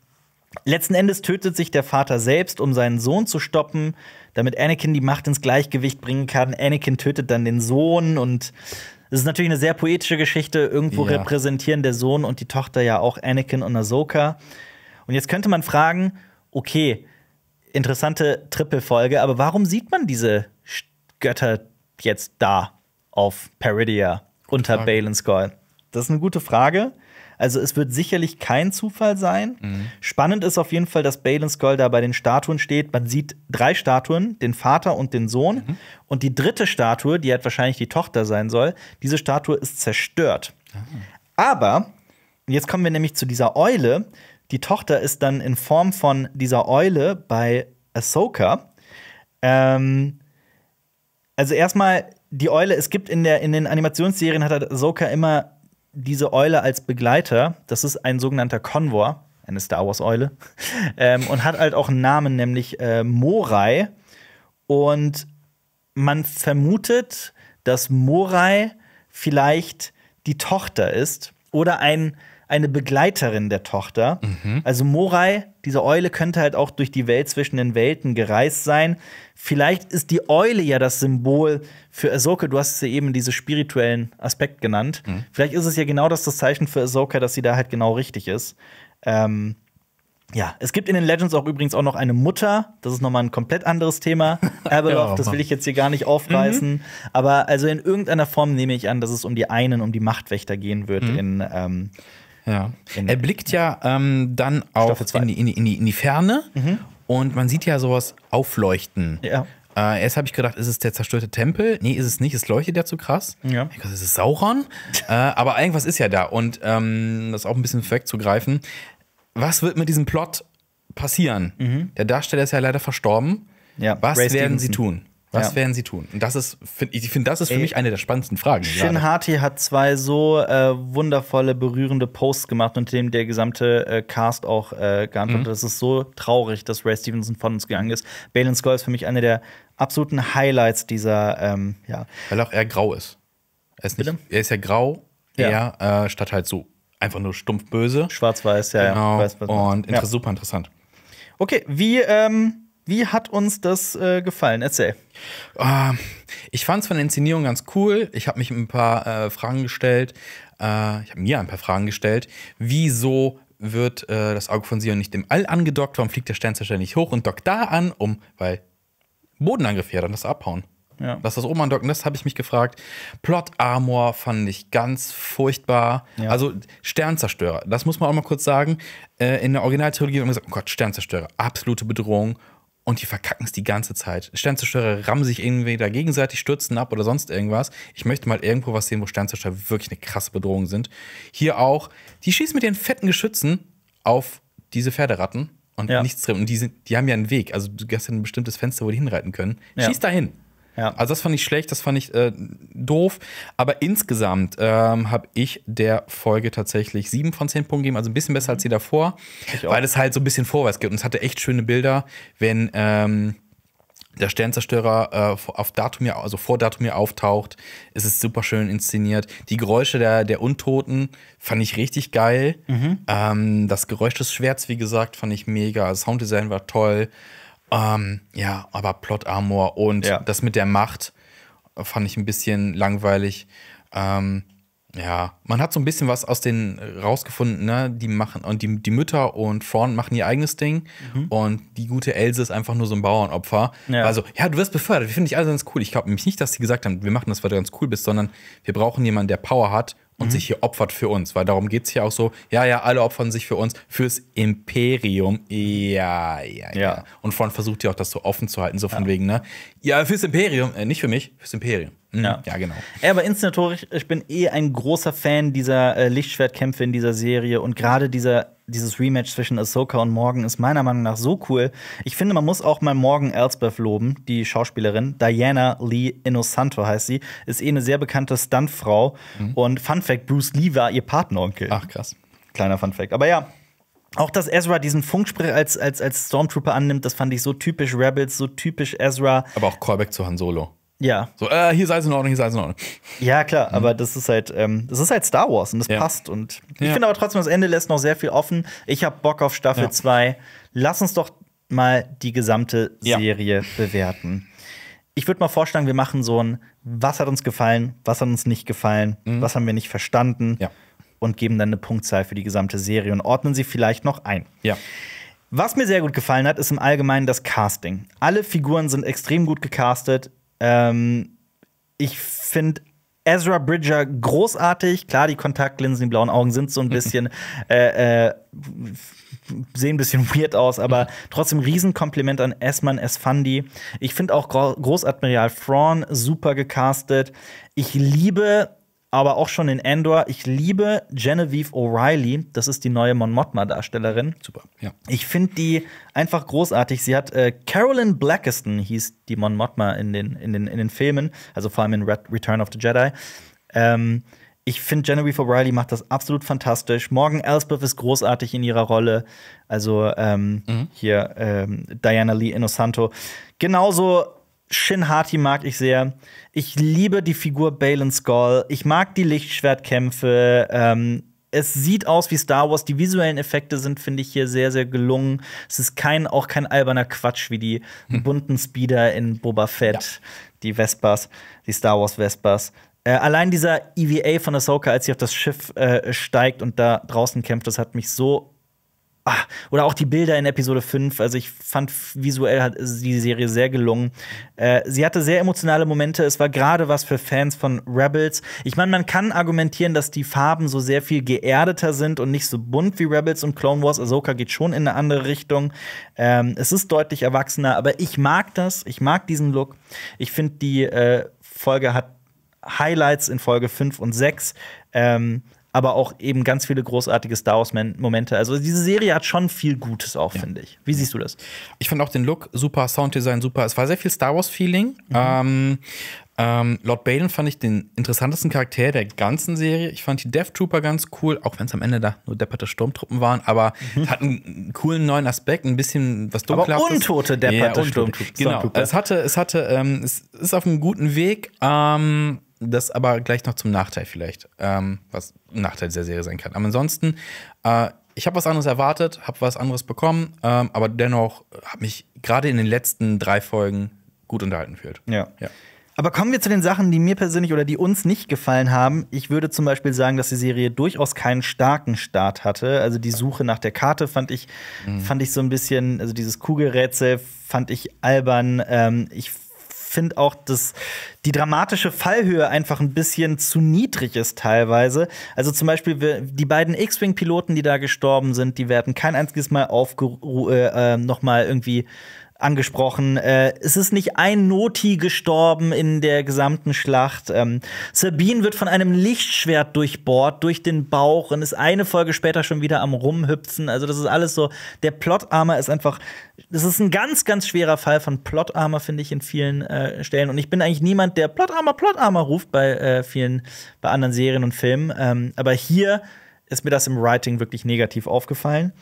letzten Endes tötet sich der Vater selbst, um seinen Sohn zu stoppen damit Anakin die Macht ins Gleichgewicht bringen kann. Anakin tötet dann den Sohn und es ist natürlich eine sehr poetische Geschichte. Irgendwo ja. repräsentieren der Sohn und die Tochter ja auch Anakin und Ahsoka. Und jetzt könnte man fragen, okay, interessante Trippelfolge, aber warum sieht man diese Götter jetzt da auf Paradia unter Balen Balin Skull? Das ist eine gute Frage. Also es wird sicherlich kein Zufall sein. Mhm. Spannend ist auf jeden Fall, dass Balen Skull da bei den Statuen steht. Man sieht drei Statuen, den Vater und den Sohn. Mhm. Und die dritte Statue, die halt wahrscheinlich die Tochter sein soll, diese Statue ist zerstört. Mhm. Aber, jetzt kommen wir nämlich zu dieser Eule. Die Tochter ist dann in Form von dieser Eule bei Ahsoka. Ähm, also erstmal die Eule, es gibt in, der, in den Animationsserien hat Ahsoka immer diese Eule als Begleiter. Das ist ein sogenannter Konvor, eine Star Wars-Eule. ähm, und hat halt auch einen Namen, nämlich äh, Morai. Und man vermutet, dass Morai vielleicht die Tochter ist oder ein eine Begleiterin der Tochter. Mhm. Also Morai, diese Eule, könnte halt auch durch die Welt zwischen den Welten gereist sein. Vielleicht ist die Eule ja das Symbol für Ahsoka. Du hast es ja eben diesen spirituellen Aspekt genannt. Mhm. Vielleicht ist es ja genau das, das Zeichen für Ahsoka, dass sie da halt genau richtig ist. Ähm, ja, es gibt in den Legends auch übrigens auch noch eine Mutter. Das ist nochmal ein komplett anderes Thema. Abeloth, das will ich jetzt hier gar nicht aufreißen. Mhm. Aber also in irgendeiner Form nehme ich an, dass es um die einen, um die Machtwächter gehen wird mhm. in ähm, ja. er blickt ja ähm, dann auch in die, in, die, in, die, in die, Ferne mhm. und man sieht ja sowas aufleuchten. Ja. Äh, erst habe ich gedacht, ist es der zerstörte Tempel? Nee, ist es nicht. Es leuchtet ja zu krass. Ja. Ich dachte, ist es Sauron? äh, aber irgendwas ist ja da. Und ähm, das auch ein bisschen wegzugreifen. Was wird mit diesem Plot passieren? Mhm. Der Darsteller ist ja leider verstorben. Ja. Was Ray werden Stevenson. sie tun? Was ja. werden sie tun? Und das ist, find, ich finde, das ist für Ey, mich eine der spannendsten Fragen. Shin Hati hat zwei so äh, wundervolle, berührende Posts gemacht, unter dem der gesamte äh, Cast auch äh, geantwortet hat. Mhm. Es ist so traurig, dass Ray Stevenson von uns gegangen ist. Balen Skull ist für mich eine der absoluten Highlights dieser, ähm, ja. Weil auch er grau ist. Er ist, nicht, er ist ja grau, ja. er äh, statt halt so einfach nur stumpf böse. Schwarz-weiß, ja. Genau. Ja. Weiß, Und inter super interessant. Okay, wie, ähm wie hat uns das äh, gefallen? Erzähl. Uh, ich fand es von der Inszenierung ganz cool. Ich habe mich ein paar äh, Fragen gestellt. Äh, ich habe mir ein paar Fragen gestellt. Wieso wird äh, das Auge von Sion nicht im All angedockt? Warum fliegt der Sternzerstörer nicht hoch und dockt da an? Um, weil Bodenangriff ja dann das Abhauen. Ja. Lass das oben andocken, das habe ich mich gefragt. Plot Armor fand ich ganz furchtbar. Ja. Also Sternzerstörer, das muss man auch mal kurz sagen. Äh, in der Originaltrilogie haben wir gesagt: Oh Gott, Sternzerstörer, absolute Bedrohung und die verkacken es die ganze Zeit. Sternzerstörer rammen sich irgendwie da gegenseitig, stürzen ab oder sonst irgendwas. Ich möchte mal irgendwo was sehen, wo Sternzerstörer wirklich eine krasse Bedrohung sind. Hier auch, die schießen mit ihren fetten Geschützen auf diese Pferderatten und ja. nichts drin. Und die, sind, die haben ja einen Weg, also du hast ja ein bestimmtes Fenster, wo die hinreiten können. Ja. Schieß dahin. Ja. Also das fand ich schlecht, das fand ich äh, doof. Aber insgesamt ähm, habe ich der Folge tatsächlich sieben von zehn Punkten gegeben, also ein bisschen besser als die davor, weil es halt so ein bisschen vorwärts gibt. Und es hatte echt schöne Bilder, wenn ähm, der Sternzerstörer äh, auf Datumir, also vor Datumir auftaucht. Es ist super schön inszeniert. Die Geräusche der, der Untoten fand ich richtig geil. Mhm. Ähm, das Geräusch des Schwerts, wie gesagt, fand ich mega. Das Sounddesign war toll. Ähm, ja, aber Plot Armor und ja. das mit der Macht fand ich ein bisschen langweilig. Ähm, ja, man hat so ein bisschen was aus den rausgefunden, ne? Die machen und die, die Mütter und Frauen machen ihr eigenes Ding mhm. und die gute Else ist einfach nur so ein Bauernopfer. Ja. Also, ja, du wirst befördert, wir finden dich alle ganz cool. Ich glaube nämlich nicht, dass die gesagt haben, wir machen das weil du ganz cool bist, sondern wir brauchen jemanden, der Power hat und mhm. sich hier opfert für uns, weil darum geht es hier auch so, ja, ja, alle opfern sich für uns, fürs Imperium, ja, ja, ja. ja. Und vorhin versucht ihr auch das so offen zu halten, so von ja. wegen, ne? Ja, fürs Imperium, äh, nicht für mich, fürs Imperium. Mhm. Ja. ja, genau. Ja, aber inszenatorisch, ich bin eh ein großer Fan dieser äh, Lichtschwertkämpfe in dieser Serie und gerade dieser dieses Rematch zwischen Ahsoka und Morgan ist meiner Meinung nach so cool. Ich finde, man muss auch mal Morgan Elsbeth loben, die Schauspielerin. Diana Lee Innocento heißt sie, ist eh eine sehr bekannte Stuntfrau. Mhm. Und Fun Fact: Bruce Lee war ihr Partneronkel. Ach, krass. Kleiner Fun Fact. Aber ja, auch dass Ezra diesen Funkspruch als, als, als Stormtrooper annimmt, das fand ich so typisch Rebels, so typisch Ezra. Aber auch Callback zu Han Solo. Ja. So, äh, hier sei es in Ordnung, hier sei es in Ordnung. Ja, klar, mhm. aber das ist halt, ähm, das ist halt Star Wars und das ja. passt. Und ich ja. finde aber trotzdem, das Ende lässt noch sehr viel offen. Ich habe Bock auf Staffel 2. Ja. Lass uns doch mal die gesamte Serie bewerten. Ich würde mal vorschlagen, wir machen so ein, was hat uns gefallen, was hat uns nicht gefallen, mhm. was haben wir nicht verstanden und geben dann eine Punktzahl für die gesamte Serie und ordnen sie vielleicht noch ein. Ja. Was mir sehr gut gefallen hat, ist im Allgemeinen das Casting. Alle Figuren sind extrem gut gecastet. Ähm, ich finde Ezra Bridger großartig. Klar, die Kontaktlinsen, die blauen Augen sind so ein mhm. bisschen, äh, äh, sehen ein bisschen weird aus, aber mhm. trotzdem Riesenkompliment an Esman Esfandi. Ich finde auch Großadmiral Fraun super gecastet. Ich liebe aber auch schon in Andor. Ich liebe Genevieve O'Reilly, das ist die neue Mon Mothma-Darstellerin. Super, ja. Ich finde die einfach großartig. Sie hat äh, Carolyn Blackiston, hieß die Mon Mothma in den, in, den, in den Filmen, also vor allem in Red Return of the Jedi. Ähm, ich finde, Genevieve O'Reilly macht das absolut fantastisch. Morgan Elsbeth ist großartig in ihrer Rolle. Also ähm, mhm. hier ähm, Diana Lee Inosanto. Genauso Shin Hati mag ich sehr. Ich liebe die Figur Balin Skull. Ich mag die Lichtschwertkämpfe. Ähm, es sieht aus wie Star Wars. Die visuellen Effekte sind, finde ich, hier sehr, sehr gelungen. Es ist kein, auch kein alberner Quatsch wie die hm. bunten Speeder in Boba Fett, ja. die Vespas, die Star Wars Vespas. Äh, allein dieser EVA von Ahsoka, als sie auf das Schiff äh, steigt und da draußen kämpft, das hat mich so Ach, oder auch die Bilder in Episode 5. Also ich fand visuell hat die Serie sehr gelungen. Äh, sie hatte sehr emotionale Momente. Es war gerade was für Fans von Rebels. Ich meine, man kann argumentieren, dass die Farben so sehr viel geerdeter sind und nicht so bunt wie Rebels und Clone Wars. Ahsoka geht schon in eine andere Richtung. Ähm, es ist deutlich erwachsener, aber ich mag das. Ich mag diesen Look. Ich finde, die äh, Folge hat Highlights in Folge 5 und 6. Ähm, aber auch eben ganz viele großartige Star Wars-Momente. Also diese Serie hat schon viel Gutes auch, ja. finde ich. Wie siehst du das? Ich fand auch den Look super, Sounddesign super. Es war sehr viel Star Wars-Feeling. Mhm. Ähm, ähm, Lord Baden fand ich den interessantesten Charakter der ganzen Serie. Ich fand die Death Trooper ganz cool, auch wenn es am Ende da nur depperte Sturmtruppen waren, aber mhm. hat einen coolen neuen Aspekt, ein bisschen was dunkelhaftes. Aber untote depperte ja, Sturmtruppen. Genau, es hatte, es hatte, ähm, es ist auf einem guten Weg. Ähm, das aber gleich noch zum Nachteil vielleicht, ähm, was ein Nachteil der Serie sein kann. Aber ansonsten, äh, ich habe was anderes erwartet, habe was anderes bekommen, ähm, aber dennoch habe mich gerade in den letzten drei Folgen gut unterhalten gefühlt. Ja. ja. Aber kommen wir zu den Sachen, die mir persönlich oder die uns nicht gefallen haben. Ich würde zum Beispiel sagen, dass die Serie durchaus keinen starken Start hatte. Also die Suche nach der Karte fand ich, mhm. fand ich so ein bisschen, also dieses Kugelrätsel fand ich albern. Ähm, ich finde auch, dass die dramatische Fallhöhe einfach ein bisschen zu niedrig ist teilweise. Also zum Beispiel die beiden X-Wing-Piloten, die da gestorben sind, die werden kein einziges Mal aufgeru äh, äh nochmal irgendwie angesprochen. Äh, es ist nicht ein Noti gestorben in der gesamten Schlacht. Ähm, Sabine wird von einem Lichtschwert durchbohrt durch den Bauch und ist eine Folge später schon wieder am Rumhüpfen. Also das ist alles so. Der plot Plotarmer ist einfach. Das ist ein ganz, ganz schwerer Fall von plot Plotarmer, finde ich, in vielen äh, Stellen. Und ich bin eigentlich niemand, der Plot-Armer, plot Plotarmer ruft bei äh, vielen, bei anderen Serien und Filmen. Ähm, aber hier ist mir das im Writing wirklich negativ aufgefallen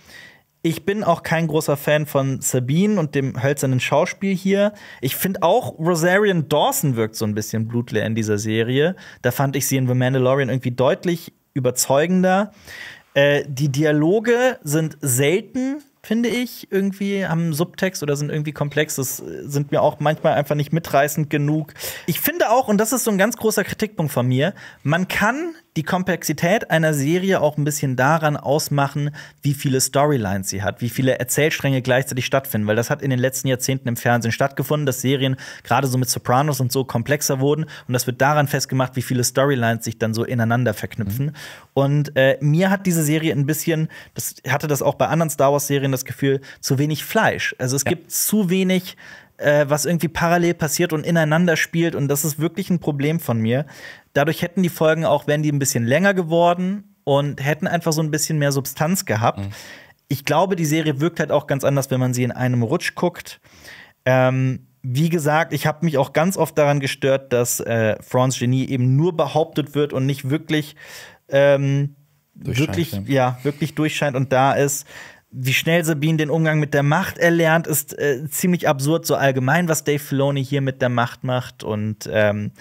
ich bin auch kein großer Fan von Sabine und dem hölzernen Schauspiel hier. Ich finde auch, Rosarian Dawson wirkt so ein bisschen blutleer in dieser Serie. Da fand ich sie in The Mandalorian irgendwie deutlich überzeugender. Äh, die Dialoge sind selten, finde ich, irgendwie haben Subtext oder sind irgendwie komplex. Das äh, sind mir auch manchmal einfach nicht mitreißend genug. Ich finde auch, und das ist so ein ganz großer Kritikpunkt von mir, man kann die Komplexität einer Serie auch ein bisschen daran ausmachen, wie viele Storylines sie hat, wie viele Erzählstränge gleichzeitig stattfinden, weil das hat in den letzten Jahrzehnten im Fernsehen stattgefunden, dass Serien gerade so mit Sopranos und so komplexer wurden und das wird daran festgemacht, wie viele Storylines sich dann so ineinander verknüpfen. Mhm. Und äh, mir hat diese Serie ein bisschen, das hatte das auch bei anderen Star Wars Serien das Gefühl, zu wenig Fleisch. Also es ja. gibt zu wenig äh, was irgendwie parallel passiert und ineinander spielt. Und das ist wirklich ein Problem von mir. Dadurch hätten die Folgen auch, wären die ein bisschen länger geworden und hätten einfach so ein bisschen mehr Substanz gehabt. Mhm. Ich glaube, die Serie wirkt halt auch ganz anders, wenn man sie in einem Rutsch guckt. Ähm, wie gesagt, ich habe mich auch ganz oft daran gestört, dass äh, Franz Genie eben nur behauptet wird und nicht wirklich ähm, wirklich, ja, wirklich durchscheint und da ist wie schnell Sabine den Umgang mit der Macht erlernt, ist äh, ziemlich absurd, so allgemein, was Dave Filoni hier mit der Macht macht. Und ähm,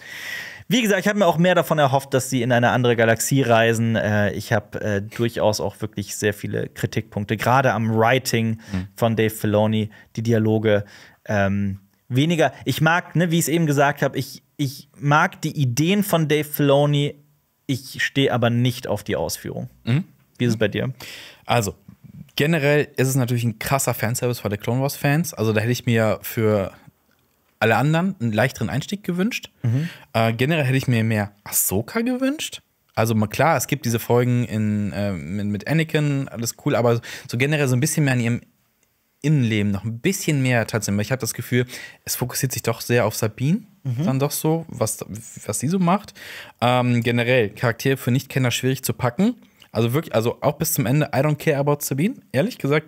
wie gesagt, ich habe mir auch mehr davon erhofft, dass sie in eine andere Galaxie reisen. Äh, ich habe äh, durchaus auch wirklich sehr viele Kritikpunkte, gerade am Writing mhm. von Dave Filoni, die Dialoge. Ähm, weniger, ich mag, ne, wie ich es eben gesagt habe, ich, ich mag die Ideen von Dave Filoni, ich stehe aber nicht auf die Ausführung. Mhm. Wie ist es bei dir? Also, Generell ist es natürlich ein krasser Fanservice für die Clone Wars-Fans. Also da hätte ich mir für alle anderen einen leichteren Einstieg gewünscht. Mhm. Äh, generell hätte ich mir mehr Ahsoka gewünscht. Also klar, es gibt diese Folgen in, äh, mit, Anakin, alles cool, aber so generell so ein bisschen mehr an ihrem Innenleben, noch ein bisschen mehr tatsächlich. Ich habe das Gefühl, es fokussiert sich doch sehr auf Sabine, mhm. dann doch so, was, was sie so macht. Ähm, generell, Charaktere für Nichtkenner schwierig zu packen. Also wirklich, also auch bis zum Ende, I don't care about Sabine. Ehrlich gesagt,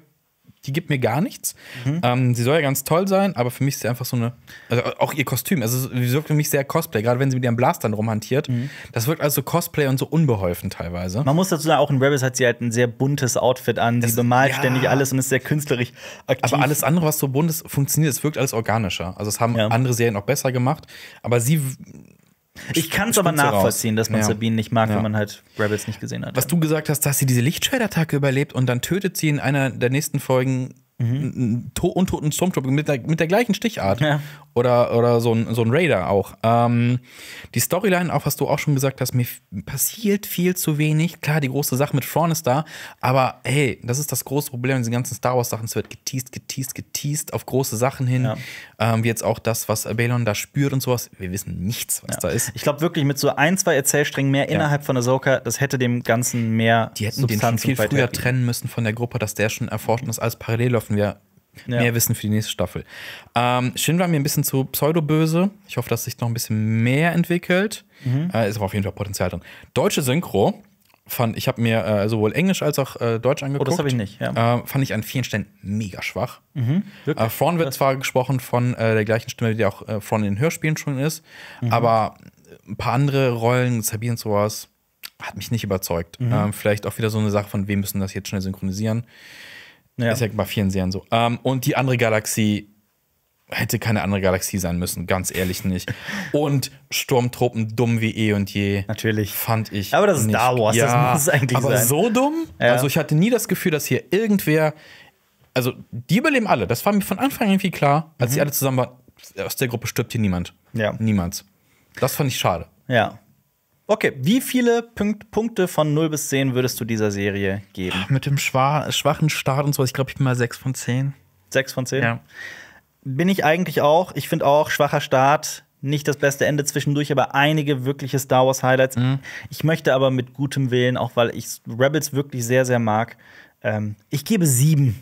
die gibt mir gar nichts. Mhm. Ähm, sie soll ja ganz toll sein, aber für mich ist sie einfach so eine. Also auch ihr Kostüm. Also sie wirkt für mich sehr Cosplay, gerade wenn sie mit ihren Blastern rumhantiert. Mhm. Das wirkt also Cosplay und so unbeholfen teilweise. Man muss dazu sagen, auch in Rebels hat sie halt ein sehr buntes Outfit an. Das sie bemalt ja. ständig alles und ist sehr künstlerisch aktiv. Aber alles andere, was so bunt ist, funktioniert. Es wirkt alles organischer. Also es haben ja. andere Serien auch besser gemacht. Aber sie ich kann es aber nachvollziehen, dass man ja. Sabine nicht mag, ja. wenn man halt Rebels nicht gesehen hat. Was du gesagt hast, dass sie diese Lichtschwertattacke überlebt und dann tötet sie in einer der nächsten Folgen mhm. einen untoten Stormtrooper mit der, mit der gleichen Stichart. Ja oder, oder so, ein, so ein Raider auch. Ähm, die Storyline, auch was du auch schon gesagt hast, mir passiert viel zu wenig. Klar, die große Sache mit Thrawn ist da, aber hey, das ist das große Problem in diesen ganzen Star Wars-Sachen. Es wird geteased, geteased, geteased auf große Sachen hin. Ja. Ähm, wie jetzt auch das, was Balon da spürt und sowas. Wir wissen nichts, was ja. da ist. Ich glaube wirklich, mit so ein, zwei Erzählsträngen mehr ja. innerhalb von Ahsoka, das hätte dem Ganzen mehr. Die hätten Substanz den schon viel früher trennen müssen von der Gruppe, dass der schon erforscht mhm. ist, als parallel laufen wir ja. Mehr Wissen für die nächste Staffel. Ähm, Shin war mir ein bisschen zu pseudoböse. Ich hoffe, dass sich noch ein bisschen mehr entwickelt. Mhm. Äh, ist aber auf jeden Fall Potenzial drin. Deutsche Synchro fand ich habe mir äh, sowohl Englisch als auch äh, Deutsch angeguckt. Oh, das habe ich nicht. Ja. Äh, fand ich an vielen Stellen mega schwach. Mhm, wirklich? Äh, Thrawn wird zwar gesprochen von äh, der gleichen Stimme, die auch äh, Thrawn in den Hörspielen schon ist, mhm. aber ein paar andere Rollen, Sabine und sowas, hat mich nicht überzeugt. Mhm. Ähm, vielleicht auch wieder so eine Sache von, wir müssen das jetzt schnell synchronisieren. Ja. Ist ja bei vielen Serien so. Ähm, und die andere Galaxie hätte keine andere Galaxie sein müssen, ganz ehrlich nicht. Und Sturmtruppen dumm wie eh und je. Natürlich. Fand ich. Aber das ist nicht. Star Wars, ja, das muss es eigentlich aber sein. so dumm? Ja. Also ich hatte nie das Gefühl, dass hier irgendwer. Also die überleben alle. Das war mir von Anfang an irgendwie klar, als mhm. die alle zusammen waren. Aus der Gruppe stirbt hier niemand. Ja. Niemals. Das fand ich schade. Ja. Okay, wie viele Punkt Punkte von 0 bis 10 würdest du dieser Serie geben? mit dem schwa schwachen Start und so, ich glaube, ich bin mal 6 von 10. 6 von 10? Ja. Bin ich eigentlich auch. Ich finde auch, schwacher Start, nicht das beste Ende zwischendurch, aber einige wirkliche Star Wars Highlights. Mhm. Ich möchte aber mit gutem Willen, auch weil ich Rebels wirklich sehr, sehr mag. Ähm, ich gebe 7.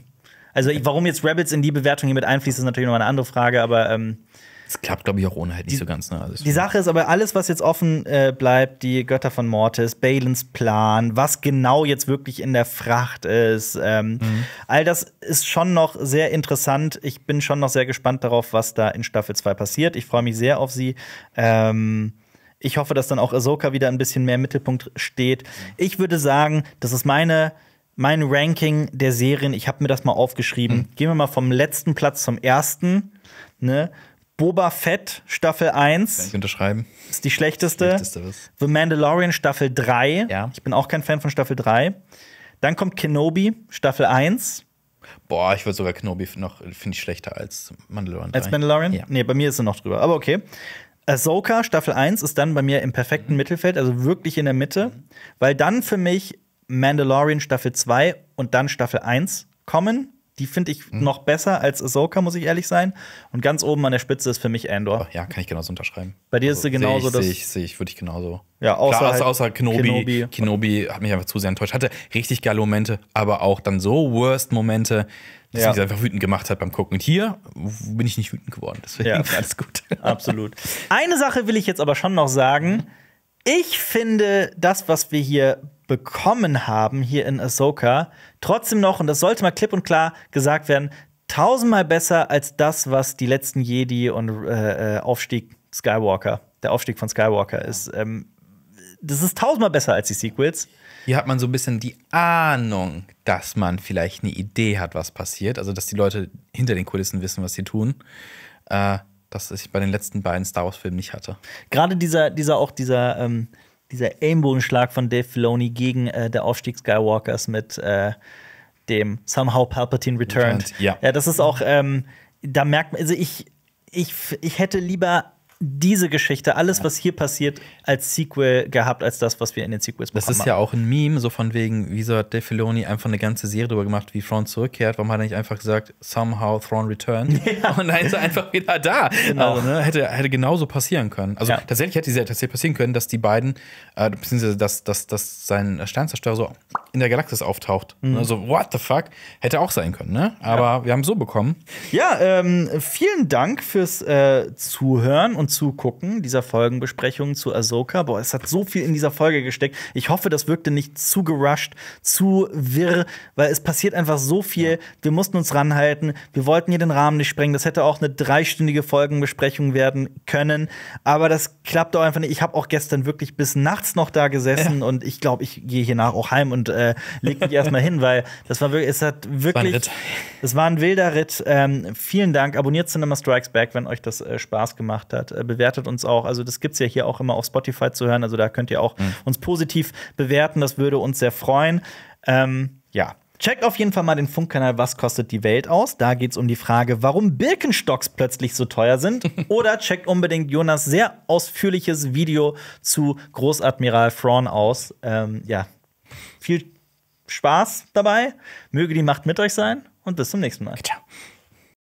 Also, warum jetzt Rebels in die Bewertung hier mit einfließt, ist natürlich noch eine andere Frage, aber. Ähm, es klappt, glaube ich, auch ohne halt nicht die, so ganz. Ne? Also die Sache ist aber, alles, was jetzt offen äh, bleibt, die Götter von Mortis, Balins Plan, was genau jetzt wirklich in der Fracht ist, ähm, mhm. all das ist schon noch sehr interessant. Ich bin schon noch sehr gespannt darauf, was da in Staffel 2 passiert. Ich freue mich sehr auf sie. Ähm, ich hoffe, dass dann auch Ahsoka wieder ein bisschen mehr im Mittelpunkt steht. Ich würde sagen, das ist meine mein Ranking der Serien, ich habe mir das mal aufgeschrieben. Mhm. Gehen wir mal vom letzten Platz zum ersten. Ne? Boba Fett Staffel 1. Kann ich unterschreiben. Ist die schlechteste. schlechteste was. The Mandalorian Staffel 3. Ja. Ich bin auch kein Fan von Staffel 3. Dann kommt Kenobi Staffel 1. Boah, ich würde sogar Kenobi noch, finde ich, schlechter als Mandalorian. 3. Als Mandalorian? Ja. Nee, bei mir ist er noch drüber. Aber okay. Ahsoka Staffel 1 ist dann bei mir im perfekten mhm. Mittelfeld, also wirklich in der Mitte. Mhm. Weil dann für mich Mandalorian Staffel 2 und dann Staffel 1 kommen. Die finde ich mhm. noch besser als Ahsoka, muss ich ehrlich sein. Und ganz oben an der Spitze ist für mich Andor. Ja, kann ich genauso unterschreiben. Bei dir also, ist sie genauso. Sehe ich, sehe ich, ich würde ich genauso. Ja, außer, Klar, halt außer Kenobi. Kenobi. Kenobi. hat mich einfach zu sehr enttäuscht. Hatte richtig geile Momente, aber auch dann so Worst-Momente, dass ja. mich einfach wütend gemacht hat beim Gucken. Und hier bin ich nicht wütend geworden. Deswegen ja. alles gut. Absolut. Eine Sache will ich jetzt aber schon noch sagen. Ich finde, das, was wir hier bekommen haben, hier in Ahsoka, trotzdem noch, und das sollte mal klipp und klar gesagt werden, tausendmal besser als das, was die letzten Jedi und äh, äh Aufstieg Skywalker, der Aufstieg von Skywalker ist. Ähm, das ist tausendmal besser als die Sequels. Hier hat man so ein bisschen die Ahnung, dass man vielleicht eine Idee hat, was passiert. Also, dass die Leute hinter den Kulissen wissen, was sie tun. Äh, das ich bei den letzten beiden Star Wars-Filmen nicht hatte. Gerade dieser, dieser auch dieser ähm, dieser Ellenbogenschlag von Dave Filoni gegen äh, der Aufstieg Skywalkers mit äh, dem Somehow Palpatine Returned. Returned ja. ja, das ist auch, ähm, da merkt man, also ich, ich, ich hätte lieber diese Geschichte, alles, was hier passiert, als Sequel gehabt, als das, was wir in den Sequels bekommen Das ist ja auch ein Meme, so von wegen, wieso hat De Filoni einfach eine ganze Serie darüber gemacht, wie Thrawn zurückkehrt? Warum hat er nicht einfach gesagt, somehow Thrawn returned? Ja. Und dann ist er einfach wieder da. Genau. Also, ne, hätte, hätte genauso passieren können. Also ja. tatsächlich hätte es tatsächlich passieren können, dass die beiden, äh, beziehungsweise dass, dass, dass sein Sternzerstörer so in der Galaxis auftaucht. Mhm. Also, what the fuck? Hätte auch sein können, ne? Aber ja. wir haben es so bekommen. Ja, ähm, vielen Dank fürs äh, Zuhören und und Zugucken dieser Folgenbesprechung zu Ahsoka. Boah, es hat so viel in dieser Folge gesteckt. Ich hoffe, das wirkte nicht zu gerusht, zu wirr, weil es passiert einfach so viel. Wir mussten uns ranhalten. Wir wollten hier den Rahmen nicht sprengen. Das hätte auch eine dreistündige Folgenbesprechung werden können. Aber das klappte auch einfach nicht. Ich habe auch gestern wirklich bis nachts noch da gesessen ja. und ich glaube, ich gehe hier nach auch heim und äh, leg mich erstmal hin, weil das war wirklich, es hat wirklich, es war ein wilder Ritt. Ähm, vielen Dank. Abonniert Cinema Strikes Back, wenn euch das äh, Spaß gemacht hat. Äh, bewertet uns auch. Also das gibt es ja hier auch immer auf Spotify zu hören. Also da könnt ihr auch mhm. uns positiv bewerten. Das würde uns sehr freuen. Ähm, ja, Checkt auf jeden Fall mal den Funkkanal Was kostet die Welt aus. Da geht es um die Frage, warum Birkenstocks plötzlich so teuer sind. Oder checkt unbedingt Jonas sehr ausführliches Video zu Großadmiral Fraun aus. Ähm, ja, viel Spaß dabei. Möge die Macht mit euch sein und bis zum nächsten Mal. Ciao.